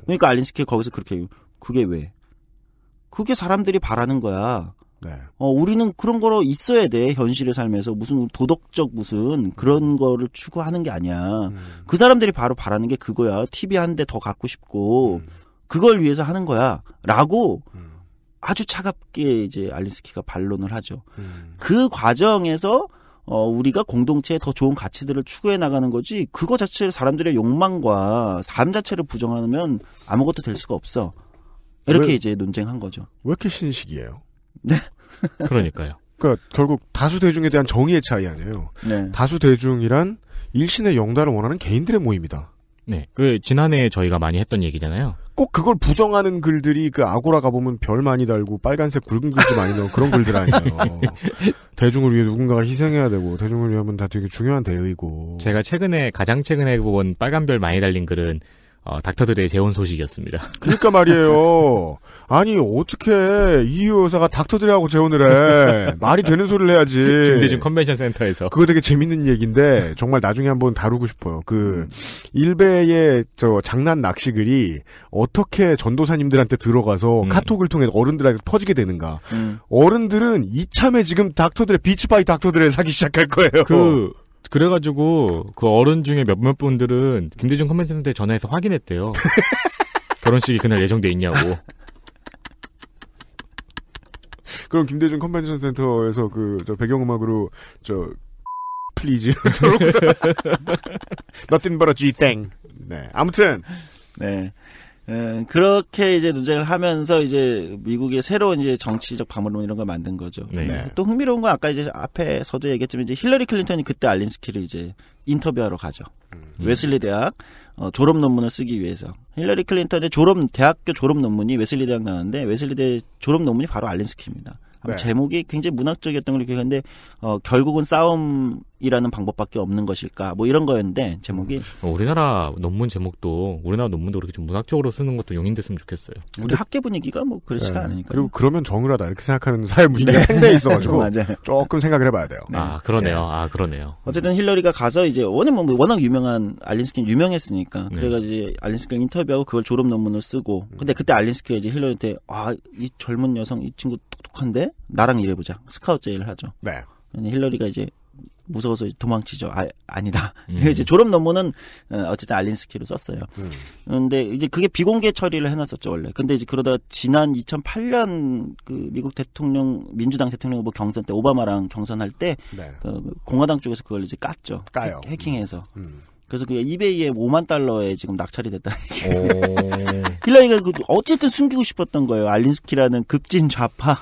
그러니까 알린스키 거기서 그렇게 그게 왜? 그게 사람들이 바라는 거야. 네. 어, 우리는 그런 거로 있어야 돼. 현실의 삶에서 무슨 도덕적 무슨 그런 음. 거를 추구하는 게 아니야. 음. 그 사람들이 바로 바라는 게 그거야. TV 한 대 더 갖고 싶고 음. 그걸 위해서 하는 거야라고 음. 아주 차갑게 이제 알리스키가 반론을 하죠. 음. 그 과정에서 어, 우리가 공동체에 더 좋은 가치들을 추구해 나가는 거지, 그거 자체를 사람들의 욕망과 삶 자체를 부정하면 아무것도 될 수가 없어. 이렇게 왜, 이제 논쟁한 거죠. 왜 이렇게 신식이에요? 네. 그러니까요. 그러니까 결국 다수 대중에 대한 정의의 차이 아니에요. 네. 다수 대중이란 일신의 영달을 원하는 개인들의 모임이다. 네. 그 지난해 저희가 많이 했던 얘기잖아요. 꼭 그걸 부정하는 글들이 그 아고라 가보면 별 많이 달고 빨간색 굵은 글도 많이 넣은 그런 글들 아니에요. 네. 대중을 위해 누군가가 희생해야 되고 대중을 위하면 다 되게 중요한 대의고. 제가 최근에 가장 최근에 본 빨간 별 많이 달린 글은 어, 닥터들의 재혼 소식이었습니다. 그러니까 말이에요. 아니 어떻게 이유 여사가 닥터들하고 재혼을 해? 말이 되는 소리를 해야지. 김대중 컨벤션 센터에서. 그거 되게 재밌는 얘기인데 정말 나중에 한번 다루고 싶어요. 그 일베의 저 장난 낚시글이 어떻게 전도사님들한테 들어가서 음. 카톡을 통해 어른들한테 퍼지게 되는가? 음. 어른들은 이참에 지금 닥터들의 비치바이 닥터들을 사기 시작할 거예요. 그 그래가지고 그 어른 중에 몇몇 분들은 김대중 컨벤션센터에 전화해서 확인했대요. 결혼식이 그날 예정돼 있냐고. 그럼 김대중 컨벤션 센터에서 그저 배경음악으로 저 플리즈 n o t h i 땡. 네. 아무튼 네. 예, 그렇게 이제 논쟁을 하면서 이제 미국의 새로운 이제 정치적 방법론 이런 걸 만든 거죠. 네. 네. 또 흥미로운 건 아까 이제 앞에서도 얘기했지만 이제 힐러리 클린턴이 그때 알린스키를 이제 인터뷰하러 가죠. 음. 웨슬리 대학 어, 졸업 논문을 쓰기 위해서 힐러리 클린턴의 졸업 대학교 졸업 논문이 웨슬리 대학 나왔는데 웨슬리 대 졸업 논문이 바로 알린스키입니다. 네. 제목이 굉장히 문학적이었던 걸로 기억하는데 어, 결국은 싸움 일하는 방법밖에 없는 것일까 뭐 이런 거였는데 제목이 어, 우리나라 논문 제목도 우리나라 논문도 그렇게 좀 문학적으로 쓰는 것도 용인됐으면 좋겠어요. 우리 학계 분위기가 뭐 그렇지가 네. 않으니까 그리고 그러면 정의하다 이렇게 생각하는 사회 분위기가 네. 팽배 있어가지고 조금 생각을 해봐야 돼요. 네. 아 그러네요. 네. 아 그러네요. 어쨌든 힐러리가 가서 이제 워낙 뭐, 뭐 워낙 유명한 알린스킨 유명했으니까 네. 그래가지고 알린스킨 인터뷰하고 그걸 졸업 논문을 쓰고 음. 근데 그때 알린스킨 이제 힐러리한테 아 이 젊은 여성 이 친구 똑똑한데 나랑 일해보자 스카우트 일을 하죠. 네. 힐러리가 이제 무서워서 도망치죠. 아, 니다 음. 이제 졸업 논문은 어, 어쨌든 알린스키로 썼어요. 음. 근데 이제 그게 비공개 처리를 해놨었죠 원래. 근데 이제 그러다 지난 2008년 그 미국 대통령 민주당 대통령 후보 경선 때 오바마랑 경선할 때 네. 어, 공화당 쪽에서 그걸 이제 깠죠. 까요. 해, 킹해서 음. 음. 그래서 그 이베이에 5만 달러에 지금 낙찰이 됐다는 얘기. 힐러리가 그 어쨌든 숨기고 싶었던 거예요. 알린스키라는 급진 좌파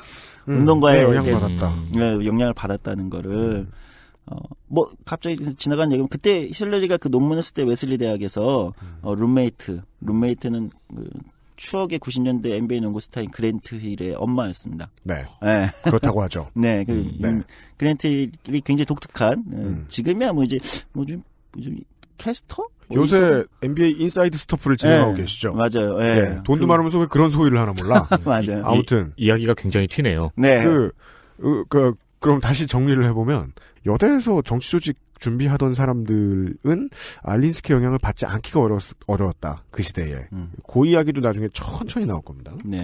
음, 운동가의 네, 영향 받았다. 음. 네, 영향을 받았다는 거를. 음. 어, 뭐 갑자기 지나간 얘기면 그때 힐러리가 그 논문을 쓸때 웨슬리 대학에서 어, 룸메이트 룸메이트는 그 추억의 90년대 NBA 농구 스타인 그랜트 힐의 엄마였습니다. 네. 네. 그렇다고 하죠. 네, 그, 음, 네. 음, 그랜트 힐이 굉장히 독특한 예, 음. 지금이야 뭐 이제 뭐좀 요즘 뭐 캐스터? 뭐 요새 이런? NBA 인사이드 스토프를 진행하고 네, 계시죠. 맞아요. 네. 네. 돈도 그... 많으면서 왜 그런 소리를 하나 몰라. 맞아요. 아무튼 이, 야기가 굉장히 튀네요. 네. 그, 그, 그 그럼 다시 정리를 해보면 여대에서 정치조직 준비하던 사람들은 알린스키 영향을 받지 않기가 어려웠, 어려웠다. 그 시대에. 음. 그 이야기도 나중에 천천히 나올 겁니다. 네.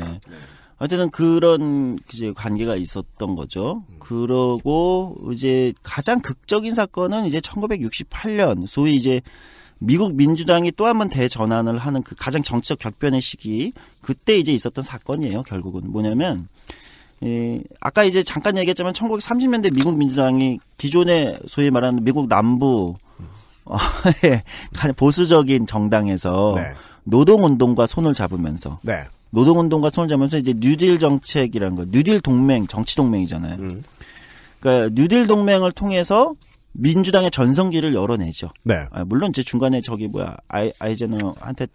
하여튼 그런 이제 관계가 있었던 거죠. 음. 그러고 이제 가장 극적인 사건은 이제 1968년 소위 이제 미국 민주당이 또 한번 대전환을 하는 그 가장 정치적 격변의 시기 그때 이제 있었던 사건이에요. 결국은 뭐냐면 이 아까 이제 잠깐 얘기했지만 1930년대 미국 민주당이 기존의 소위 말하는 미국 남부 어, 예, 보수적인 정당에서 네. 노동운동과 손을 잡으면서 네. 노동운동과 손을 잡으면서 이제 뉴딜 정책이라는 거 뉴딜 동맹 정치 동맹이잖아요. 음. 그러니까 뉴딜 동맹을 통해서 민주당의 전성기를 열어내죠. 네. 아, 물론 이제 중간에 저기 뭐야 아이, 아이젠너한테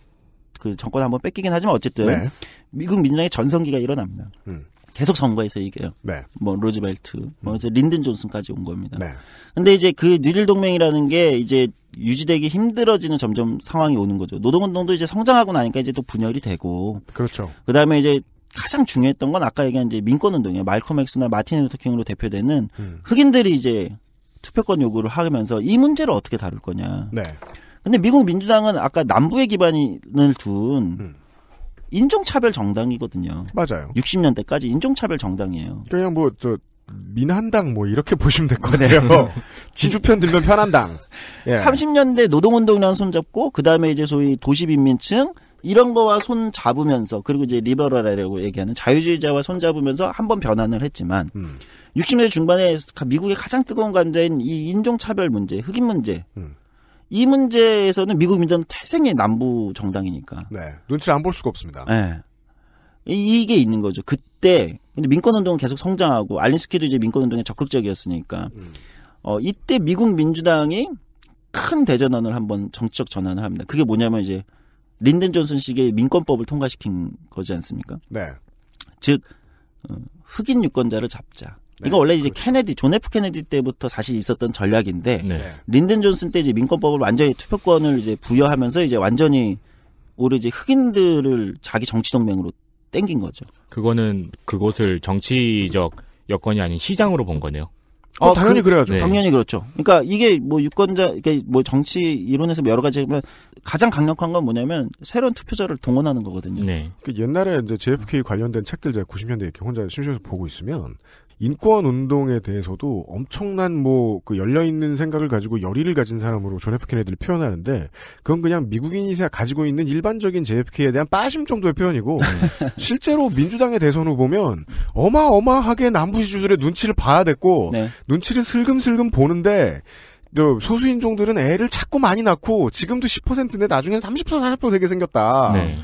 그 정권 한번 뺏기긴 하지만 어쨌든 네. 미국 민주당의 전성기가 일어납니다. 음. 계속 선거에서 이겨요. 네. 뭐 로즈벨트, 뭐 이제 린든 존슨까지 온 겁니다. 네. 근데 이제 그 뉴딜 동맹이라는 게 이제 유지되기 힘들어지는 점점 상황이 오는 거죠. 노동운동도 이제 성장하고 나니까 이제 또 분열이 되고. 그렇죠. 그다음에 이제 가장 중요했던 건 아까 얘기한 이제 민권운동이에요. 말콤 엑스나 마틴 루터킹으로 대표되는 음. 흑인들이 이제 투표권 요구를 하면서 이 문제를 어떻게 다룰 거냐. 네. 근데 미국 민주당은 아까 남부의 기반을 둔 음. 인종차별 정당이거든요. 맞아요. 60년대까지 인종차별 정당이에요. 그냥 뭐 저 민한당 뭐 이렇게 보시면 될것 네. 같아요. 네. 지주편 들면 편한당. 예. 30년대 노동운동이랑 손잡고 그 다음에 이제 소위 도시빈민층 이런 거와 손 잡으면서 그리고 이제 리버럴이라고 얘기하는 자유주의자와 손 잡으면서 한 번 변환을 했지만 음. 60년대 중반에 미국의 가장 뜨거운 관제인이 인종차별 문제, 흑인 문제. 음. 이 문제에서는 미국 민주당 태생의 남부 정당이니까. 네. 눈치를 안 볼 수가 없습니다. 네. 이게 있는 거죠. 그때 근데 민권 운동은 계속 성장하고 알린스키도 이제 민권 운동에 적극적이었으니까 음. 어 이때 미국 민주당이 큰 대전환을 한번 정치적 전환을 합니다. 그게 뭐냐면 이제 린든 존슨식의 민권법을 통과시킨 거지 않습니까? 네. 즉 어, 흑인 유권자를 잡자. 네, 이거 원래 이제 그렇죠. 케네디 존 F 케네디 때부터 사실 있었던 전략인데 네. 린든 존슨 때 이제 민권법을 완전히 투표권을 이제 부여하면서 이제 완전히 오히 이제 흑인들을 자기 정치 동맹으로 땡긴 거죠. 그거는 그곳을 정치적 여건이 아닌 시장으로 본 거네요. 어, 어 당연히 그, 래야죠 네. 당연히 그렇죠. 그러니까 이게 뭐 유권자, 이게 뭐 정치 이론에서 여러 가지 보면 가장 강력한 건 뭐냐면 새로운 투표자를 동원하는 거거든요. 네. 그 옛날에 이제 JFK 관련된 책들 제가 90년대 이렇게 혼자 심심해서 보고 있으면 인권 운동에 대해서도 엄청난 뭐 그 열려 있는 생각을 가지고 열의를 가진 사람으로 존 F 케네들를 표현하는데 그건 그냥 미국인이 가지고 있는 일반적인 JFK에 대한 빠심 정도의 표현이고 실제로 민주당의 대선후 보면 어마어마하게 남부 지주들의 눈치를 봐야 됐고 네. 눈치를 슬금슬금 보는데 소수인종들은 애를 자꾸 많이 낳고 지금도 10%인데 나중엔 30% 40% 되게 생겼다. 네.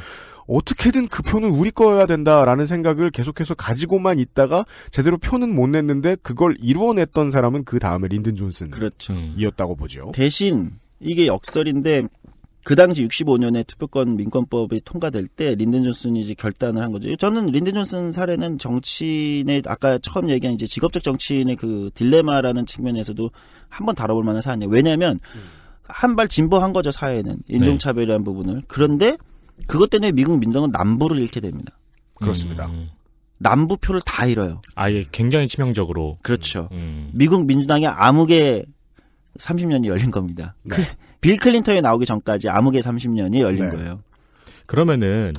어떻게든 그 표는 우리 거여야 된다라는 생각을 계속해서 가지고만 있다가 제대로 표는 못 냈는데 그걸 이루어냈던 사람은 그 다음에 린든 존슨 이었다고 그렇죠. 보죠. 대신 이게 역설인데 그 당시 65년에 투표권 민권법이 통과될 때 린든 존슨이 이제 결단을 한 거죠. 저는 린든 존슨 사례는 정치인의 아까 처음 얘기한 이제 직업적 정치인의 그 딜레마라는 측면에서도 한번 다뤄볼 만한 사안이에요. 왜냐하면 음. 한발 진보한 거죠 사회는 네. 인종차별이라는 네. 부분을. 그런데 그것 때문에 미국 민정은 남부를 잃게 됩니다. 그렇습니다. 음. 남부 표를 다 잃어요. 아예 굉장히 치명적으로. 그렇죠. 음. 음. 미국 민주당이 암흑의 30년이 열린 겁니다. 네. 그 빌 클린턴이 나오기 전까지 암흑의 30년이 열린 네. 거예요. 그러면은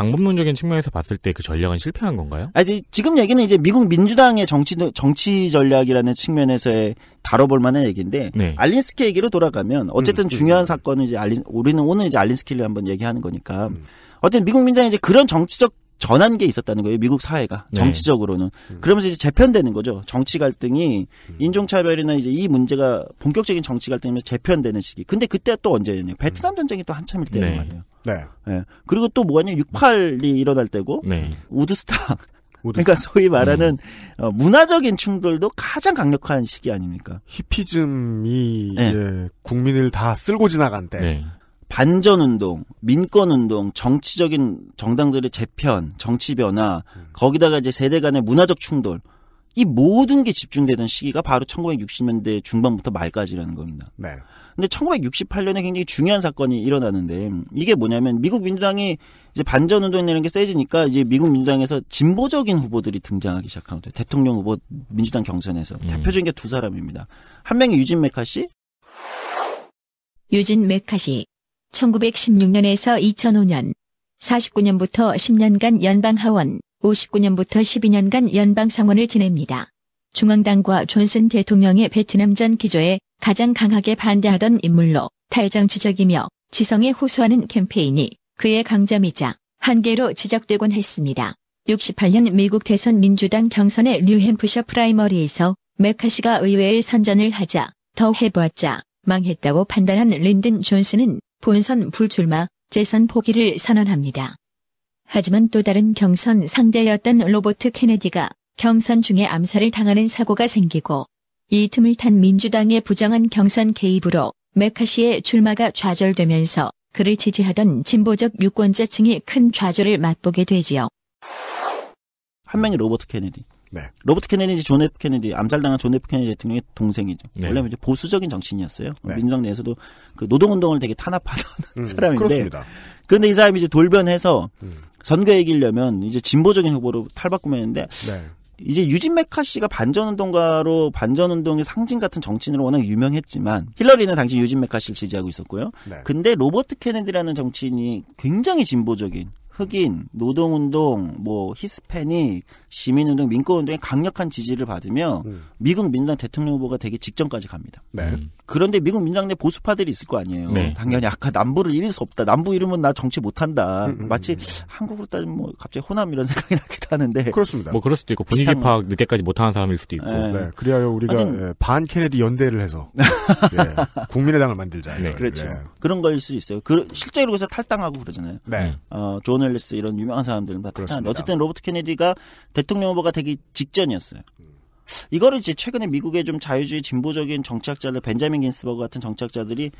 방법론적인 측면에서 봤을 때 그 전략은 실패한 건가요? 아니, 지금 얘기는 이제 미국 민주당의 정치, 정치 전략이라는 측면에서의 다뤄볼 만한 얘기인데, 네. 알린스키 얘기로 돌아가면, 어쨌든 음, 음, 중요한 음. 사건은 이제 알린, 우리는 오늘 이제 알린스키를 한번 얘기하는 거니까, 음. 어쨌든 미국 민주당이 이제 그런 정치적 전환기에 있었다는 거예요. 미국 사회가 네. 정치적으로는 음. 그러면서 이제 재편되는 거죠. 정치 갈등이 음. 인종차별이나 이제 이 문제가 본격적인 정치 갈등이면 재편되는 시기. 근데 그때 또 언제였냐? 베트남 전쟁이 또 한참일 때란 네. 말이에요. 네. 네. 그리고 또 뭐냐 68이 일어날 때고 네. 우드스타. 그러니까 소위 말하는 음. 어, 문화적인 충돌도 가장 강력한 시기 아닙니까? 히피즘이 네. 예, 국민을 다 쓸고 지나간 때. 네. 반전운동, 민권운동, 정치적인 정당들의 재편, 정치 변화, 음. 거기다가 이제 세대 간의 문화적 충돌, 이 모든 게 집중되던 시기가 바로 1960년대 중반부터 말까지라는 겁니다. 네. 근데 1968년에 굉장히 중요한 사건이 일어나는데 이게 뭐냐면 미국 민주당이 이제 반전 운동이라는 게 세지니까 이제 미국 민주당에서 진보적인 후보들이 등장하기 시작합니다. 대통령 후보 민주당 경선에서 음. 대표적인 게 두 사람입니다. 한 명이 유진 메카시 유진 메카시 1916년에서 2005년 49년부터 10년간 연방 하원 59년부터 12년간 연방 상원을 지냅니다. 중앙당과 존슨 대통령의 베트남 전 기조에 가장 강하게 반대하던 인물로 탈정지적이며 지성에 호소하는 캠페인이 그의 강점이자 한계로 지적되곤 했습니다. 68년 미국 대선 민주당 경선의 뉴햄프셔 프라이머리에서 메카시가 의회에 선전을 하자 더 해보았자 망했다고 판단한 린든 존슨은 본선 불출마 재선 포기를 선언합니다. 하지만 또 다른 경선 상대였던 로버트 케네디가 경선 중에 암살을 당하는 사고가 생기고 이 틈을 탄 민주당의 부정한 경선 개입으로 메카시의 출마가 좌절되면서 그를 지지하던 진보적 유권자층이 큰 좌절을 맛보게 되지요. 한 명이 로버트 케네디. 네. 로버트 케네디, 존 F 케네디, 암살당한 존 F 케네디 대통령의 동생이죠. 네. 원래 이제 보수적인 정치인이었어요. 네. 민주당 내에서도 그 노동운동을 되게 탄압하던 음, 사람인데. 그렇습니다. 그런데 이 사람이 이제 돌변해서 음. 선거에 이기려면 이제 진보적인 후보로 탈바꿈했는데 네. 이제 유진 메카시가 반전운동가로 반전운동의 상징 같은 정치인으로 워낙 유명했지만 힐러리는 당시 유진 메카시를 지지하고 있었고요. 네. 근데 로버트 케네디라는 정치인이 굉장히 진보적인 흑인, 노동운동, 뭐 히스패닉, 시민운동, 민권운동에 강력한 지지를 받으며 음. 미국 민주당 대통령 후보가 되기 직전까지 갑니다. 네. 음. 그런데 미국 민주당 내 보수파들이 있을 거 아니에요. 네. 당연히 아까 남부를 잃을 수 없다. 남부 잃으면 나 정치 못한다. 음, 음, 마치 음. 한국으로 따지면 뭐 갑자기 호남 이런 생각이 나기도 하는데. 그렇습니다. 뭐 그럴 수도 있고 분위기 파악 늦게까지 못하는 사람일 수도 있고. 네. 네. 그래야 우리가 하여튼... 예, 반 케네디 연대를 해서 예. 국민의당을 만들자. 네. 그렇죠. 예. 그런 걸 수 있어요. 그, 실제로 그래서 탈당하고 그러잖아요. 네. 어, 존 앨리스 이런 유명한 사람들은 다 탈당하는데 어쨌든 로버트 케네디가 대통령 후보가 되기 직전이었어요. 이거를 이제 최근에 미국의 좀 자유주의 진보적인 정치학자들 벤자민 긴스버그 같은 정치학자들이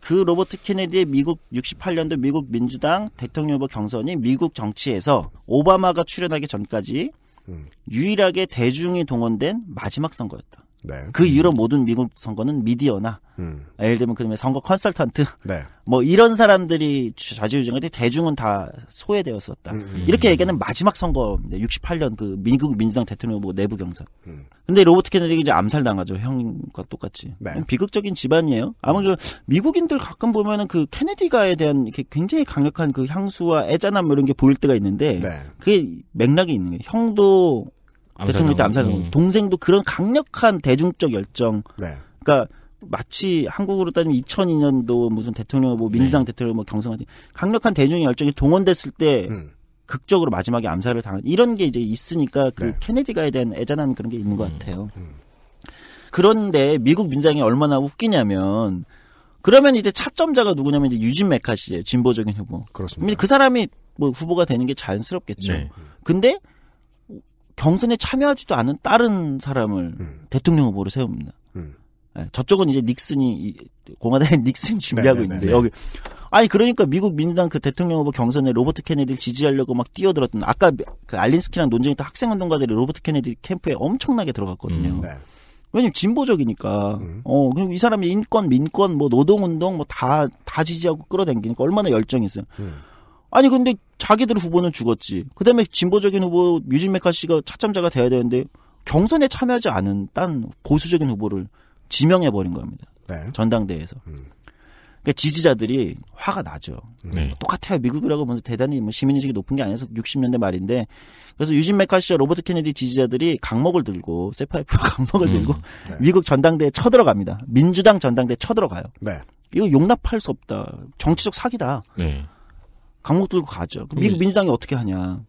그 로버트 케네디의 미국 68년도 미국 민주당 대통령 후보 경선이 미국 정치에서 오바마가 출연하기 전까지 음. 유일하게 대중이 동원된 마지막 선거였다. 네. 그 이후로 모든 미국 선거는 미디어나 음. 예를 들면 그러면 선거 컨설턴트 네. 뭐 이런 사람들이 좌지우지할 때 대중은 다 소외되었었다. 음, 음. 이렇게 얘기하는 마지막 선거 68년 그 미국 민주당 대통령 후보 내부 경선. 음. 근데 로버트 케네디가 이제 암살당하죠. 형과 똑같이. 네. 비극적인 집안이에요. 아마 그 미국인들 가끔 보면은 그 케네디가에 대한 이렇게 굉장히 강력한 그 향수와 애잔함 이런 게 보일 때가 있는데 네. 그게 맥락이 있는 거예요. 형도 대통령 때 암살정. 음. 동생도 그런 강력한 대중적 열정. 네. 그러니까 마치 한국으로 따지면 2002년도 무슨 대통령 뭐 민주당 네. 대통령 뭐 경선하지 강력한 대중의 열정이 동원됐을 때 음. 극적으로 마지막에 암살을 당한 이런 게 이제 있으니까 그 네. 케네디가에 대한 애잔함 그런 게 있는 것 음. 같아요. 음. 그런데 미국 민주당이 얼마나 웃기냐면 그러면 이제 차점자가 누구냐면 이제 유진 메카시의 진보적인 후보. 그렇습니다. 그 사람이 뭐 후보가 되는 게 자연스럽겠죠. 네. 근데 경선에 참여하지도 않은 다른 사람을 음. 대통령 후보로 세웁니다. 음. 네, 저쪽은 이제 닉슨이 공화당의 닉슨 준비하고 네, 네, 네, 있는데 여기 아니 그러니까 미국 민주당 그 대통령 후보 경선에 로버트 케네디를 지지하려고 막 뛰어들었던 아까 그 알린스키랑 논쟁했던 학생 운동가들이 로버트 케네디 캠프에 엄청나게 들어갔거든요. 음, 네. 왜냐면 진보적이니까. 음. 어, 그리고 이 사람이 인권, 민권, 뭐 노동운동 뭐 다 다 지지하고 끌어당기니까 얼마나 열정이 있어요. 음. 아니 근데 자기들 후보는 죽었지. 그다음에 진보적인 후보 유진 메카씨가 차참자가 돼야 되는데 경선에 참여하지 않은 딴 보수적인 후보를 지명해 버린 겁니다. 네. 전당대회에서. 음. 그니까 지지자들이 화가 나죠. 음. 네. 똑같아요. 미국이라고 먼저 대단히 뭐 시민의식이 높은 게 아니어서 60년대 말인데 그래서 유진 메카씨와 로버트 케네디 지지자들이 강목을 들고 세파이프 강목을 음. 들고 네. 미국 전당대에 쳐들어갑니다. 민주당 전당대에 쳐들어가요. 네. 이거 용납할 수 없다. 정치적 사기다. 네. 강목 들고 가죠. 그 미국 음. 민주당이 어떻게 하냐?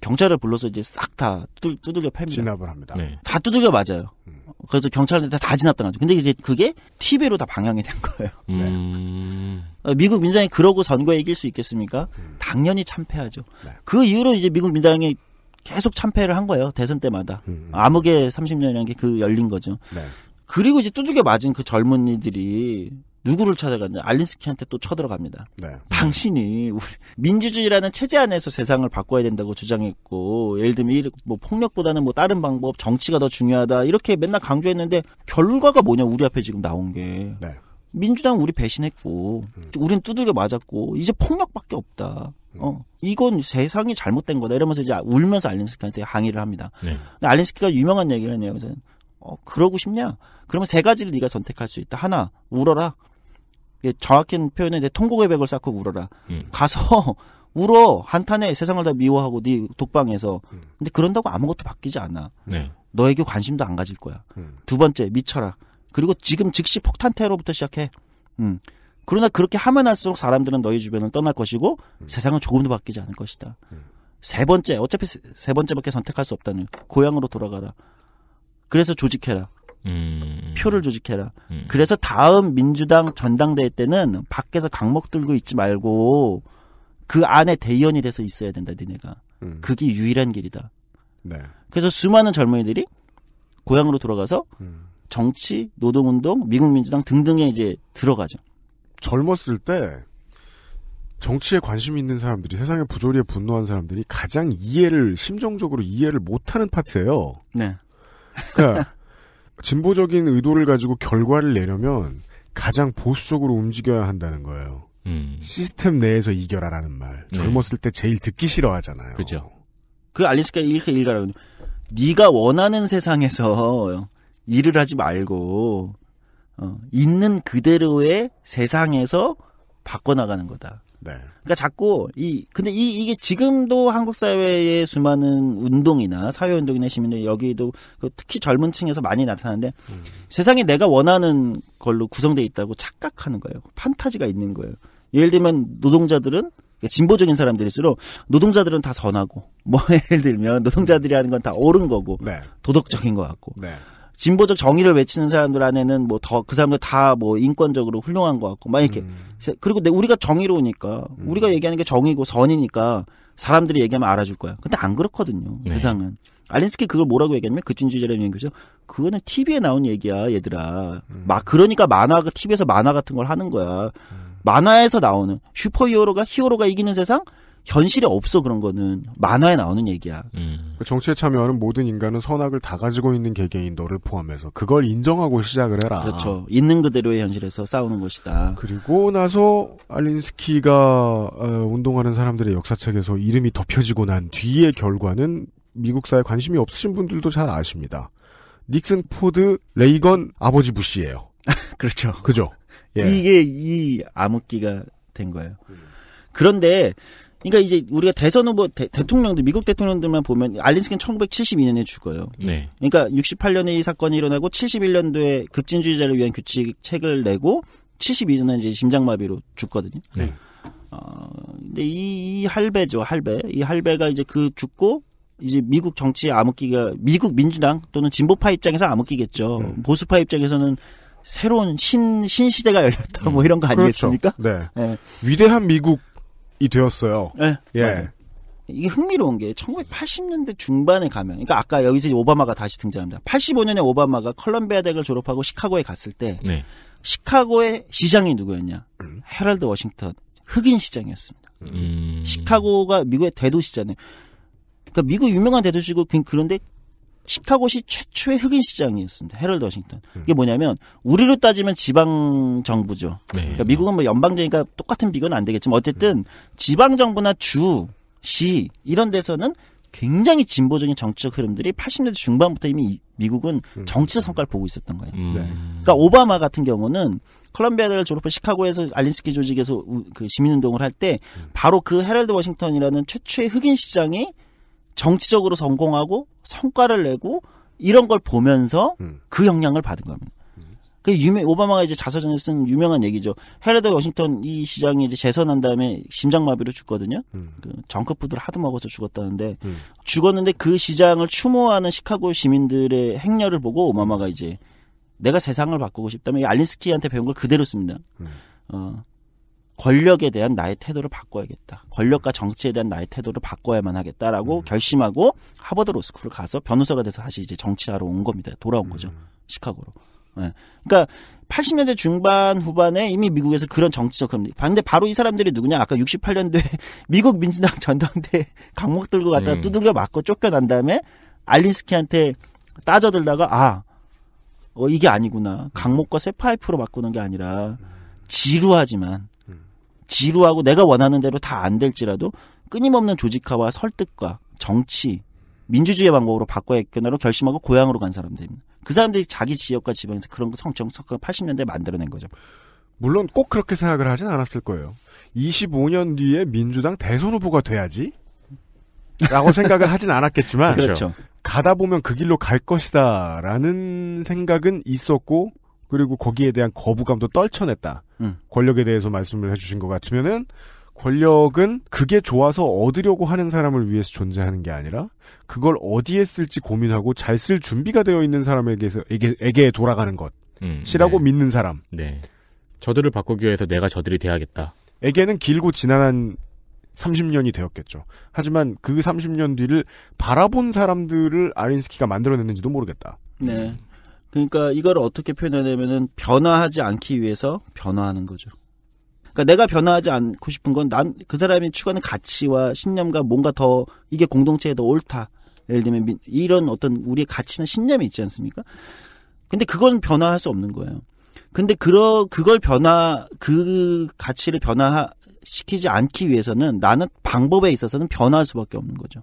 경찰을 불러서 이제 싹다 두들겨 팹니다. 진압을 합니다. 네. 다 두들겨 맞아요. 음. 그래서 경찰한테 다 진압당하죠. 근데 이제 그게 TV로 다 방영이 된 거예요. 음. 네. 미국 민당이 그러고 선거에 이길 수 있겠습니까? 음. 당연히 참패하죠. 네. 그 이후로 이제 미국 민당이 계속 참패를 한 거예요. 대선 때마다. 음, 암흑의 30년이라는 게 그 열린 거죠. 네. 그리고 이제 두들겨 맞은 그 젊은이들이 누구를 찾아갔냐? 알린스키한테 또 쳐들어갑니다. 네. 당신이 우리 민주주의라는 체제 안에서 세상을 바꿔야 된다고 주장했고, 예를 들면 뭐 폭력보다는 뭐 다른 방법, 정치가 더 중요하다 이렇게 맨날 강조했는데 결과가 뭐냐 우리 앞에 지금 나온 게 네. 민주당 우리 배신했고, 음. 우린 두들겨 맞았고 이제 폭력밖에 없다. 음. 어, 이건 세상이 잘못된 거다 이러면서 이제 울면서 알린스키한테 항의를 합니다. 네. 알린스키가 유명한 얘기를 하네요. 그래서 어, 그러고 싶냐? 그러면 세 가지를 네가 선택할 수 있다. 하나, 울어라. 예, 정확한 표현은 내 통곡의 백을 쌓고 울어라. 음. 가서 울어 한탄해 세상을 다 미워하고 네 독방에서. 음. 근데 그런다고 아무것도 바뀌지 않아. 네. 너에게 관심도 안 가질 거야. 음. 두 번째 미쳐라. 그리고 지금 즉시 폭탄 테러부터 시작해. 음. 그러나 그렇게 하면 할수록 사람들은 너희 주변을 떠날 것이고 음. 세상은 조금도 바뀌지 않을 것이다. 음. 세 번째 어차피 세 번째밖에 선택할 수 없다는 고향으로 돌아가라. 그래서 조직해라. 음. 표를 조직해라. 음. 그래서 다음 민주당 전당대회 때는 밖에서 강목 들고 있지 말고 그 안에 대의원이 돼서 있어야 된다, 니네가. 음. 그게 유일한 길이다. 네. 그래서 수많은 젊은이들이 고향으로 돌아가서 음. 정치, 노동운동, 미국 민주당 등등에 이제 들어가죠. 젊었을 때 정치에 관심 있는 사람들이 세상의 부조리에 분노한 사람들이 가장 이해를 심정적으로 이해를 못하는 파트예요. 네. 그러니까 진보적인 의도를 가지고 결과를 내려면 가장 보수적으로 움직여야 한다는 거예요. 음. 시스템 내에서 이겨라라는 말. 네. 젊었을 때 제일 듣기 싫어하잖아요. 그죠. 그 알리스가 이렇게 일가라고. 네가 원하는 세상에서 일을 하지 말고 어, 있는 그대로의 세상에서 바꿔나가는 거다. 네. 그러니까 자꾸 이 근데 이 이게 지금도 한국 사회의 수많은 운동이나 사회 운동이나 시민들 여기도 그 특히 젊은 층에서 많이 나타나는데 음. 세상에 내가 원하는 걸로 구성돼 있다고 착각하는 거예요. 판타지가 있는 거예요. 예를 들면 노동자들은 그러니까 진보적인 사람들일수록 노동자들은 다 선하고 뭐 예를 들면 노동자들이 하는 건 다 옳은 거고 네. 도덕적인 것 같고 네. 진보적 정의를 외치는 사람들 안에는 뭐 더 그 사람들 다 뭐 인권적으로 훌륭한 것 같고 막 이렇게 음. 그리고 내 우리가 정의로우니까 음. 우리가 얘기하는 게 정의고 선이니까 사람들이 얘기하면 알아줄 거야. 근데 안 그렇거든요. 네. 세상은 알린스키 그걸 뭐라고 얘기하냐면 그진주제라는 얘기죠. 그거는 TV에 나온 얘기야, 얘들아. 음. 막 그러니까 만화가 TV에서 만화 같은 걸 하는 거야. 음. 만화에서 나오는 슈퍼히어로가 히어로가 이기는 세상 현실에 없어 그런 거는 만화에 나오는 얘기야. 음. 그 정치에 참여하는 모든 인간은 선악을 다 가지고 있는 개개인 너를 포함해서 그걸 인정하고 시작을 해라. 그렇죠. 있는 그대로의 현실에서 싸우는 것이다. 그리고 나서 알린스키가 어, 운동하는 사람들의 역사책에서 이름이 덮여지고 난 뒤의 결과는 미국사에 관심이 없으신 분들도 잘 아십니다. 닉슨, 포드, 레이건, 아버지 부시예요. 그렇죠. 그죠. 예. 이게 이 암흑기가 된 거예요. 그런데 그러니까 이제 우리가 대선 후보 대, 통령들 미국 대통령들만 보면 알린스키는 1972년에 죽어요. 네. 그러니까 68년에 이 사건이 일어나고 71년도에 급진주의자를 위한 규칙 책을 내고 72년에 이제 심장마비로 죽거든요. 네. 어, 근데 이, 이 할배죠, 할배. 이 할배가 이제 그 죽고 이제 미국 정치에 암흑기가 미국 민주당 또는 진보파 입장에서 암흑기겠죠. 음. 보수파 입장에서는 새로운 신 신시대가 열렸다 뭐 이런 거 그렇죠. 아니겠습니까? 그렇죠. 네. 네. 위대한 미국 이 되었어요. 네. 예. 맞아요. 이게 흥미로운 게 1980년대 중반에 가면, 그러니까 아까 여기서 오바마가 다시 등장합니다. 85년에 오바마가 컬럼비아 대학을 졸업하고 시카고에 갔을 때, 네. 시카고의 시장이 누구였냐? 헤럴드 워싱턴 흑인 시장이었습니다. 음. 시카고가 미국의 대도시잖아요. 그러니까 미국 유명한 대도시고 그, 그런데 시카고시 최초의 흑인 시장이었습니다. 헤럴드 워싱턴. 음. 이게 뭐냐면 우리로 따지면 지방 정부죠. 네. 그러니까 미국은 뭐 연방제니까 똑같은 비교는 안 되겠지만 어쨌든 지방 정부나 주, 시 이런 데서는 굉장히 진보적인 정치적 흐름들이 80년대 중반부터 이미 미국은 음. 정치적 성과를 보고 있었던 거예요. 음. 네. 그러니까 오바마 같은 경우는 컬럼비아를 졸업한 시카고에서 알린스키 조직에서 그 시민운동을 할 때 바로 그 헤럴드 워싱턴이라는 최초의 흑인 시장이 정치적으로 성공하고 성과를 내고 이런 걸 보면서 음. 그 영향을 받은 겁니다. 음. 그 유명 오바마가 이제 자서전에 쓴 유명한 얘기죠. 헤르드 워싱턴 이 시장이 이제 재선한 다음에 심장마비로 죽거든요. 음. 그 정크푸드를 하도 먹어서 죽었다는데 음. 죽었는데 그 시장을 추모하는 시카고 시민들의 행렬을 보고 오바마가 이제 내가 세상을 바꾸고 싶다면 이 알린스키한테 배운 걸 그대로 씁니다. 음. 어, 권력에 대한 나의 태도를 바꿔야겠다. 권력과 정치에 대한 나의 태도를 바꿔야만 하겠다라고 음. 결심하고 하버드 로스쿨을 가서 변호사가 돼서 다시 이제 정치하러 온 겁니다. 돌아온 거죠. 음. 시카고로. 네. 그러니까 80년대 중반 후반에 이미 미국에서 그런 정치적 그런 근데 바로 이 사람들이 누구냐? 아까 6 8년대 미국 민주당 전당대 강목 들고 갔다가 음. 두들겨 맞고 쫓겨난 다음에 알린스키한테 따져들다가 아 어, 이게 아니구나. 강목과 세파이프로 바꾸는 게 아니라 지루하지만 지루하고 내가 원하는 대로 다 안 될지라도 끊임없는 조직화와 설득과 정치, 민주주의 방법으로 바꿔야겠구나로 결심하고 고향으로 간 사람들입니다. 그 사람들이 자기 지역과 지방에서 그런 성정 석가 80년대 에 만들어낸 거죠. 물론 꼭 그렇게 생각을 하진 않았을 거예요. 25년 뒤에 민주당 대선 후보가 돼야지. 라고 생각을 하진 않았겠지만 그렇죠. 가다 보면 그 길로 갈 것이다라는 생각은 있었고 그리고 거기에 대한 거부감도 떨쳐냈다. 음. 권력에 대해서 말씀을 해주신 것 같으면은 권력은 그게 좋아서 얻으려고 하는 사람을 위해서 존재하는 게 아니라 그걸 어디에 쓸지 고민하고 잘 쓸 준비가 되어 있는 사람에게서 에게, 돌아가는 것이라고 음, 네. 믿는 사람. 네. 저들을 바꾸기 위해서 내가 저들이 돼야겠다. 에게는 길고 지난한 30년이 되었겠죠. 하지만 그 30년 뒤를 바라본 사람들을 아린스키가 만들어냈는지도 모르겠다. 네. 그러니까 이걸 어떻게 표현하냐면은 변화하지 않기 위해서 변화하는 거죠. 그러니까 내가 변화하지 않고 싶은 건 난 그 사람이 추구하는 가치와 신념과 뭔가 더 이게 공동체에 더 옳다. 예를 들면 이런 어떤 우리의 가치나 신념이 있지 않습니까? 근데 그건 변화할 수 없는 거예요. 근데 그러 그걸 변화 그 가치를 변화시키지 않기 위해서는 나는 방법에 있어서는 변화할 수밖에 없는 거죠.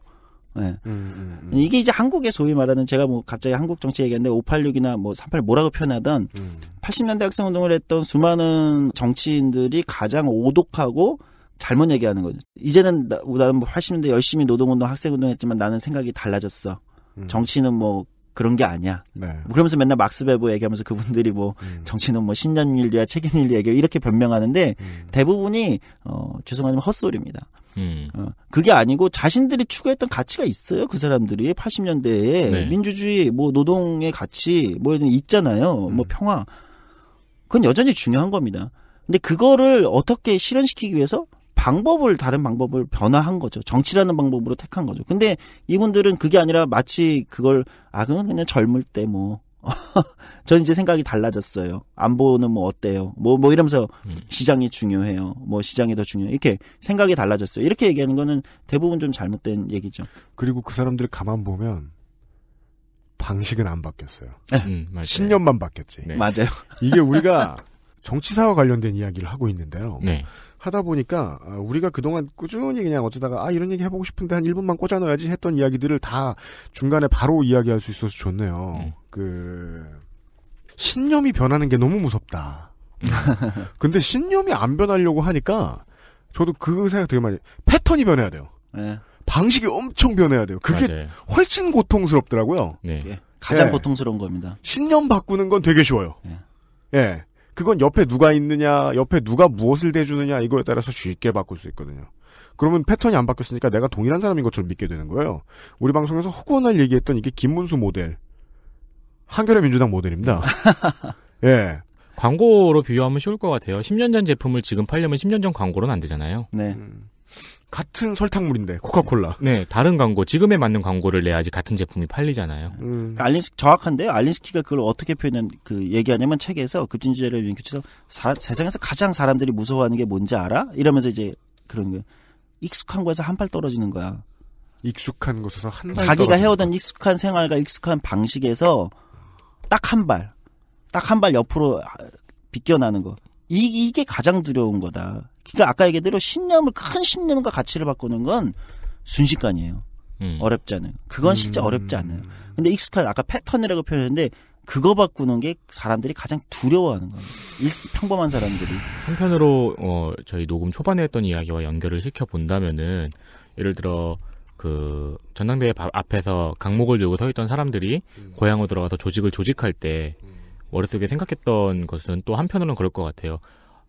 네. 음, 음, 이게 이제 한국의 소위 말하는 제가 뭐 갑자기 한국 정치 얘기했는데 586이나 뭐 38 뭐라고 표현하던 음. 80년대 학생 운동을 했던 수많은 정치인들이 가장 오독하고 잘못 얘기하는 거죠. 이제는 나, 나는 뭐 80년대 열심히 노동운동 학생운동 했지만 나는 생각이 달라졌어. 음. 정치는 뭐 그런 게 아니야. 네. 그러면서 맨날 막스 베보 얘기하면서 그분들이 뭐 음. 정치는 뭐신년윤리와 책임 윤리 얘기 이렇게 변명하는데 음. 대부분이 어 죄송하지만 헛소리입니다. 음. 어, 그게 아니고 자신들이 추구했던 가치가 있어요. 그 사람들이 80년대에 네. 민주주의, 뭐 노동의 가치 뭐 있잖아요. 음. 뭐 평화. 그건 여전히 중요한 겁니다. 근데 그거를 어떻게 실현시키기 위해서 방법을 다른 방법을 변화한 거죠. 정치라는 방법으로 택한 거죠. 근데 이분들은 그게 아니라 마치 그걸 아 그건 그냥 젊을 때 뭐. 저는 이제 생각이 달라졌어요. 안보는 뭐 어때요? 뭐, 뭐 이러면서 음. 시장이 중요해요. 뭐 시장이 더 중요해요. 이렇게 생각이 달라졌어요. 이렇게 얘기하는 거는 대부분 좀 잘못된 얘기죠. 그리고 그 사람들 가만 보면 방식은 안 바뀌었어요. 네. 음, 신념만 바뀌었지. 네. 맞아요. 이게 우리가 정치사와 관련된 이야기를 하고 있는데요. 네. 하다 보니까 아, 우리가 그동안 꾸준히 그냥 어쩌다가 아 이런 얘기 해보고 싶은데 한 1분만 꽂아 넣어야지 했던 이야기들을 다 중간에 바로 이야기할 수 있어서 좋네요. 음. 그 신념이 변하는 게 너무 무섭다. 근데 신념이 안 변하려고 하니까 저도 그 생각 되게 많이 패턴이 변해야 돼요. 네. 방식이 엄청 변해야 돼요. 그게 맞아요. 훨씬 고통스럽더라고요. 네. 예, 가장 네. 고통스러운 겁니다. 신념 바꾸는 건 되게 쉬워요. 예. 예. 그건 옆에 누가 있느냐, 옆에 누가 무엇을 대주느냐 이거에 따라서 쉽게 바꿀 수 있거든요. 그러면 패턴이 안 바뀌었으니까 내가 동일한 사람인 것처럼 믿게 되는 거예요. 우리 방송에서 허구한날 얘기했던 이게 김문수 모델, 한겨레 민주당 모델입니다. 예. 광고로 비유하면 쉬울 것 같아요. 10년 전 제품을 지금 팔려면 10년 전 광고로는 안 되잖아요. 네. 음. 같은 설탕물인데 코카콜라. 네, 다른 광고 지금에 맞는 광고를 내야지 같은 제품이 팔리잖아요. 음. 그러니까 알린스 정확한데요. 알린스키가 그걸 어떻게 표현 한그 얘기하냐면 책에서 급진주제를 위한 교체서 세상에서 가장 사람들이 무서워하는 게 뭔지 알아? 이러면서 이제 그런 거 익숙한 거에서 한 발 떨어지는 거야. 익숙한 곳에서 한 발. 자기가 해오던 익숙한 생활과 익숙한 방식에서 딱 한 발, 딱 한 발 옆으로 아, 비껴나는 거. 이, 이게 가장 두려운 거다. 그러니까 아까 얘기 대로 신념을 큰 신념과 가치를 바꾸는 건 순식간이에요. 음. 어렵지 않아요. 그건 실제 음. 어렵지 않아요. 근데 익숙한 아까 패턴이라고 표현했는데 그거 바꾸는 게 사람들이 가장 두려워하는 거예요. 평범한 사람들이. 한편으로 어, 저희 녹음 초반에 했던 이야기와 연결을 시켜 본다면은 예를 들어 그 전당대회 앞에서 강목을 들고 서 있던 사람들이 음. 고향으로 들어가서 조직을 조직할 때 음. 머릿속에 생각했던 것은 또 한편으로는 그럴 것 같아요.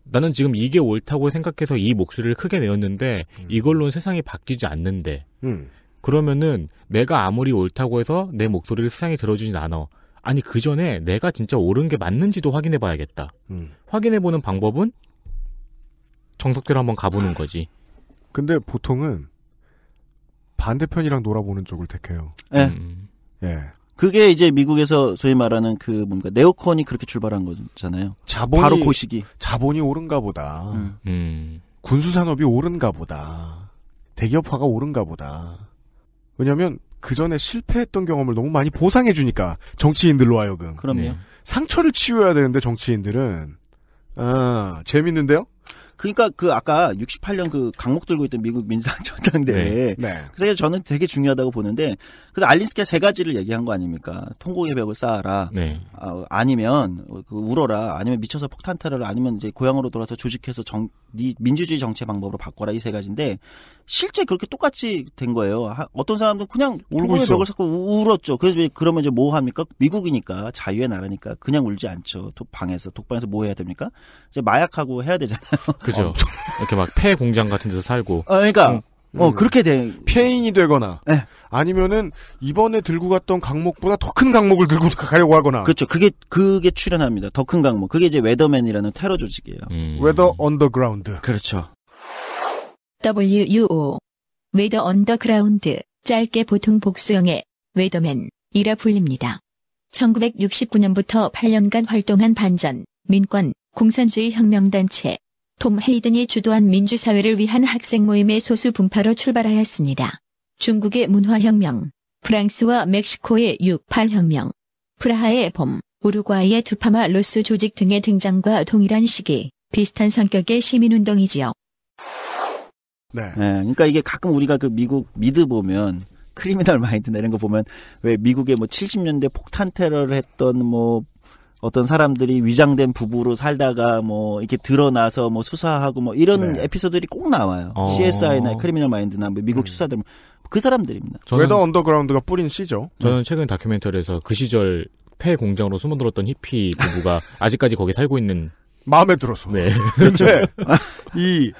나는 지금 이게 옳다고 생각해서 이 목소리를 크게 내었는데 음. 이걸로는 세상이 바뀌지 않는데 음. 그러면은 내가 아무리 옳다고 해서 내 목소리를 세상이 들어주진 않아. 아니 그 전에 내가 진짜 옳은 게 맞는지도 확인해봐야겠다. 음. 확인해보는 방법은 정석대로 한번 가보는 거지. 근데 보통은 반대편이랑 놀아보는 쪽을 택해요. 예. 음. 예. 그게 이제 미국에서 소위 말하는 그 뭔가 네오콘이 그렇게 출발한 거잖아요. 자본이 바로 고시기. 자본이 오른가 보다. 음. 음. 군수 산업이 오른가 보다. 대기업화가 오른가 보다. 왜냐하면 그 전에 실패했던 경험을 너무 많이 보상해 주니까 정치인들로 하여금. 그럼요. 네. 상처를 치유해야 되는데 정치인들은 아 재밌는데요? 그러니까 그 아까 68년 그 강목 들고 있던 미국 민주당 전당대 네. 네. 그래서 저는 되게 중요하다고 보는데 그래서 알린스키가 세 가지를 얘기한 거 아닙니까? 통곡의 벽을 쌓아라. 네. 아, 아니면 그 울어라. 아니면 미쳐서 폭탄 테러를 아니면 이제 고향으로 돌아서 조직해서 정, 네 민주주의 정체 방법으로 바꿔라 이 세 가지인데 실제 그렇게 똑같이 된 거예요. 하, 어떤 사람도 그냥 울고 벽을 쌓고 울었죠. 그래서 그러면 이제 뭐 합니까? 미국이니까 자유의 나라니까 그냥 울지 않죠. 독 방에서 독방에서 뭐 해야 됩니까? 이제 마약하고 해야 되잖아요. 그죠. 이렇게 막폐 공장 같은 데서 살고. 어, 그러니까 음, 어 음. 그렇게 돼. 폐인이 되거나 네. 아니면은 이번에 들고 갔던 강목보다 더 큰 강목을 들고 가려고 하거나. 그렇죠. 그게 그게 출연합니다. 더 큰 강목. 그게 이제 웨더맨이라는 테러 조직이에요. 음. 웨더 언더그라운드. 그렇죠. WUO 웨더 언더그라운드 짧게 보통 복수형의 웨더맨이라 불립니다. 1969년부터 8년간 활동한 반전, 민권, 공산주의 혁명단체, 톰 헤이든이 주도한 민주사회를 위한 학생 모임의 소수 분파로 출발하였습니다. 중국의 문화혁명, 프랑스와 멕시코의 68혁명, 프라하의 봄, 우루과이의 투파마 로스 조직 등의 등장과 동일한 시기, 비슷한 성격의 시민운동이지요. 네. 네. 그러니까 이게 가끔 우리가 그 미국 미드 보면 크리미널 마인드나 이런 거 보면 왜 미국의 뭐 70년대 폭탄 테러를 했던 뭐 어떤 사람들이 위장된 부부로 살다가 뭐 이렇게 드러나서 뭐 수사하고 뭐 이런 네. 에피소드들이 꼭 나와요. 어. CSI나 크리미널 마인드나 뭐 미국 음. 수사들 그 사람들입니다. 저는, 웨더 언더그라운드가 뿌린 씨죠. 저는 최근 다큐멘터리에서 그 시절 폐 공장으로 숨어들었던 히피 부부가 아직까지 거기 살고 있는 마음에 들었어. 네. 그렇죠. 이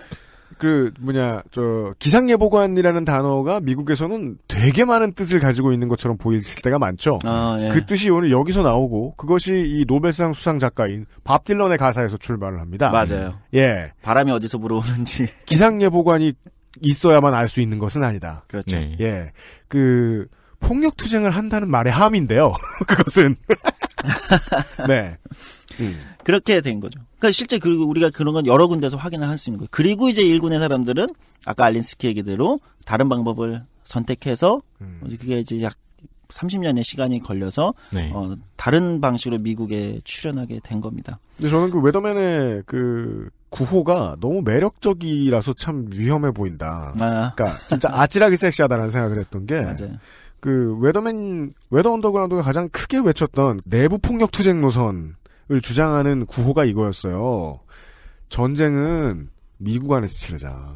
그 뭐냐 저 기상예보관이라는 단어가 미국에서는 되게 많은 뜻을 가지고 있는 것처럼 보일 때가 많죠. 아, 예. 그 뜻이 오늘 여기서 나오고 그것이 이 노벨상 수상 작가인 밥 딜런의 가사에서 출발을 합니다. 맞아요. 예. 바람이 어디서 불어오는지 기상예보관이 있어야만 알 수 있는 것은 아니다. 그렇죠. 네. 예. 그 폭력 투쟁을 한다는 말의 함인데요. 그것은 네. 음. 그렇게 된 거죠. 그러니까 실제 그 우리가 그런 건 여러 군데서 확인을 할 수 있는 거예요. 그리고 이제 일군의 사람들은 아까 알린스키 얘기대로 다른 방법을 선택해서 음. 그게 이제 약 30년의 시간이 걸려서 네. 어, 다른 방식으로 미국에 출연하게 된 겁니다. 근데 저는 그 웨더맨의 그 구호가 너무 매력적이라서 참 위험해 보인다. 아. 그러니까 진짜 아찔하게 섹시하다라는 생각을 했던 게 맞아요. 그 웨더맨 웨더 언더그라운드가 가장 크게 외쳤던 내부 폭력 투쟁 노선 주장하는 구호가 이거였어요. 전쟁은 미국 안에서 치르자.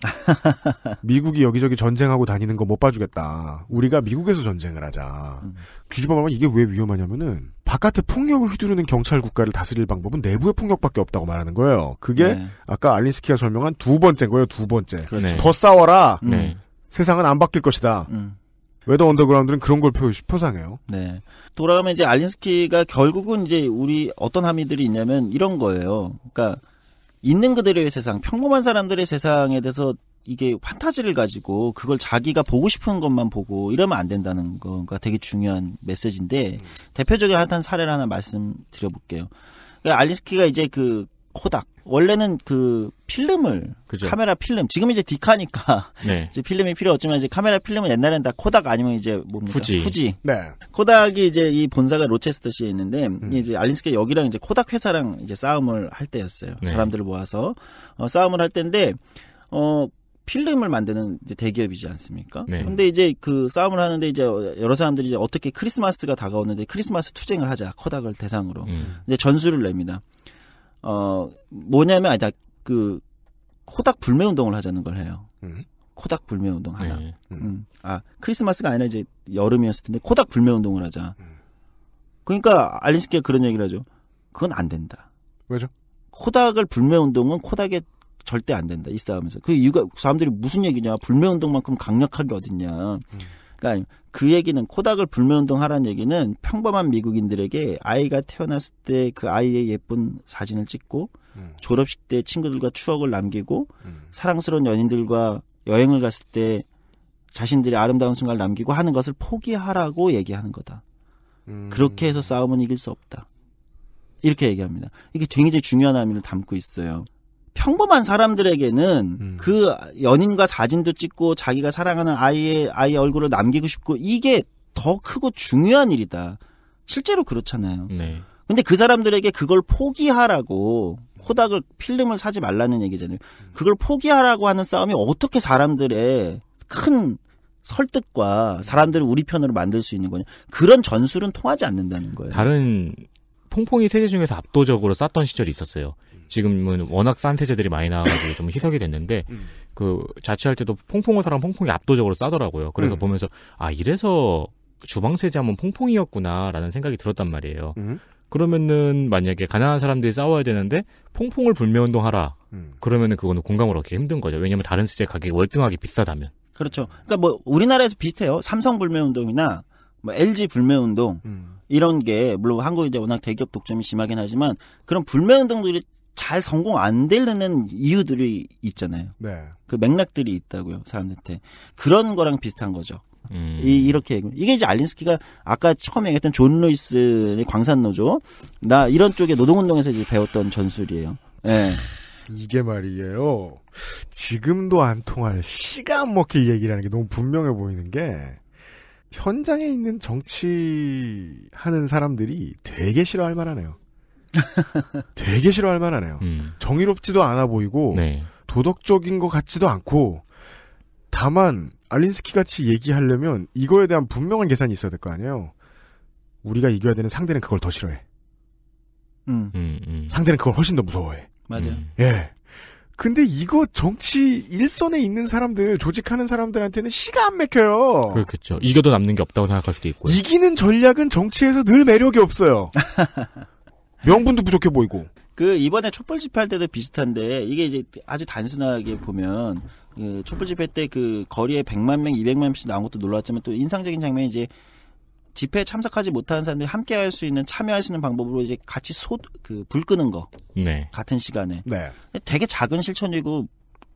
미국이 여기저기 전쟁하고 다니는 거 못 봐주겠다. 우리가 미국에서 전쟁을 하자. 음. 뒤집어 말하면 이게 왜 위험하냐면은 바깥에 폭력을 휘두르는 경찰 국가를 다스릴 방법은 내부의 폭력밖에 없다고 말하는 거예요. 그게 네. 아까 알린스키가 설명한 두 번째인 거예요. 두 번째. 그러네. 그렇죠. 더 싸워라. 네. 세상은 안 바뀔 것이다. 음. 웨더 언더그라운드는 그런 걸 표, 표상해요. 네. 돌아가면 이제 알린스키가 결국은 이제 우리 어떤 함의들이 있냐면 이런 거예요. 그러니까 있는 그대로의 세상, 평범한 사람들의 세상에 대해서 이게 판타지를 가지고 그걸 자기가 보고 싶은 것만 보고 이러면 안 된다는 거가 그러니까 되게 중요한 메시지인데 대표적인 한 사례를 하나 말씀드려볼게요. 그러니까 알린스키가 이제 그 코닥 원래는 그 필름을 그죠. 카메라 필름 지금 이제 디카니까 네. 이제 필름이 필요 없지만 이제 카메라 필름은 옛날엔 다 코닥 아니면 이제 뭡니까 후지, 후지. 네. 코닥이 이제 이 본사가 로체스터시에 있는데 음. 이제 알린스키 여기랑 이제 코닥 회사랑 이제 싸움을 할 때였어요 네. 사람들을 모아서 어, 싸움을 할 때인데 어 필름을 만드는 이제 대기업이지 않습니까? 네. 근데 이제 그 싸움을 하는데 이제 여러 사람들이 이제 어떻게 크리스마스가 다가오는데 크리스마스 투쟁을 하자 코닥을 대상으로 음. 이제 전술을 냅니다. 어 뭐냐면 아니 그 코닥 불매 운동을 하자는 걸 해요. 음. 코닥 불매 운동 하나. 네. 음. 음. 아 크리스마스가 아니라 이제 여름이었을 텐데 코닥 불매 운동을 하자. 음. 그러니까 알린스키가 그런 얘기를 하죠. 그건 안 된다. 왜죠? 코닥을 불매 운동은 코닥에 절대 안 된다 이 싸움에서 그 이유가 사람들이 무슨 얘기냐 불매 운동만큼 강력하게 어딨냐 음. 그러니까 그 얘기는 코닥을 불매운동 하라는 얘기는 평범한 미국인들에게 아이가 태어났을 때 그 아이의 예쁜 사진을 찍고 음. 졸업식 때 친구들과 추억을 남기고 음. 사랑스러운 연인들과 여행을 갔을 때자신들이 아름다운 순간을 남기고 하는 것을 포기하라고 얘기하는 거다. 음. 그렇게 해서 싸움은 이길 수 없다. 이렇게 얘기합니다. 이게 굉장히 중요한 의미를 담고 있어요. 평범한 사람들에게는 음. 그 연인과 사진도 찍고 자기가 사랑하는 아이의 아이 얼굴을 남기고 싶고 이게 더 크고 중요한 일이다. 실제로 그렇잖아요. 네. 근데 그 사람들에게 그걸 포기하라고 호닥을 필름을 사지 말라는 얘기잖아요. 그걸 포기하라고 하는 싸움이 어떻게 사람들의 큰 설득과 사람들을 우리 편으로 만들 수 있는 거냐. 그런 전술은 통하지 않는다는 거예요. 다른 퐁퐁이 세대 중에서 압도적으로 쌌던 시절이 있었어요. 지금은 워낙 싼 세제들이 많이 나와가지고 좀 희석이 됐는데 음. 그 자취할 때도 퐁퐁어사람 퐁퐁이 압도적으로 싸더라고요. 그래서 음. 보면서 아 이래서 주방 세제 하면 퐁퐁이었구나라는 생각이 들었단 말이에요. 음. 그러면은 만약에 가난한 사람들이 싸워야 되는데 퐁퐁을 불매 운동하라. 음. 그러면은 그거는 공감을 얻기 힘든 거죠. 왜냐면 다른 세제 가격이 월등하게 비싸다면. 그렇죠. 그러니까 뭐 우리나라에서 비슷해요. 삼성 불매 운동이나 뭐 LG 불매 운동 음. 이런 게 물론 한국 이제 워낙 대기업 독점이 심하긴 하지만 그런 불매 운동들이 잘 성공 안 되는 이유들이 있잖아요. 네. 그 맥락들이 있다고요, 사람들한테. 그런 거랑 비슷한 거죠. 음. 이, 이렇게 이게 이제 알린스키가 아까 처음에 얘기했던 존 루이스의 광산노조 나 이런 쪽에 노동운동에서 이제 배웠던 전술이에요. 예. 네. 이게 말이에요. 지금도 안 통할 시간 먹힐 얘기라는 게 너무 분명해 보이는 게 현장에 있는 정치하는 사람들이 되게 싫어할 만하네요. 되게 싫어할 만하네요. 음. 정의롭지도 않아 보이고 네. 도덕적인 것 같지도 않고 다만 알린스키 같이 얘기하려면 이거에 대한 분명한 계산이 있어야 될 거 아니에요. 우리가 이겨야 되는 상대는 그걸 더 싫어해. 음. 음, 음. 상대는 그걸 훨씬 더 무서워해. 맞아요. 음. 예. 근데 이거 정치 일선에 있는 사람들, 조직하는 사람들한테는 시가 안 맥혀요. 그렇겠죠. 이겨도 남는 게 없다고 생각할 수도 있고요. 이기는 전략은 정치에서 늘 매력이 없어요. 명분도 부족해 보이고. 그 이번에 촛불 집회할 때도 비슷한데 이게 이제 아주 단순하게 보면 그 촛불 집회 때 그 거리에 100만 명, 200만 명씩 나온 것도 놀랐지만 또 인상적인 장면이 이제 집회에 참석하지 못하는 사람들이 함께 할 수 있는 참여할 수 있는 방법으로 이제 같이 소 그 불 끄는 거. 네. 같은 시간에. 네. 되게 작은 실천이고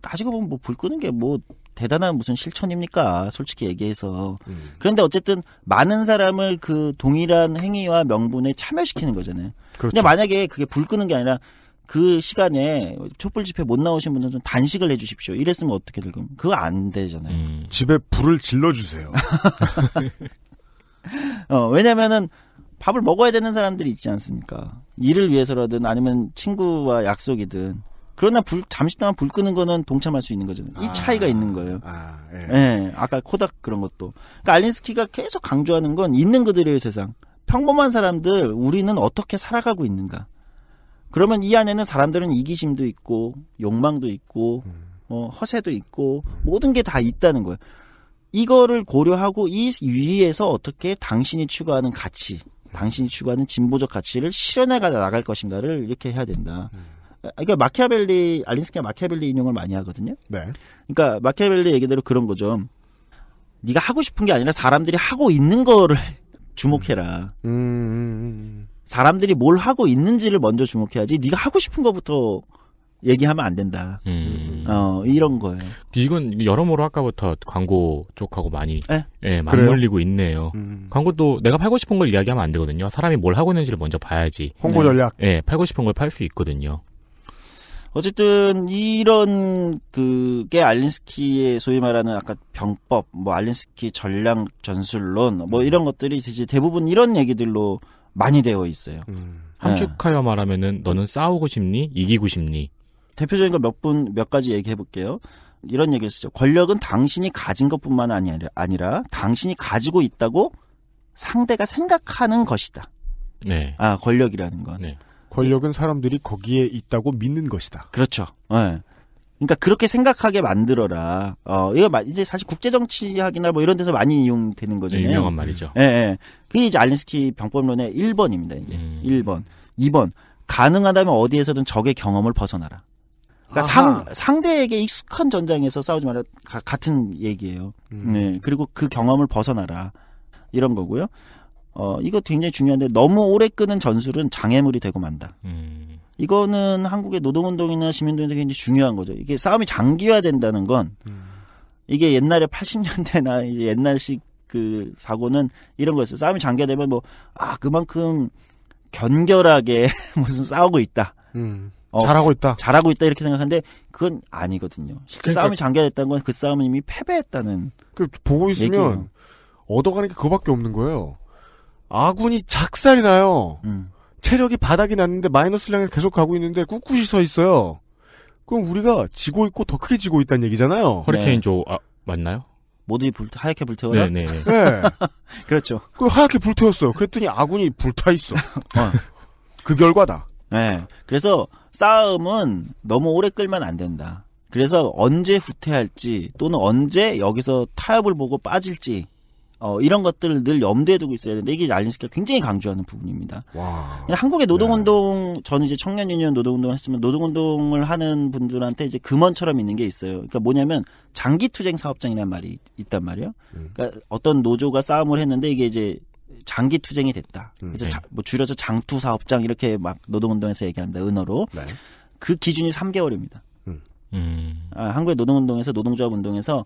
따지고 보면 뭐불 끄는 게 뭐 대단한 무슨 실천입니까? 솔직히 얘기해서. 음. 그런데 어쨌든 많은 사람을 그 동일한 행위와 명분에 참여시키는 거잖아요. 그렇죠. 근데 만약에 그게 불 끄는 게 아니라 그 시간에 촛불 집회 못 나오신 분들은 좀 단식을 해주십시오. 이랬으면 어떻게 될까럼 그거 안 되잖아요. 음. 집에 불을 질러주세요. 어, 왜냐면은 밥을 먹어야 되는 사람들이 있지 않습니까? 일을 위해서라든 아니면 친구와 약속이든 그러나 불, 잠시 동안 불 끄는 거는 동참할 수 있는 거잖아요. 이 아, 차이가 있는 거예요. 아, 예. 예. 아까 코닥 그런 것도. 그러니까 알린스키가 계속 강조하는 건 있는 그들의 세상. 평범한 사람들 우리는 어떻게 살아가고 있는가? 그러면 이 안에는 사람들은 이기심도 있고 욕망도 있고 어, 허세도 있고 모든 게 다 있다는 거예요. 이거를 고려하고 이 위에서 어떻게 당신이 추구하는 가치, 당신이 추구하는 진보적 가치를 실현해 가 나갈 것인가를 이렇게 해야 된다. 아, 그러니까 마키아벨리 알린스키가 마키아벨리 인용을 많이 하거든요. 네. 그러니까 마키아벨리 얘기대로 그런 거죠. 네가 하고 싶은 게 아니라 사람들이 하고 있는 거를 주목해라. 음, 음, 음, 음. 사람들이 뭘 하고 있는지를 먼저 주목해야지 네가 하고 싶은 것부터 얘기하면 안 된다. 음. 어, 이런 거예요. 이건 여러모로 아까부터 광고 쪽하고 많이 에? 예, 맞물리고 예, 있네요. 음. 광고도 내가 팔고 싶은 걸 이야기하면 안 되거든요. 사람이 뭘 하고 있는지를 먼저 봐야지. 홍보 네. 전략. 예, 팔고 싶은 걸 팔 수 있거든요. 어쨌든 이런 그게 알린스키의 소위 말하는 아까 병법, 뭐 알린스키 전략 전술론 뭐 음. 이런 것들이 이제 대부분 이런 얘기들로 많이 되어 있어요. 음. 함축하여 예. 네. 말하면은 너는 싸우고 싶니? 이기고 싶니? 대표적인 거 몇 분, 몇 가지 얘기해 볼게요. 이런 얘기를 쓰죠. 권력은 당신이 가진 것 뿐만 아니라, 아니라 당신이 가지고 있다고 상대가 생각하는 것이다. 네. 아, 권력이라는 건. 네. 권력은 사람들이 거기에 있다고 믿는 것이다. 그렇죠. 네. 그러니까 그렇게 생각하게 만들어라. 어, 이거 이제 사실 국제 정치학이나 뭐 이런 데서 많이 이용되는 네, 거잖아요. 유명한 말이죠. 예, 예. 그게 이제 알린스키 병법론의 1번입니다, 이게. 음. 1번. 2번. 가능하다면 어디에서든 적의 경험을 벗어나라. 그러니까 상, 상대에게 익숙한 전장에서 싸우지 말라. 가, 같은 얘기예요. 음. 네. 그리고 그 경험을 벗어나라. 이런 거고요. 어, 이거 굉장히 중요한데 너무 오래 끄는 전술은 장애물이 되고 만다. 음. 이거는 한국의 노동운동이나 시민운동에서 굉장히 중요한 거죠. 이게 싸움이 장기화된다는 건 음. 이게 옛날에 80년대나 이제 옛날식 그 사고는 이런 거였어요. 싸움이 장기화되면 뭐, 아, 그만큼 견결하게 무슨 싸우고 있다. 음. 어, 잘하고 있다. 잘하고 있다 이렇게 생각하는데 그건 아니거든요. 그러니까, 싸움이 장기화됐다는 건 그 싸움은 이미 패배했다는. 그 보고 있으면 얘기예요. 얻어가는 게 그밖에 없는 거예요. 아군이 작살이 나요. 음. 체력이 바닥이 났는데 마이너스량향 계속 가고 있는데 꿋꿋이 서 있어요. 그럼 우리가 지고 있고 더 크게 지고 있다는 얘기잖아요. 허리케인 네. 아, 맞나요? 모두 불 하얗게 불태워요. 네, 네. 네. 그렇죠. 그 하얗게 불태웠어요. 그랬더니 아군이 불타 있어. 어. 그 결과다. 네. 그래서 싸움은 너무 오래 끌면 안 된다. 그래서 언제 후퇴할지 또는 언제 여기서 타협을 보고 빠질지 어, 이런 것들을 늘 염두에 두고 있어야 되는데 이게 알린스키가 굉장히 강조하는 부분입니다. 와. 한국의 노동운동 네. 저는 이제 청년유년 노동운동을 했으면 노동운동을 하는 분들한테 이제 금원처럼 있는 게 있어요. 그러니까 뭐냐면 장기투쟁 사업장이라는 말이 있단 말이에요. 음. 그러니까 어떤 노조가 싸움을 했는데 이게 이제 장기 투쟁이 됐다. 음, 그래서 네. 자, 뭐 줄여서 장투 사업장 이렇게 막 노동운동에서 얘기합니다. 은어로 네. 그 기준이 3개월입니다. 음. 음. 아, 한국의 노동운동에서 노동조합 운동에서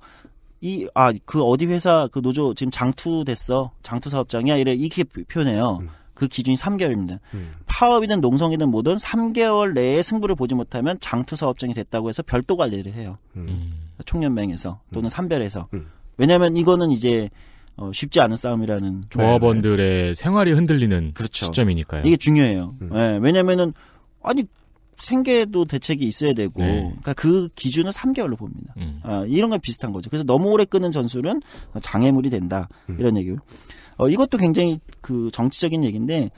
이아그 어디 회사 그 노조 지금 장투 됐어 장투 사업장이야 이래 이렇게 표현해요. 음. 그 기준이 3개월입니다. 음. 파업이든 농성이든 뭐든 3개월 내에 승부를 보지 못하면 장투 사업장이 됐다고 해서 별도 관리를 해요. 음. 음. 총연맹에서 또는 산별에서 음. 음. 왜냐하면 이거는 이제 어, 쉽지 않은 싸움이라는 조합원들의 네, 네. 생활이 흔들리는 그렇죠. 시점이니까요. 이게 중요해요. 음. 네, 왜냐면은 아니 생계도 대책이 있어야 되고 네. 그러니까 그 기준을 3개월로 봅니다. 음. 아, 이런 건 비슷한 거죠. 그래서 너무 오래 끄는 전술은 장애물이 된다 음. 이런 얘기고 어, 이것도 굉장히 그 정치적인 얘기인데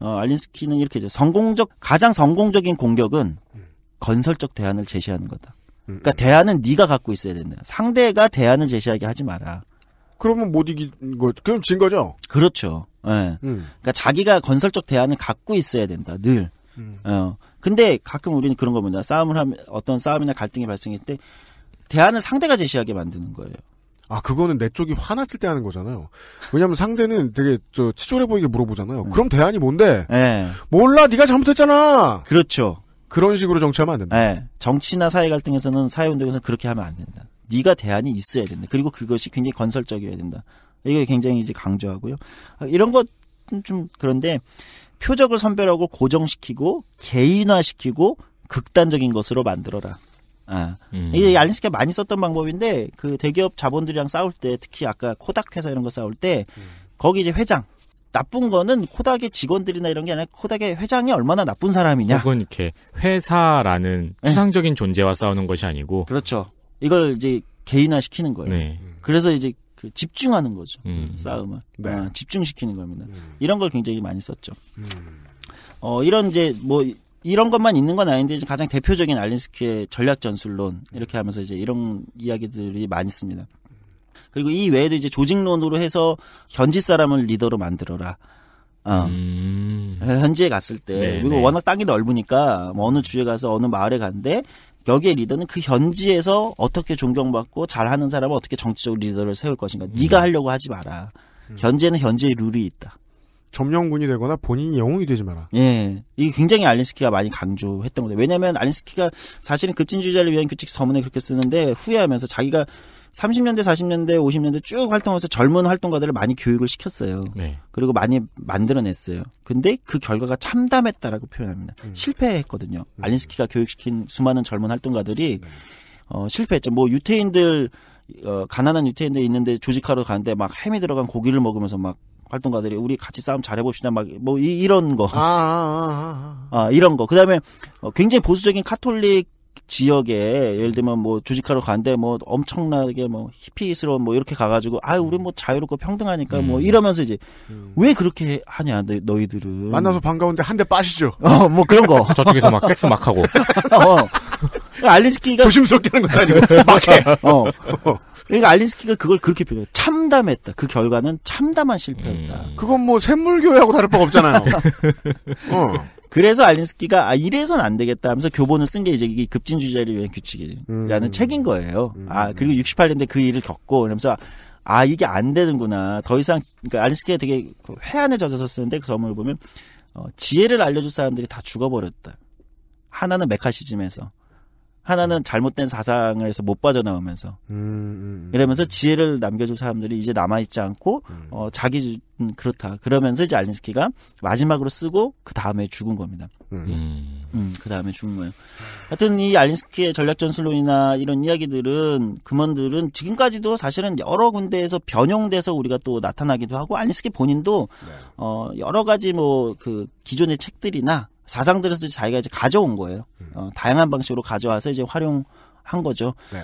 어, 알린스키는 이렇게 이제 성공적 가장 성공적인 공격은 음. 건설적 대안을 제시하는 거다. 음, 그러니까 음. 대안은 네가 갖고 있어야 된다. 상대가 대안을 제시하게 하지 마라. 그러면 못 이긴 거, 그럼 진 거죠? 그렇죠. 예. 네. 그러니까 자기가 건설적 대안을 갖고 있어야 된다. 늘. 어. 근데 가끔 우리는 그런 겁니다. 싸움을 하면 어떤 싸움이나 갈등이 발생할때 대안을 상대가 제시하게 만드는 거예요. 아 그거는 내 쪽이 화났을 때 하는 거잖아요. 왜냐하면 상대는 되게 저 치졸해 보이게 물어보잖아요. 네. 그럼 대안이 뭔데? 네. 몰라, 네가 잘못했잖아. 그렇죠. 그런 식으로 정치하면 안 된다. 네. 정치나 사회 갈등에서는 사회 운동에서는 그렇게 하면 안 된다. 네가 대안이 있어야 된다. 그리고 그것이 굉장히 건설적이어야 된다. 이게 굉장히 이제 강조하고요. 아, 이런 것 좀 그런데 표적을 선별하고 고정시키고 개인화시키고 극단적인 것으로 만들어라. 아. 음. 이게 알린스키가 많이 썼던 방법인데 그 대기업 자본들이랑 싸울 때 특히 아까 코닥 회사 이런 거 싸울 때 음. 거기 이제 회장 나쁜 거는 코닥의 직원들이나 이런 게 아니라 코닥의 회장이 얼마나 나쁜 사람이냐. 혹은 이렇게 회사라는 네. 추상적인 존재와 싸우는 것이 아니고. 그렇죠. 이걸 이제 개인화 시키는 거예요. 네. 그래서 이제 그 집중하는 거죠. 음. 그 싸움을 네. 아, 집중시키는 겁니다. 음. 이런 걸 굉장히 많이 썼죠. 음. 어, 이런 이제 뭐 이런 것만 있는 건 아닌데 가장 대표적인 알린스키의 전략 전술론 이렇게 하면서 이제 이런 이야기들이 많이 씁니다. 그리고 이 외에도 이제 조직론으로 해서 현지 사람을 리더로 만들어라. 어. 음. 현지에 갔을 때 네네. 그리고 네. 워낙 땅이 넓으니까 뭐 어느 주에 가서 어느 마을에 갔는데 여기에 리더는 그 현지에서 어떻게 존경받고 잘하는 사람은 어떻게 정치적 리더를 세울 것인가. 음. 네가 하려고 하지 마라. 음. 현에는현지의 룰이 있다. 점령군이 되거나 본인이 영웅이 되지 마라. 예. 이게 굉장히 알린스키가 많이 강조했던 건데. 왜냐면 하 알린스키가 사실은 급진주의자를 위한 규칙 서문에 그렇게 쓰는데 후회하면서 자기가 30년대, 40년대, 50년대 쭉 활동해서 젊은 활동가들을 많이 교육을 시켰어요. 네. 그리고 많이 만들어냈어요. 근데 그 결과가 참담했다라고 표현합니다. 음. 실패했거든요. 음. 알린스키가 교육시킨 수많은 젊은 활동가들이 네. 어, 실패했죠. 뭐 유태인들 어, 가난한 유태인들 있는데 조직하러 가는데 막 햄이 들어간 고기를 먹으면서 막 활동가들이 우리 같이 싸움 잘해봅시다 막 뭐 이런 거, 아 아, 아, 아, 아, 아. 이런 거. 그다음에 어, 굉장히 보수적인 카톨릭 지역에 예를 들면 뭐 조직하러 간데 뭐 엄청나게 뭐 히피스러운 뭐 이렇게 가가지고 아 우리 뭐 자유롭고 평등하니까 뭐 음. 뭐 이러면서 이제 음. 왜 그렇게 하냐 너, 희들은 만나서 반가운데 한 대 빠시죠 어뭐 그런 거 저쪽에서 막 섹스 막 하고 어. 그러니까 알린스키가 조심스럽게 하는 것도 아니고 막 해. 어. 그러니까 알린스키가 그걸 그렇게 표현해 참담했다. 그 결과는 참담한 실패였다. 음. 그건 뭐 샘물교회하고 다를 바가 없잖아요. 어. 그래서 알린스키가 아 이래선 안 되겠다 하면서 교본을 쓴 게 이제 이게 급진주의자를 위한 규칙이라는 음. 책인 거예요. 음. 아 그리고 68년대 그 일을 겪고 그러면서 아 이게 안 되는구나. 더 이상 그러니까 알린스키가 되게 그 회한에 젖어서쓰는데 그 점을 보면 어, 지혜를 알려줄 사람들이 다 죽어버렸다. 하나는 메카시즘에서 하나는 잘못된 사상에서 못 빠져나오면서 음, 음, 음, 이러면서 지혜를 남겨줄 사람들이 이제 남아있지 않고 음. 어, 자기 음, 그렇다 그러면서 이제 알린스키가 마지막으로 쓰고 그 다음에 죽은 겁니다. 음. 음, 그 다음에 죽은 거예요. 하여튼 이 알린스키의 전략 전술론이나 이런 이야기들은 금원들은 지금까지도 사실은 여러 군데에서 변형돼서 우리가 또 나타나기도 하고 알린스키 본인도 네. 어, 여러 가지 뭐 그 기존의 책들이나 사상들에서 자기가 이제 가져온 거예요. 음. 어, 다양한 방식으로 가져와서 이제 활용한 거죠. 네.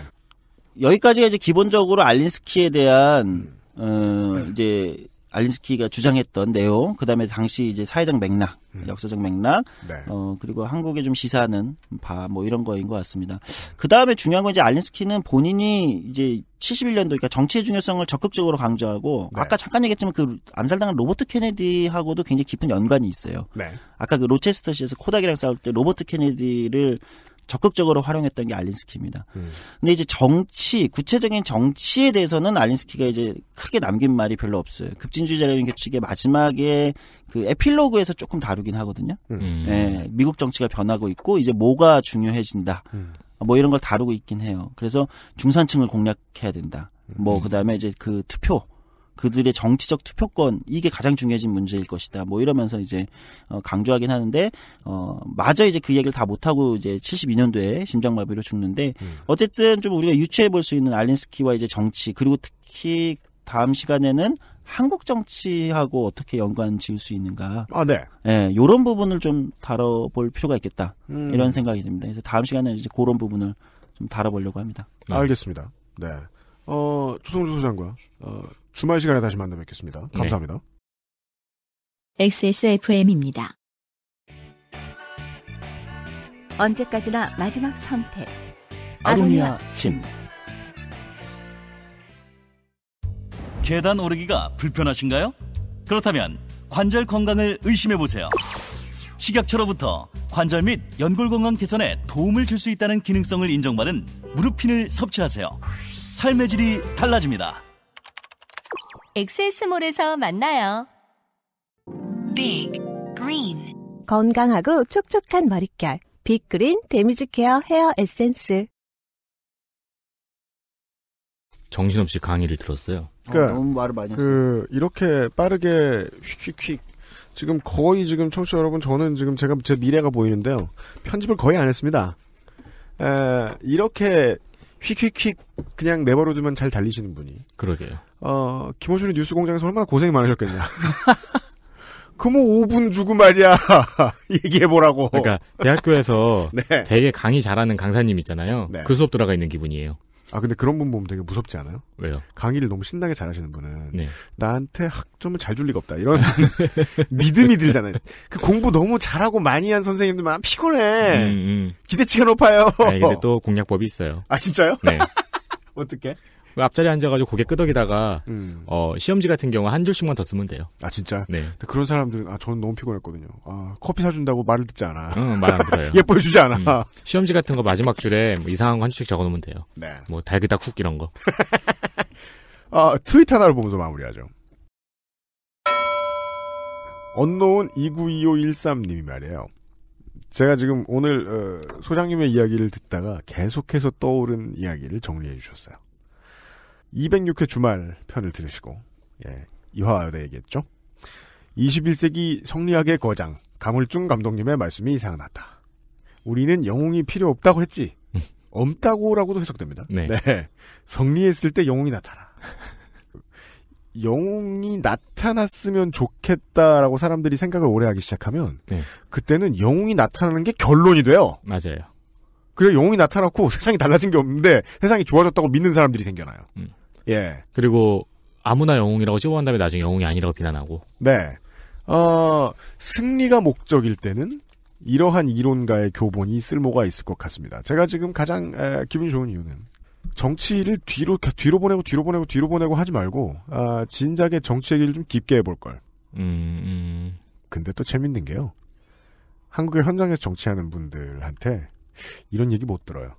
여기까지가 이제 기본적으로 알린스키에 대한 음. 어, 네. 이제 알린스키가 주장했던 내용, 그 다음에 당시 이제 사회적 맥락, 음. 역사적 맥락, 네. 어, 그리고 한국에 좀 시사하는 바, 뭐 이런 거인 것 같습니다. 그 다음에 중요한 건 이제 알린스키는 본인이 이제 71년도, 그러니까 정치의 중요성을 적극적으로 강조하고, 네. 아까 잠깐 얘기했지만 그 암살당한 로버트 케네디하고도 굉장히 깊은 연관이 있어요. 네. 아까 그 로체스터시에서 코닥이랑 싸울 때 로버트 케네디를 적극적으로 활용했던 게 알린스키입니다. 음. 근데 이제 정치 구체적인 정치에 대해서는 알린스키가 이제 크게 남긴 말이 별로 없어요. 급진주의자라는 규칙의 마지막에 그 에필로그에서 조금 다루긴 하거든요. 음. 네, 미국 정치가 변하고 있고 이제 뭐가 중요해진다. 음. 뭐 이런 걸 다루고 있긴 해요. 그래서 중산층을 공략해야 된다. 뭐 음. 그다음에 이제 그 투표 그들의 정치적 투표권 이게 가장 중요해진 문제일 것이다. 뭐 이러면서 이제 어, 강조하긴 하는데 어 마저 이제 그 얘기를 다 못하고 이제 72년도에 심장마비로 죽는데 음. 어쨌든 좀 우리가 유추해 볼 수 있는 알린스키와 이제 정치 그리고 특히 다음 시간에는 한국 정치하고 어떻게 연관 지을 수 있는가. 아, 네. 예, 요런 부분을 좀 다뤄볼 필요가 있겠다. 음. 이런 생각이 듭니다. 그래서 다음 시간에 이제 그런 부분을 좀 다뤄보려고 합니다. 아, 알겠습니다. 네. 어, 조성주 소장과 어, 주말 시간에 다시 만나 뵙겠습니다. 네. 감사합니다. 네. XSFM입니다. 언제까지나 마지막 선택. 아로니아 침. 계단 오르기가 불편하신가요? 그렇다면 관절 건강을 의심해 보세요. 식약처로부터 관절 및 연골 건강 개선에 도움을 줄 수 있다는 기능성을 인정받은 무릎핀을 섭취하세요. 삶의 질이 달라집니다. 엑세스몰에서 만나요. 빅 그린 건강하고 촉촉한 머릿결 빅그린 데미지 케어 헤어 에센스 정신없이 강의를 들었어요. 그러니까 어, 너무 말을 많이 그 했어요. 이렇게 빠르게 휙휙휙 지금 거의 지금 청취자 여러분 저는 지금 제가 제 미래가 보이는데요. 편집을 거의 안 했습니다. 에, 이렇게 휙휙휙 그냥 내버려 두면 잘 달리시는 분이. 그러게요. 어, 김호준의 뉴스공장에서 얼마나 고생이 많으셨겠냐. 그 뭐 5분 주고 말이야. 얘기해보라고. 그러니까 대학교에서 네. 되게 강의 잘하는 강사님 있잖아요. 네. 그 수업 들어가 있는 기분이에요. 아 근데 그런 분 보면 되게 무섭지 않아요? 왜요? 강의를 너무 신나게 잘하시는 분은 네. 나한테 학점을 잘 줄 리가 없다 이런 믿음이 들잖아요. 그 공부 너무 잘하고 많이 한 선생님들만 아, 피곤해. 음, 음. 기대치가 높아요. 아 근데 또 공략법이 있어요. 아 진짜요? 네. 어떻게? 그 앞자리에 앉아가지고 고개 끄덕이다가 음. 어, 시험지 같은 경우 한 줄씩만 더 쓰면 돼요. 아 진짜? 네. 그런 사람들은 아 저는 너무 피곤했거든요. 아 커피 사준다고 말을 듣지 않아. 응, 말 안 들어요. 예뻐해주지 않아. 음. 시험지 같은 거 마지막 줄에 뭐 이상한 거 한 줄씩 적어놓으면 돼요. 네. 뭐 달기다 쿡 이런 거. 아 트윗 하나를 보면서 마무리하죠. 언노운 292513님이 말이에요. 제가 지금 오늘 어, 소장님의 이야기를 듣다가 계속해서 떠오른 이야기를 정리해 주셨어요. 206회 주말 편을 들으시고 예, 이화여대 얘기했죠. 21세기 성리학의 거장 강물중 감독님의 말씀이 생각났다. 우리는 영웅이 필요 없다고 했지. 없다고라고도 해석됩니다. 네. 네. 성리했을 때 영웅이 나타나. 영웅이 나타났으면 좋겠다라고 사람들이 생각을 오래 하기 시작하면 네. 그때는 영웅이 나타나는 게 결론이 돼요. 맞아요. 그래 영웅이 나타났고 세상이 달라진 게 없는데 세상이 좋아졌다고 믿는 사람들이 생겨나요. 음. 예. 그리고 아무나 영웅이라고 찍어한 다면 나중에 영웅이 아니라고 비난하고. 네. 어, 승리가 목적일 때는 이러한 이론가의 교본이 쓸모가 있을 것 같습니다. 제가 지금 가장 에, 기분이 좋은 이유는 정치를 뒤로 뒤로 보내고 뒤로 보내고 뒤로 보내고 하지 말고 아, 진작에 정치 얘기를 좀 깊게 해볼 걸. 음, 음. 근데 또 재밌는 게요. 한국의 현장에서 정치하는 분들한테 이런 얘기 못 들어요.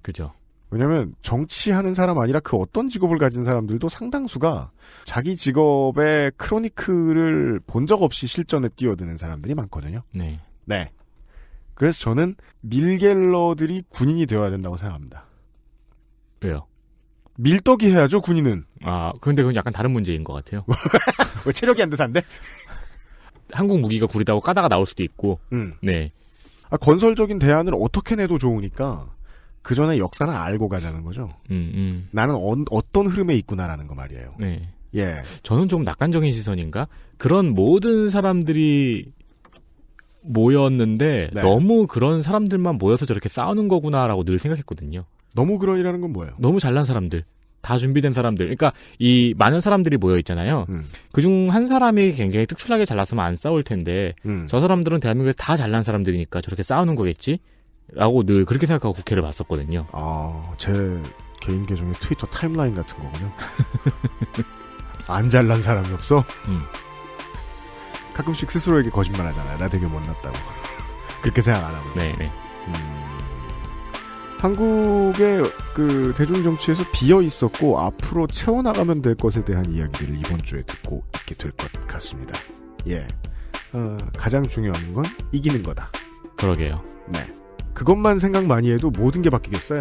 그죠. 왜냐면 정치하는 사람 아니라 그 어떤 직업을 가진 사람들도 상당수가 자기 직업의 크로니크를 본 적 없이 실전에 뛰어드는 사람들이 많거든요. 네. 네. 그래서 저는 밀갤러들이 군인이 되어야 된다고 생각합니다. 왜요? 밀떡이 해야죠 군인은. 아 근데 그건 약간 다른 문제인 것 같아요. 왜 체력이 안 돼서 안 돼? 한국 무기가 구리다고 까다가 나올 수도 있고. 음. 네. 아, 건설적인 대안을 어떻게 내도 좋으니까 그 전에 역사는 알고 가자는 거죠. 음, 음. 나는 어, 떤 흐름에 있구나라는 거 말이에요. 네. 예. 저는 좀 낙관적인 시선인가? 그런 모든 사람들이 모였는데 네. 너무 그런 사람들만 모여서 저렇게 싸우는 거구나라고 늘 생각했거든요. 너무 그런이라는 건 뭐예요? 너무 잘난 사람들. 다 준비된 사람들. 그러니까 이 많은 사람들이 모여 있잖아요. 음. 그중 한 사람이 굉장히 특출나게 잘났으면 안 싸울 텐데 음. 저 사람들은 대한민국에서 다 잘난 사람들이니까 저렇게 싸우는 거겠지? 라고 늘 그렇게 생각하고 국회를 봤었거든요. 아, 제 개인 계정의 트위터 타임라인 같은 거군요. 안 잘난 사람이 없어? 음. 가끔씩 스스로에게 거짓말 하잖아요. 나 되게 못났다고. 그렇게 생각 안 하고. 네네. 네. 음. 한국의 그 대중 정치에서 비어 있었고 앞으로 채워나가면 될 것에 대한 이야기들을 이번 주에 듣고 있게 될 것 같습니다. 예, 어, 가장 중요한 건 이기는 거다. 그러게요. 네, 그것만 생각 많이 해도 모든 게 바뀌겠어요.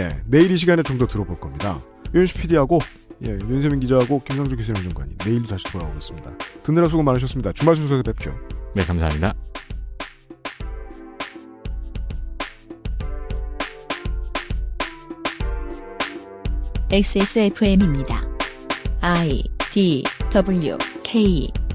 예, 내일 이 시간에 좀 더 들어볼 겁니다. 윤식 PD하고 예, 윤세민 기자하고 김상주 기술행정관이 내일 다시 돌아오겠습니다. 듣느라 수고 많으셨습니다. 주말 순서에서 뵙죠. 네, 감사합니다. XSFM입니다. I D W K